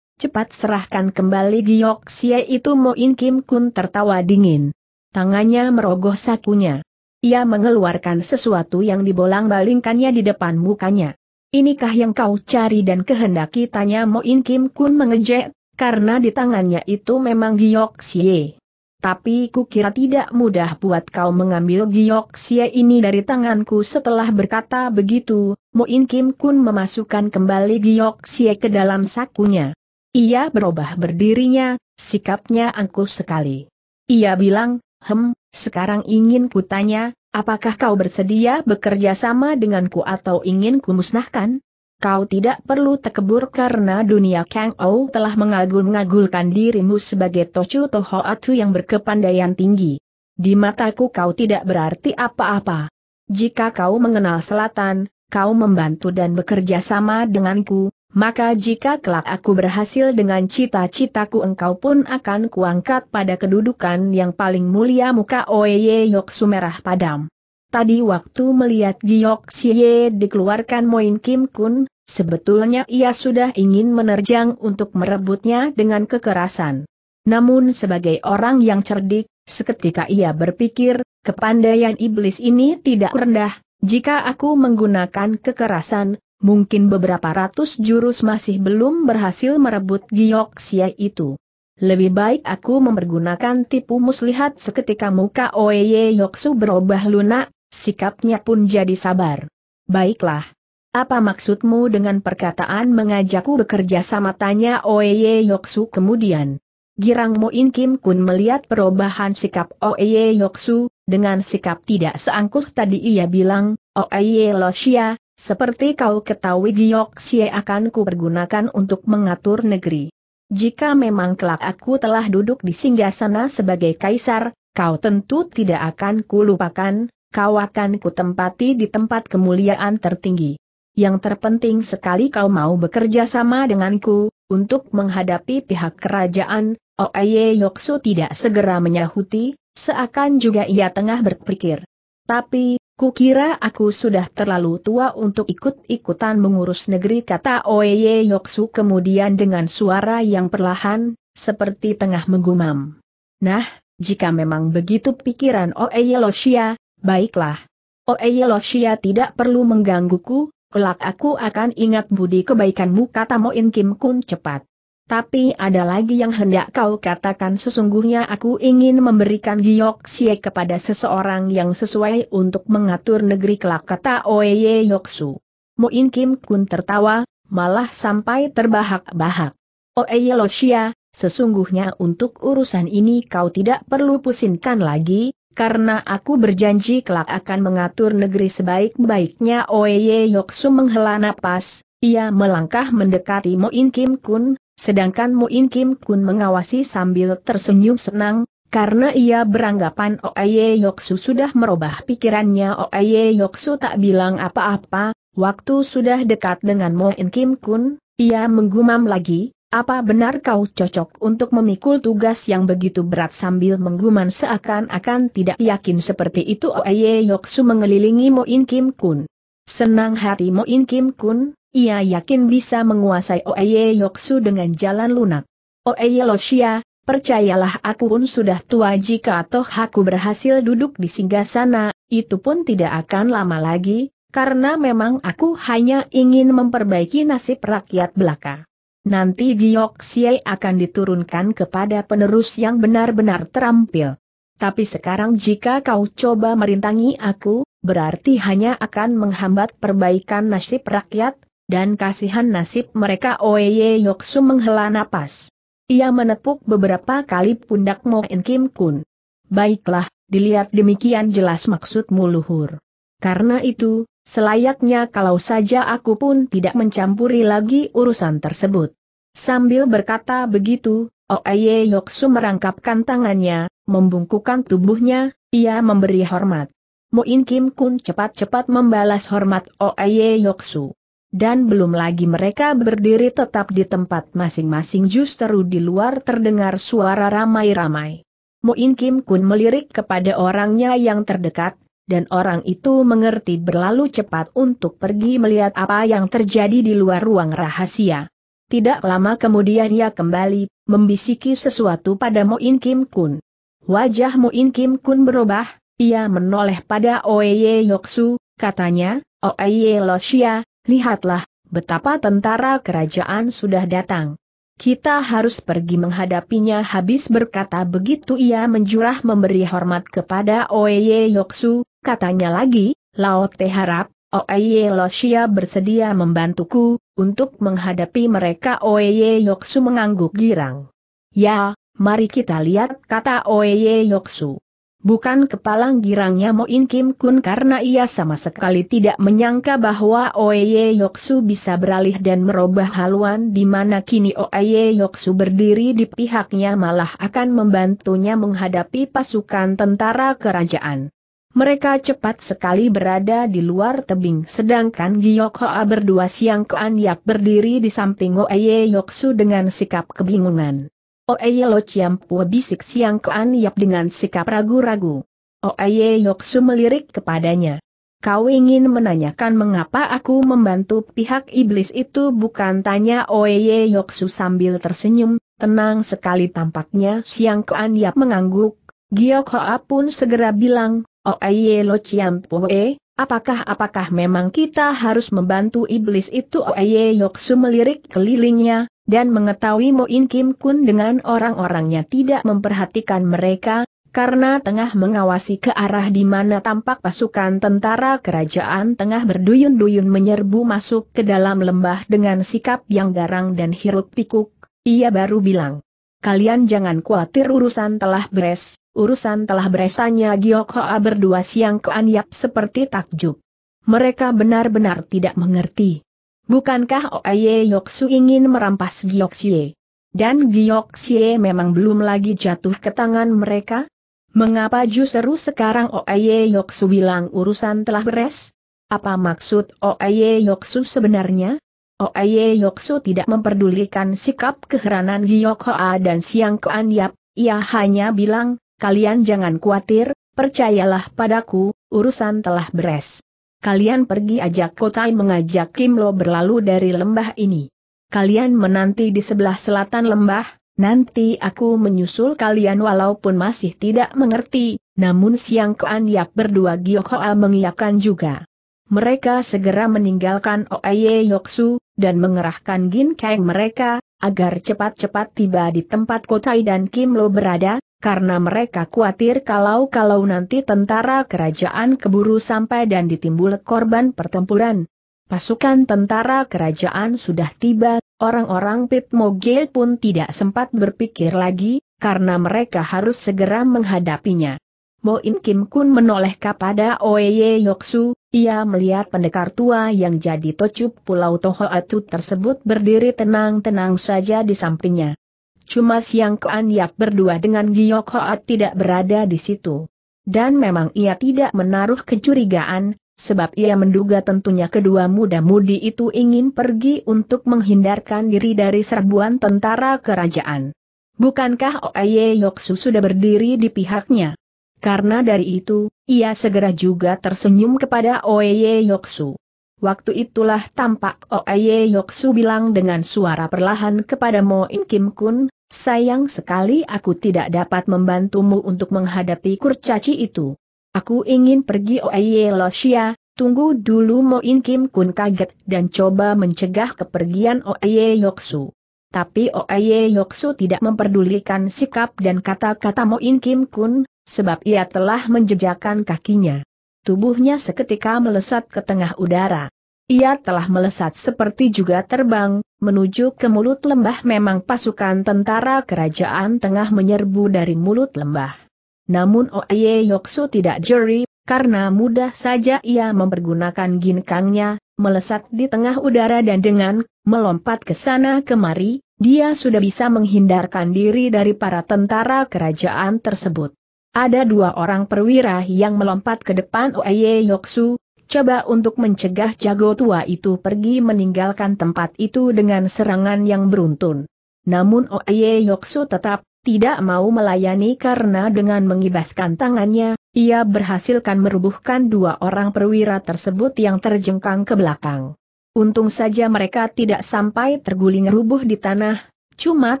Cepat serahkan kembali giok Xie itu Moin Kim Kun tertawa dingin. Tangannya merogoh sakunya. Ia mengeluarkan sesuatu yang dibolang-balingkannya di depan mukanya. Inikah yang kau cari dan kehendaki tanya Moin Kim Kun mengejek? karena di tangannya itu memang giok xie. Tapi kukira tidak mudah buat kau mengambil giok xie ini dari tanganku setelah berkata begitu, Moin Kim Kun memasukkan kembali giok xie ke dalam sakunya. Ia berubah berdirinya, sikapnya angkuh sekali. Ia bilang, hem, sekarang ingin kutanya, apakah kau bersedia bekerja sama denganku atau ingin kumusnahkan? Kau tidak perlu terkebur karena dunia Kang Ou telah mengagul-ngagulkan dirimu sebagai Tochu Toho Atu yang berkepandaian tinggi. Di mataku kau tidak berarti apa-apa. Jika kau mengenal selatan, kau membantu dan bekerja sama denganku, maka jika kelak aku berhasil dengan cita-citaku engkau pun akan kuangkat pada kedudukan yang paling mulia muka Oeye Yok Sumerah Padam. Tadi waktu melihat Giok Xie dikeluarkan Moin Kim Kun, sebetulnya ia sudah ingin menerjang untuk merebutnya dengan kekerasan. Namun sebagai orang yang cerdik, seketika ia berpikir, kepandaian iblis ini tidak rendah, jika aku menggunakan kekerasan, mungkin beberapa ratus jurus masih belum berhasil merebut Giok Xie itu. Lebih baik aku mempergunakan tipu muslihat seketika muka Oye Yoksu berubah lunak, Sikapnya pun jadi sabar. Baiklah. Apa maksudmu dengan perkataan mengajakku bekerja sama tanya Oeye Yoksu kemudian? Girang Moin Kim Kun melihat perubahan sikap Oeye Yoksu, dengan sikap tidak seangkus tadi ia bilang, Oeye Losia, seperti kau ketahui Xie akan kupergunakan untuk mengatur negeri. Jika memang kelak aku telah duduk di singgasana sebagai kaisar, kau tentu tidak akan kulupakan, kau akan kutempati di tempat kemuliaan tertinggi. Yang terpenting sekali kau mau bekerja sama denganku, untuk menghadapi pihak kerajaan, Oeye Yoksu tidak segera menyahuti, seakan juga ia tengah berpikir. Tapi, kukira aku sudah terlalu tua untuk ikut-ikutan mengurus negeri kata Oeye Yoksu kemudian dengan suara yang perlahan, seperti tengah menggumam. Nah, jika memang begitu pikiran Oeye Losia, Baiklah. Oeyeloshia oh, eh, iya, tidak perlu menggangguku, kelak aku akan ingat budi kebaikanmu kata Moin Kim Kun cepat. Tapi ada lagi yang hendak kau katakan sesungguhnya aku ingin memberikan Sie kepada seseorang yang sesuai untuk mengatur negeri kelak kata Oeye oh, eh, iya, Yoksu. Moin Kim Kun tertawa, malah sampai terbahak-bahak. Oeye oh, eh, iya, Losia, sesungguhnya untuk urusan ini kau tidak perlu pusingkan lagi, karena aku berjanji kelak akan mengatur negeri sebaik-baiknya Oye Yoksu menghela napas, ia melangkah mendekati Moin Kim Kun, sedangkan Moin Kim Kun mengawasi sambil tersenyum senang, karena ia beranggapan Oye Yoksu sudah merubah pikirannya Oye Yoksu tak bilang apa-apa, waktu sudah dekat dengan Moin Kim Kun, ia menggumam lagi, apa benar kau cocok untuk memikul tugas yang begitu berat sambil mengguman seakan-akan tidak yakin seperti itu Oye Yoksu mengelilingi Moin Kim Kun. Senang hati Moin Kim Kun, ia yakin bisa menguasai Oye Yoksu dengan jalan lunak. Oye Losia, percayalah aku pun sudah tua jika toh aku berhasil duduk di singgah sana, itu pun tidak akan lama lagi, karena memang aku hanya ingin memperbaiki nasib rakyat belaka nanti Giok Xie akan diturunkan kepada penerus yang benar-benar terampil. Tapi sekarang jika kau coba merintangi aku, berarti hanya akan menghambat perbaikan nasib rakyat, dan kasihan nasib mereka Oeye Yoksu menghela napas. Ia menepuk beberapa kali pundak Mo En Kim Kun. Baiklah, dilihat demikian jelas maksudmu luhur. Karena itu, Selayaknya kalau saja aku pun tidak mencampuri lagi urusan tersebut. Sambil berkata begitu, Oeye Yoksu merangkapkan tangannya, membungkukan tubuhnya, ia memberi hormat. Moin Kim Kun cepat-cepat membalas hormat Oeye Yoksu. Dan belum lagi mereka berdiri tetap di tempat masing-masing justru di luar terdengar suara ramai-ramai. Moin Kim Kun melirik kepada orangnya yang terdekat, dan orang itu mengerti berlalu cepat untuk pergi melihat apa yang terjadi di luar ruang rahasia. Tidak lama kemudian ia kembali, membisiki sesuatu pada Moin Kim Kun. Wajah Moin Kim Kun berubah, ia menoleh pada Oeye Yoksu, katanya, Oeye Losia, lihatlah, betapa tentara kerajaan sudah datang. Kita harus pergi menghadapinya habis berkata begitu ia menjurah memberi hormat kepada Oeye Yoksu, Katanya lagi, Lao Te harap, Oeye Losia bersedia membantuku, untuk menghadapi mereka Oeye Yoksu mengangguk girang. Ya, mari kita lihat kata Oeye Yoksu. Bukan kepalang girangnya Moin Kim Kun karena ia sama sekali tidak menyangka bahwa Oeye Yoksu bisa beralih dan merubah haluan di mana kini Oeye Yoksu berdiri di pihaknya malah akan membantunya menghadapi pasukan tentara kerajaan. Mereka cepat sekali berada di luar tebing sedangkan Giyok Hoa berdua siang Koan Yap berdiri di samping Oeye Yoksu dengan sikap kebingungan. Oeye Lo Chiampu bisik siang Koan Yap dengan sikap ragu-ragu. Oeye Yoksu melirik kepadanya. Kau ingin menanyakan mengapa aku membantu pihak iblis itu bukan tanya Oeye Yoksu sambil tersenyum, tenang sekali tampaknya siang Koan Yap mengangguk. Giyok Hoa pun segera bilang, Oh, lo Chiampoe, eh, apakah-apakah memang kita harus membantu iblis itu oh, aye Yoksu melirik kelilingnya, dan mengetahui Moin Kim Kun dengan orang-orangnya tidak memperhatikan mereka, karena tengah mengawasi ke arah di mana tampak pasukan tentara kerajaan tengah berduyun-duyun menyerbu masuk ke dalam lembah dengan sikap yang garang dan hiruk pikuk, ia baru bilang. Kalian jangan khawatir urusan telah beres, urusan telah beres Giok Hoa berdua siang ke Anyap seperti takjub. Mereka benar-benar tidak mengerti. Bukankah Oye Yoksu ingin merampas Giok Xie? Dan Giok Xie memang belum lagi jatuh ke tangan mereka? Mengapa justru sekarang Oye Yoksu bilang urusan telah beres? Apa maksud Oye Yoksu sebenarnya? Oye Yoksu tidak memperdulikan sikap keheranan Giok Hoa dan Siang Koan Yap, ia hanya bilang, Kalian jangan khawatir, percayalah padaku, urusan telah beres. Kalian pergi ajak Kotai mengajak Kim Lo berlalu dari lembah ini. Kalian menanti di sebelah selatan lembah, nanti aku menyusul kalian walaupun masih tidak mengerti, namun Siang Koan Yap berdua Giok Hoa mengiyakan juga. Mereka segera meninggalkan Oeye Yoksu, dan mengerahkan Gin Kang mereka, agar cepat-cepat tiba di tempat Kotai dan Kim Lo berada, karena mereka khawatir kalau-kalau nanti tentara kerajaan keburu sampai dan ditimbul korban pertempuran. Pasukan tentara kerajaan sudah tiba, orang-orang Pitmogil pun tidak sempat berpikir lagi, karena mereka harus segera menghadapinya. Moin Kim Kun menoleh kepada Oye Yoksu, ia melihat pendekar tua yang jadi tocup Pulau Tohoatu tersebut berdiri tenang-tenang saja di sampingnya. Cuma Siang yap berdua dengan Giok Hoat tidak berada di situ. Dan memang ia tidak menaruh kecurigaan, sebab ia menduga tentunya kedua muda-mudi itu ingin pergi untuk menghindarkan diri dari serbuan tentara kerajaan. Bukankah Oye Yoksu sudah berdiri di pihaknya? Karena dari itu, ia segera juga tersenyum kepada Oye Yoksu. Waktu itulah tampak Oeye Yoksu bilang dengan suara perlahan kepada Mo In Kim Kun, sayang sekali aku tidak dapat membantumu untuk menghadapi kurcaci itu. Aku ingin pergi Oeye Losia, tunggu dulu Mo In Kim Kun kaget dan coba mencegah kepergian Oeye Yoksu. Tapi Oeye Yoksu tidak memperdulikan sikap dan kata-kata Mo In Kim Kun, sebab ia telah menjejakkan kakinya tubuhnya seketika melesat ke tengah udara. Ia telah melesat seperti juga terbang, menuju ke mulut lembah memang pasukan tentara kerajaan tengah menyerbu dari mulut lembah. Namun Oye Yoksu tidak jeri, karena mudah saja ia mempergunakan ginkangnya, melesat di tengah udara dan dengan melompat ke sana kemari, dia sudah bisa menghindarkan diri dari para tentara kerajaan tersebut. Ada dua orang perwira yang melompat ke depan Oye Yoksu, coba untuk mencegah jago tua itu pergi meninggalkan tempat itu dengan serangan yang beruntun. Namun Oye Yoksu tetap tidak mau melayani karena dengan mengibaskan tangannya, ia berhasilkan merubuhkan dua orang perwira tersebut yang terjengkang ke belakang. Untung saja mereka tidak sampai terguling rubuh di tanah, cuma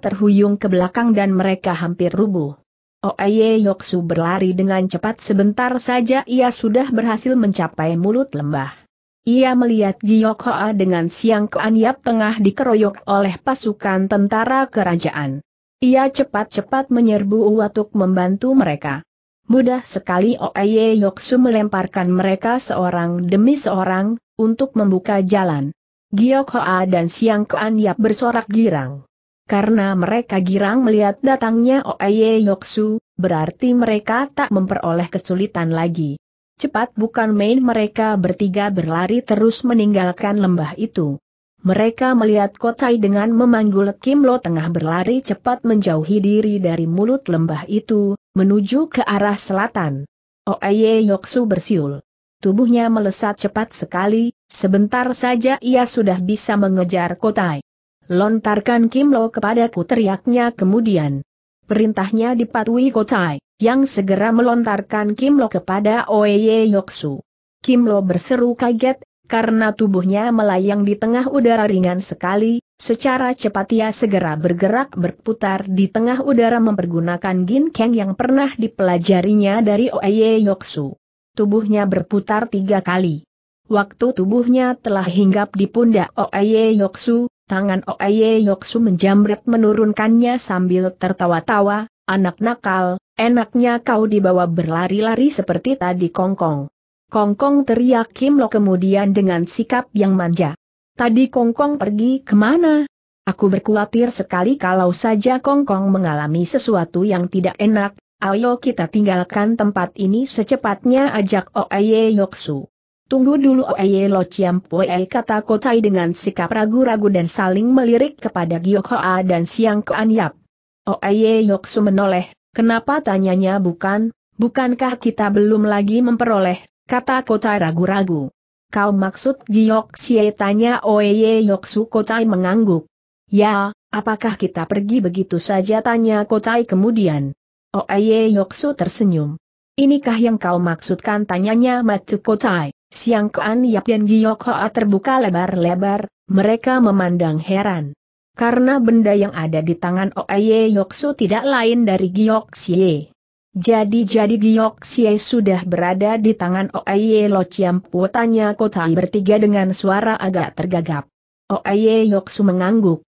terhuyung ke belakang dan mereka hampir rubuh. Oye oh, Yoksu berlari dengan cepat sebentar saja ia sudah berhasil mencapai mulut lembah. Ia melihat Giyok Hoa dengan siang keanyap tengah dikeroyok oleh pasukan tentara kerajaan. Ia cepat-cepat menyerbu Uwatuk membantu mereka. Mudah sekali Oye oh, Yoksu melemparkan mereka seorang demi seorang, untuk membuka jalan. Giyok Hoa dan Siang Kean Yap bersorak girang karena mereka girang melihat datangnya Oeye Yoksu, berarti mereka tak memperoleh kesulitan lagi. Cepat bukan main mereka bertiga berlari terus meninggalkan lembah itu. Mereka melihat Kotai dengan memanggul Kim Lo tengah berlari cepat menjauhi diri dari mulut lembah itu, menuju ke arah selatan. Oeye Yoksu bersiul. Tubuhnya melesat cepat sekali, sebentar saja ia sudah bisa mengejar Kotai. Lontarkan Kimlo kepadaku teriaknya kemudian. Perintahnya dipatuhi Kotai, yang segera melontarkan Kimlo kepada Oye Yoksu. Kimlo berseru kaget, karena tubuhnya melayang di tengah udara ringan sekali, secara cepat ia segera bergerak berputar di tengah udara mempergunakan ginkeng yang pernah dipelajarinya dari Oye Yoksu. Tubuhnya berputar tiga kali. Waktu tubuhnya telah hinggap di pundak Oye Yoksu, Tangan Oye Yoksu menjamret menurunkannya sambil tertawa-tawa, anak nakal, enaknya kau dibawa berlari-lari seperti tadi Kongkong. Kongkong teriak Kim Lo kemudian dengan sikap yang manja. Tadi Kongkong pergi kemana? Aku berkhawatir sekali kalau saja Kongkong mengalami sesuatu yang tidak enak, ayo kita tinggalkan tempat ini secepatnya ajak Oye Yoksu. Tunggu dulu Oye Lo Chiam Poe kata Kotai dengan sikap ragu-ragu dan saling melirik kepada Giok Hoa dan Siang Koan Yap. Oye Yoksu menoleh, kenapa tanyanya bukan, bukankah kita belum lagi memperoleh, kata Kotai ragu-ragu. Kau maksud Giok Xie tanya Oye Yoksu Kotai mengangguk. Ya, apakah kita pergi begitu saja tanya Kotai kemudian. Oye Yoksu tersenyum. Inikah yang kau maksudkan tanyanya Matsu Kotai. Siang Kuan Yap dan Giyok terbuka lebar-lebar, mereka memandang heran. Karena benda yang ada di tangan Oye Yoksu tidak lain dari Giyok Xie. Jadi-jadi Giyok Xie sudah berada di tangan Oye Lo Chiam tanya Kotai bertiga dengan suara agak tergagap. Oye Yoksu mengangguk.